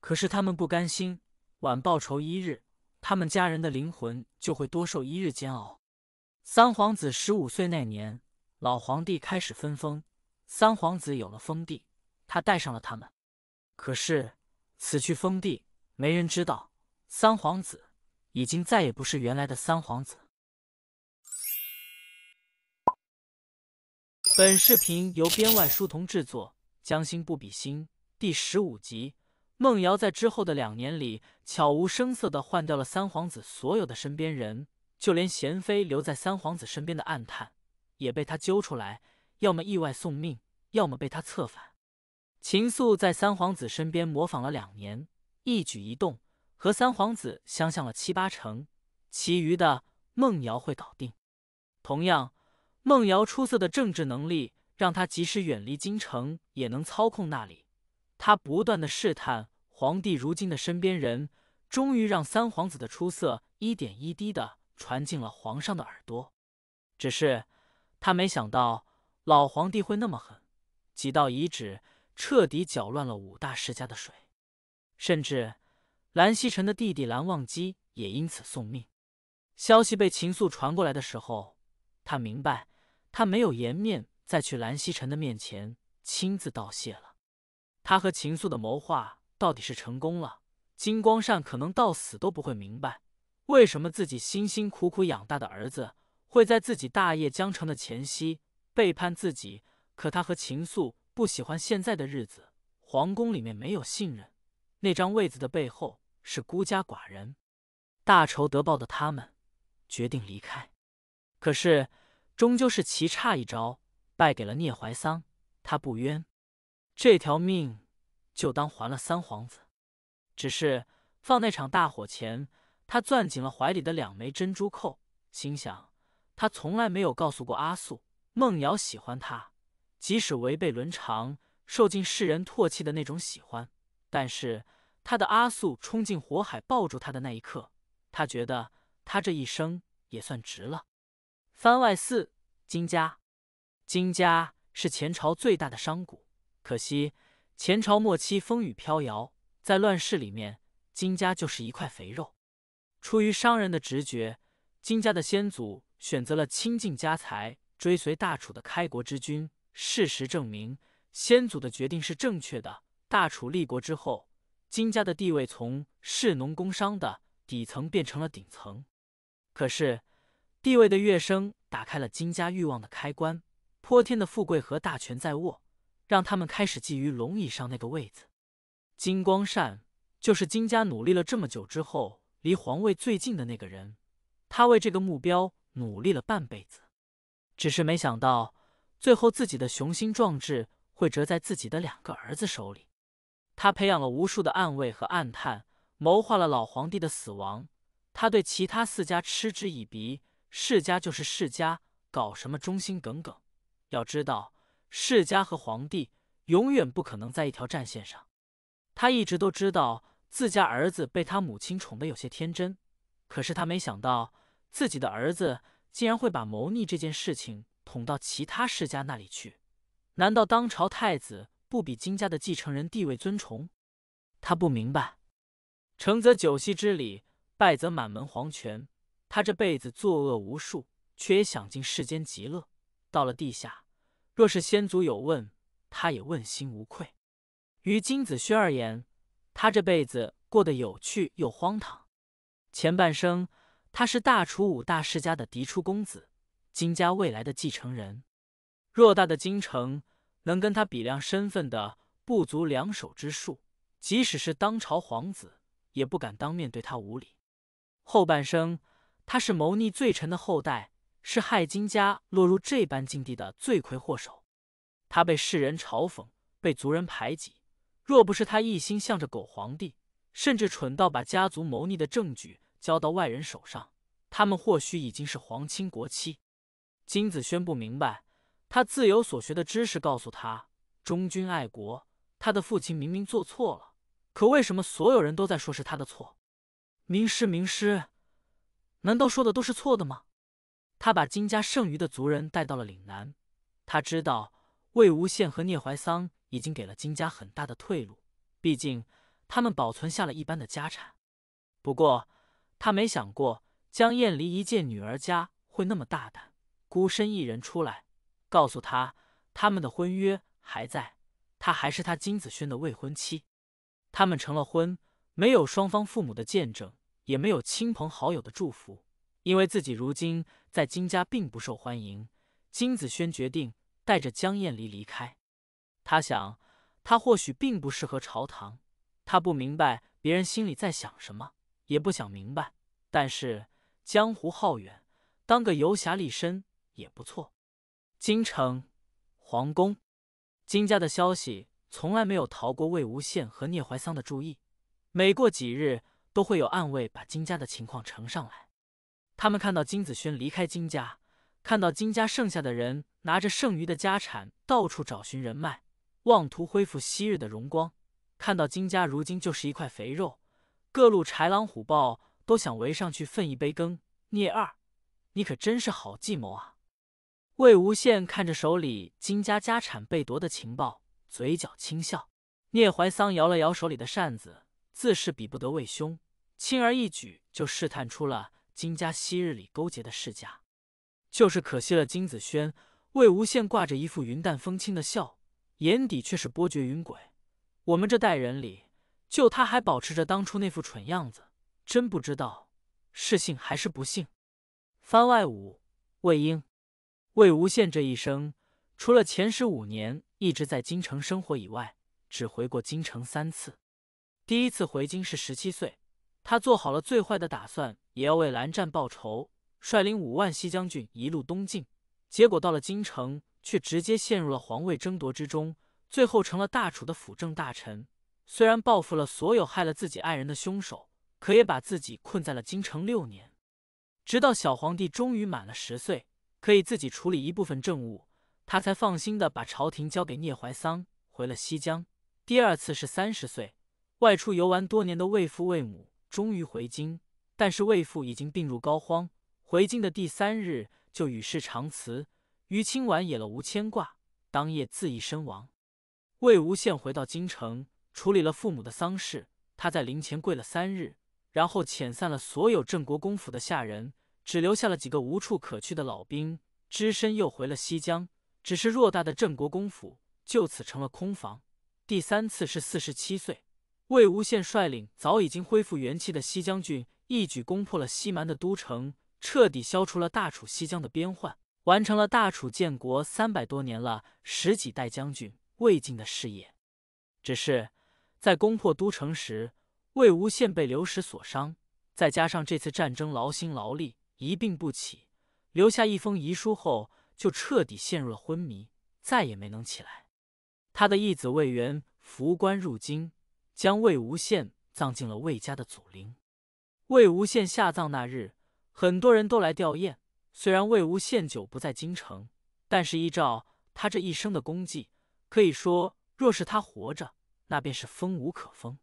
可是他们不甘心，晚报仇一日，他们家人的灵魂就会多受一日煎熬。三皇子十五岁那年，老皇帝开始分封，三皇子有了封地，他带上了他们。可是此去封地，没人知道，三皇子已经再也不是原来的三皇子。本视频由编外书童制作。将心不比心，第十五集。孟瑶在之后的两年里，悄无声色的换掉了三皇子所有的身边人，就连娴妃留在三皇子身边的暗探，也被他揪出来，要么意外送命，要么被他策反。秦素在三皇子身边模仿了两年，一举一动和三皇子相像了七八成，其余的孟瑶会搞定。同样，孟瑶出色的政治能力。让他即使远离京城，也能操控那里。他不断的试探皇帝如今的身边人，终于让三皇子的出色一点一滴的传进了皇上的耳朵。只是他没想到老皇帝会那么狠，几道遗旨彻底搅乱了五大世家的水，甚至蓝曦臣的弟弟蓝忘机也因此送命。消息被秦素传过来的时候，他明白他没有颜面。再去蓝曦臣的面前亲自道谢了。他和秦素的谋划到底是成功了。金光善可能到死都不会明白，为什么自己辛辛苦苦养大的儿子会在自己大业将成的前夕背叛自己。可他和秦素不喜欢现在的日子，皇宫里面没有信任，那张位子的背后是孤家寡人。大仇得报的他们决定离开，可是终究是棋差一招。败给了聂怀桑，他不冤，这条命就当还了三皇子。只是放那场大火前，他攥紧了怀里的两枚珍珠扣，心想他从来没有告诉过阿素，孟瑶喜欢他，即使违背伦常，受尽世人唾弃的那种喜欢。但是他的阿素冲进火海抱住他的那一刻，他觉得他这一生也算值了。番外四金家。金家是前朝最大的商贾，可惜前朝末期风雨飘摇，在乱世里面，金家就是一块肥肉。出于商人的直觉，金家的先祖选择了倾尽家财追随大楚的开国之君。事实证明，先祖的决定是正确的。大楚立国之后，金家的地位从士农工商的底层变成了顶层。可是，地位的跃升打开了金家欲望的开关。泼天的富贵和大权在握，让他们开始觊觎龙椅上那个位子。金光善就是金家努力了这么久之后，离皇位最近的那个人。他为这个目标努力了半辈子，只是没想到最后自己的雄心壮志会折在自己的两个儿子手里。他培养了无数的暗卫和暗探，谋划了老皇帝的死亡。他对其他四家嗤之以鼻，世家就是世家，搞什么忠心耿耿？要知道，世家和皇帝永远不可能在一条战线上。他一直都知道自家儿子被他母亲宠得有些天真，可是他没想到自己的儿子竟然会把谋逆这件事情捅到其他世家那里去。难道当朝太子不比金家的继承人地位尊崇？他不明白，成则九锡之礼，败则满门黄泉。他这辈子作恶无数，却也享尽世间极乐，到了地下。若是先祖有问，他也问心无愧。于金子轩而言，他这辈子过得有趣又荒唐。前半生，他是大楚五大世家的嫡出公子，金家未来的继承人。偌大的京城，能跟他比量身份的不足两手之数，即使是当朝皇子，也不敢当面对他无礼。后半生，他是谋逆罪臣的后代。是害金家落入这般境地的罪魁祸首，他被世人嘲讽，被族人排挤。若不是他一心向着狗皇帝，甚至蠢到把家族谋逆的证据交到外人手上，他们或许已经是皇亲国戚。金子轩不明白，他自有所学的知识告诉他忠君爱国。他的父亲明明做错了，可为什么所有人都在说是他的错？名师，名师，难道说的都是错的吗？他把金家剩余的族人带到了岭南。他知道魏无羡和聂怀桑已经给了金家很大的退路，毕竟他们保存下了一般的家产。不过，他没想过江燕离一介女儿家会那么大胆，孤身一人出来，告诉他他们的婚约还在，他还是他金子轩的未婚妻。他们成了婚，没有双方父母的见证，也没有亲朋好友的祝福。因为自己如今在金家并不受欢迎，金子轩决定带着江燕离离开。他想，他或许并不适合朝堂，他不明白别人心里在想什么，也不想明白。但是江湖浩远，当个游侠立身也不错。京城皇宫，金家的消息从来没有逃过魏无羡和聂怀桑的注意，每过几日都会有暗卫把金家的情况呈上来。他们看到金子轩离开金家，看到金家剩下的人拿着剩余的家产到处找寻人脉，妄图恢复昔日的荣光。看到金家如今就是一块肥肉，各路豺狼虎豹都想围上去分一杯羹。聂二，你可真是好计谋啊！魏无羡看着手里金家家产被夺的情报，嘴角轻笑。聂怀桑摇了摇手里的扇子，自是比不得魏兄，轻而易举就试探出了。金家昔日里勾结的世家，就是可惜了金子轩。魏无羡挂着一副云淡风轻的笑，眼底却是波谲云诡。我们这代人里，就他还保持着当初那副蠢样子，真不知道是幸还是不幸。番外五：魏婴。魏无羡这一生，除了前十五年一直在京城生活以外，只回过京城三次。第一次回京是十七岁。他做好了最坏的打算，也要为蓝湛报仇，率领五万西将军一路东进。结果到了京城，却直接陷入了皇位争夺之中，最后成了大楚的辅政大臣。虽然报复了所有害了自己爱人的凶手，可也把自己困在了京城六年。直到小皇帝终于满了十岁，可以自己处理一部分政务，他才放心的把朝廷交给聂怀桑，回了西江。第二次是三十岁，外出游玩多年的魏父魏母。终于回京，但是魏父已经病入膏肓。回京的第三日就与世长辞。于清婉也了无牵挂，当夜自缢身亡。魏无羡回到京城，处理了父母的丧事。他在灵前跪了三日，然后遣散了所有镇国公府的下人，只留下了几个无处可去的老兵，只身又回了西江。只是偌大的镇国公府就此成了空房。第三次是四十七岁。魏无羡率领早已经恢复元气的西将军，一举攻破了西蛮的都城，彻底消除了大楚西疆的边患，完成了大楚建国三百多年了十几代将军未尽的事业。只是在攻破都城时，魏无羡被流矢所伤，再加上这次战争劳心劳力，一病不起，留下一封遗书后，就彻底陷入了昏迷，再也没能起来。他的义子魏源扶棺入京。将魏无羡葬进了魏家的祖陵。魏无羡下葬那日，很多人都来吊唁。虽然魏无羡久不在京城，但是依照他这一生的功绩，可以说，若是他活着，那便是封无可封。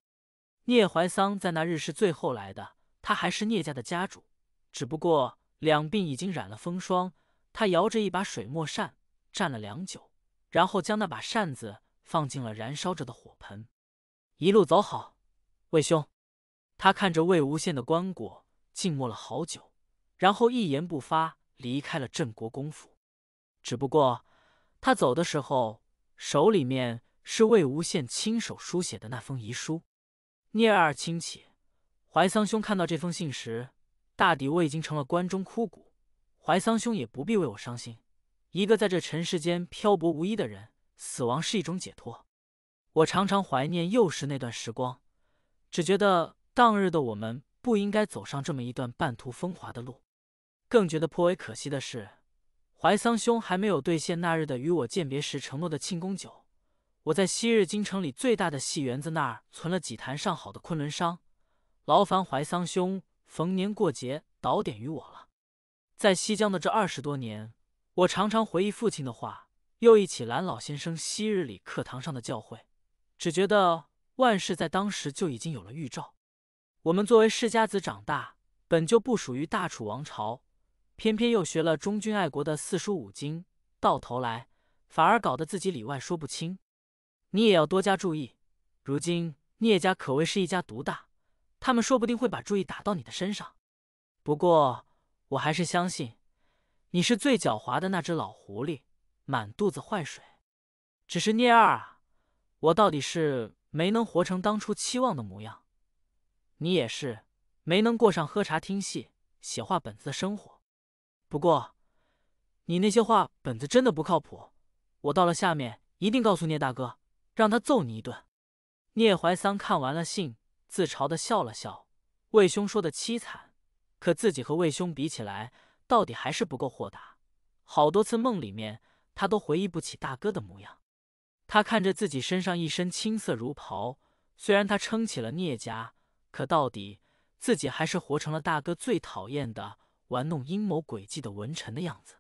聂怀桑在那日是最后来的，他还是聂家的家主，只不过两鬓已经染了风霜。他摇着一把水墨扇，站了良久，然后将那把扇子放进了燃烧着的火盆。一路走好，魏兄。他看着魏无羡的棺椁，静默了好久，然后一言不发离开了镇国公府。只不过，他走的时候，手里面是魏无羡亲手书写的那封遗书。聂二亲戚，怀桑兄，看到这封信时，大抵我已经成了关中枯骨，怀桑兄也不必为我伤心。一个在这尘世间漂泊无依的人，死亡是一种解脱。我常常怀念幼时那段时光，只觉得当日的我们不应该走上这么一段半途风华的路，更觉得颇为可惜的是，怀桑兄还没有兑现那日的与我鉴别时承诺的庆功酒。我在昔日京城里最大的戏园子那儿存了几坛上好的昆仑商，劳烦怀桑兄逢年过节倒点于我了。在西江的这二十多年，我常常回忆父亲的话，又忆起蓝老先生昔日里课堂上的教诲。只觉得万事在当时就已经有了预兆。我们作为世家子长大，本就不属于大楚王朝，偏偏又学了忠君爱国的四书五经，到头来反而搞得自己里外说不清。你也要多加注意。如今聂家可谓是一家独大，他们说不定会把注意打到你的身上。不过我还是相信，你是最狡猾的那只老狐狸，满肚子坏水。只是聂二啊。我到底是没能活成当初期望的模样，你也是没能过上喝茶听戏、写画本子的生活。不过，你那些画本子真的不靠谱，我到了下面一定告诉聂大哥，让他揍你一顿。聂怀桑看完了信，自嘲的笑了笑。魏兄说的凄惨，可自己和魏兄比起来，到底还是不够豁达。好多次梦里面，他都回忆不起大哥的模样。他看着自己身上一身青色如袍，虽然他撑起了聂家，可到底自己还是活成了大哥最讨厌的玩弄阴谋诡计的文臣的样子。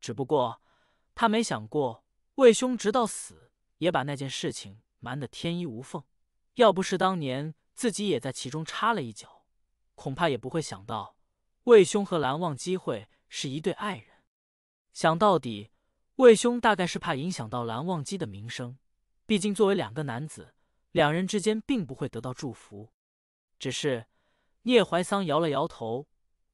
只不过他没想过，魏兄直到死也把那件事情瞒得天衣无缝。要不是当年自己也在其中插了一脚，恐怕也不会想到魏兄和蓝忘机会是一对爱人。想到底。魏兄大概是怕影响到蓝忘机的名声，毕竟作为两个男子，两人之间并不会得到祝福。只是聂怀桑摇了摇头。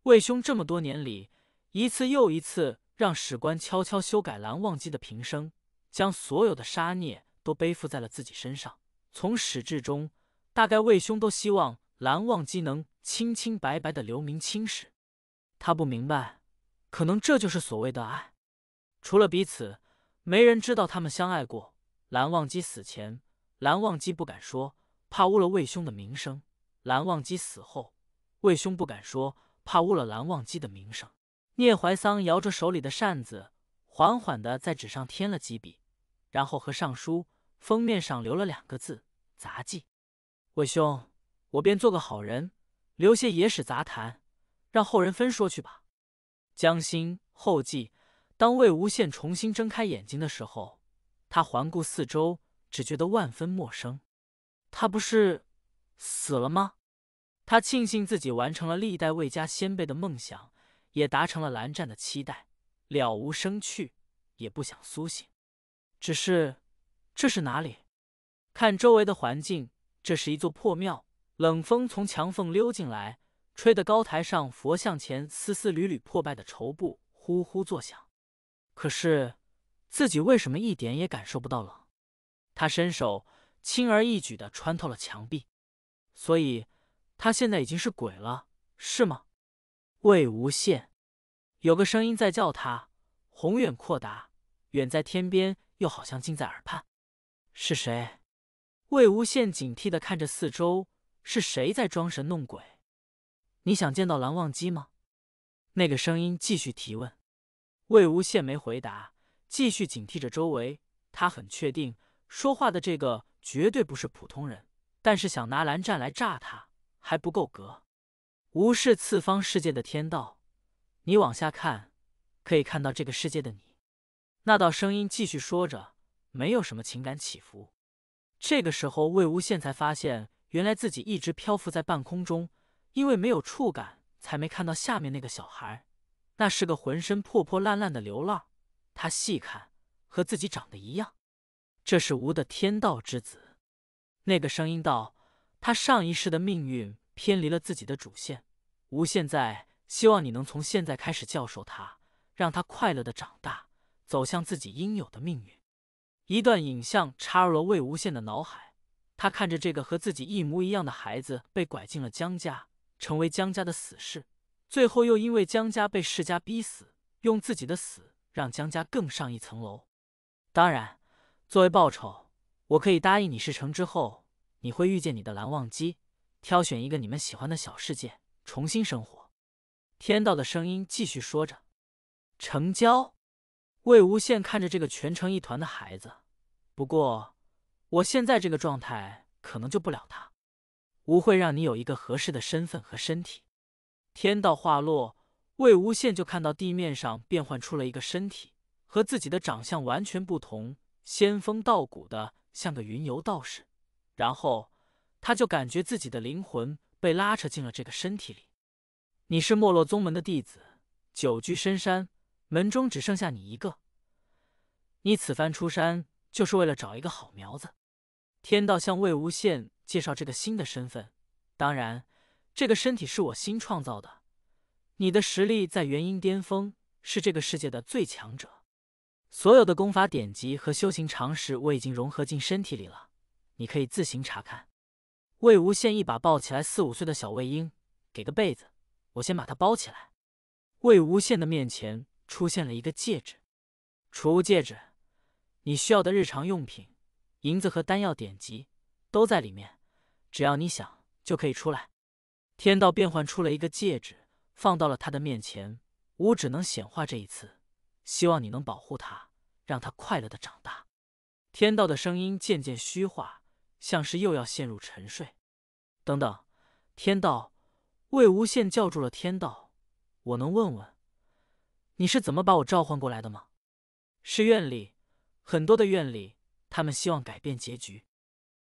魏兄这么多年里，一次又一次让史官悄悄修改蓝忘机的平生，将所有的杀孽都背负在了自己身上。从始至终，大概魏兄都希望蓝忘机能清清白白的留名青史。他不明白，可能这就是所谓的爱。除了彼此，没人知道他们相爱过。蓝忘机死前，蓝忘机不敢说，怕污了魏兄的名声。蓝忘机死后，魏兄不敢说，怕污了蓝忘机的名声。聂怀桑摇着手里的扇子，缓缓地在纸上添了几笔，然后和上书封面上留了两个字：杂记。魏兄，我便做个好人，留些野史杂谈，让后人分说去吧。江心后记。当魏无羡重新睁开眼睛的时候，他环顾四周，只觉得万分陌生。他不是死了吗？他庆幸自己完成了历代魏家先辈的梦想，也达成了蓝湛的期待。了无生趣，也不想苏醒。只是，这是哪里？看周围的环境，这是一座破庙。冷风从墙缝溜进来，吹得高台上佛像前丝丝缕缕破败的绸布呼呼作响。可是，自己为什么一点也感受不到冷？他伸手，轻而易举地穿透了墙壁。所以，他现在已经是鬼了，是吗？魏无羡，有个声音在叫他，宏远阔达，远在天边，又好像近在耳畔。是谁？魏无羡警惕地看着四周，是谁在装神弄鬼？你想见到蓝忘机吗？那个声音继续提问。魏无羡没回答，继续警惕着周围。他很确定，说话的这个绝对不是普通人，但是想拿蓝湛来炸他还不够格。无视次方世界的天道，你往下看，可以看到这个世界的你。那道声音继续说着，没有什么情感起伏。这个时候，魏无羡才发现，原来自己一直漂浮在半空中，因为没有触感，才没看到下面那个小孩。那是个浑身破破烂烂的流浪，他细看和自己长得一样。这是吾的天道之子。那个声音道：“他上一世的命运偏离了自己的主线，吾现在希望你能从现在开始教授他，让他快乐的长大，走向自己应有的命运。”一段影像插入了魏无羡的脑海，他看着这个和自己一模一样的孩子被拐进了江家，成为江家的死士。最后又因为江家被世家逼死，用自己的死让江家更上一层楼。当然，作为报酬，我可以答应你，事成之后你会遇见你的蓝忘机，挑选一个你们喜欢的小世界重新生活。天道的声音继续说着：“成交。”魏无羡看着这个蜷成一团的孩子，不过我现在这个状态可能救不了他。吾会让你有一个合适的身份和身体。天道话落，魏无羡就看到地面上变换出了一个身体，和自己的长相完全不同，仙风道骨的像个云游道士。然后他就感觉自己的灵魂被拉扯进了这个身体里。你是没落宗门的弟子，久居深山，门中只剩下你一个。你此番出山就是为了找一个好苗子。天道向魏无羡介绍这个新的身份，当然。这个身体是我新创造的，你的实力在元婴巅峰，是这个世界的最强者。所有的功法典籍和修行常识我已经融合进身体里了，你可以自行查看。魏无羡一把抱起来四五岁的小魏婴，给个被子，我先把它包起来。魏无羡的面前出现了一个戒指，储物戒指，你需要的日常用品、银子和丹药典籍都在里面，只要你想就可以出来。天道变换出了一个戒指，放到了他的面前。吾只能显化这一次，希望你能保护他，让他快乐的长大。天道的声音渐渐虚化，像是又要陷入沉睡。等等，天道，魏无羡叫住了天道：“我能问问，你是怎么把我召唤过来的吗？”是怨力，很多的怨力，他们希望改变结局。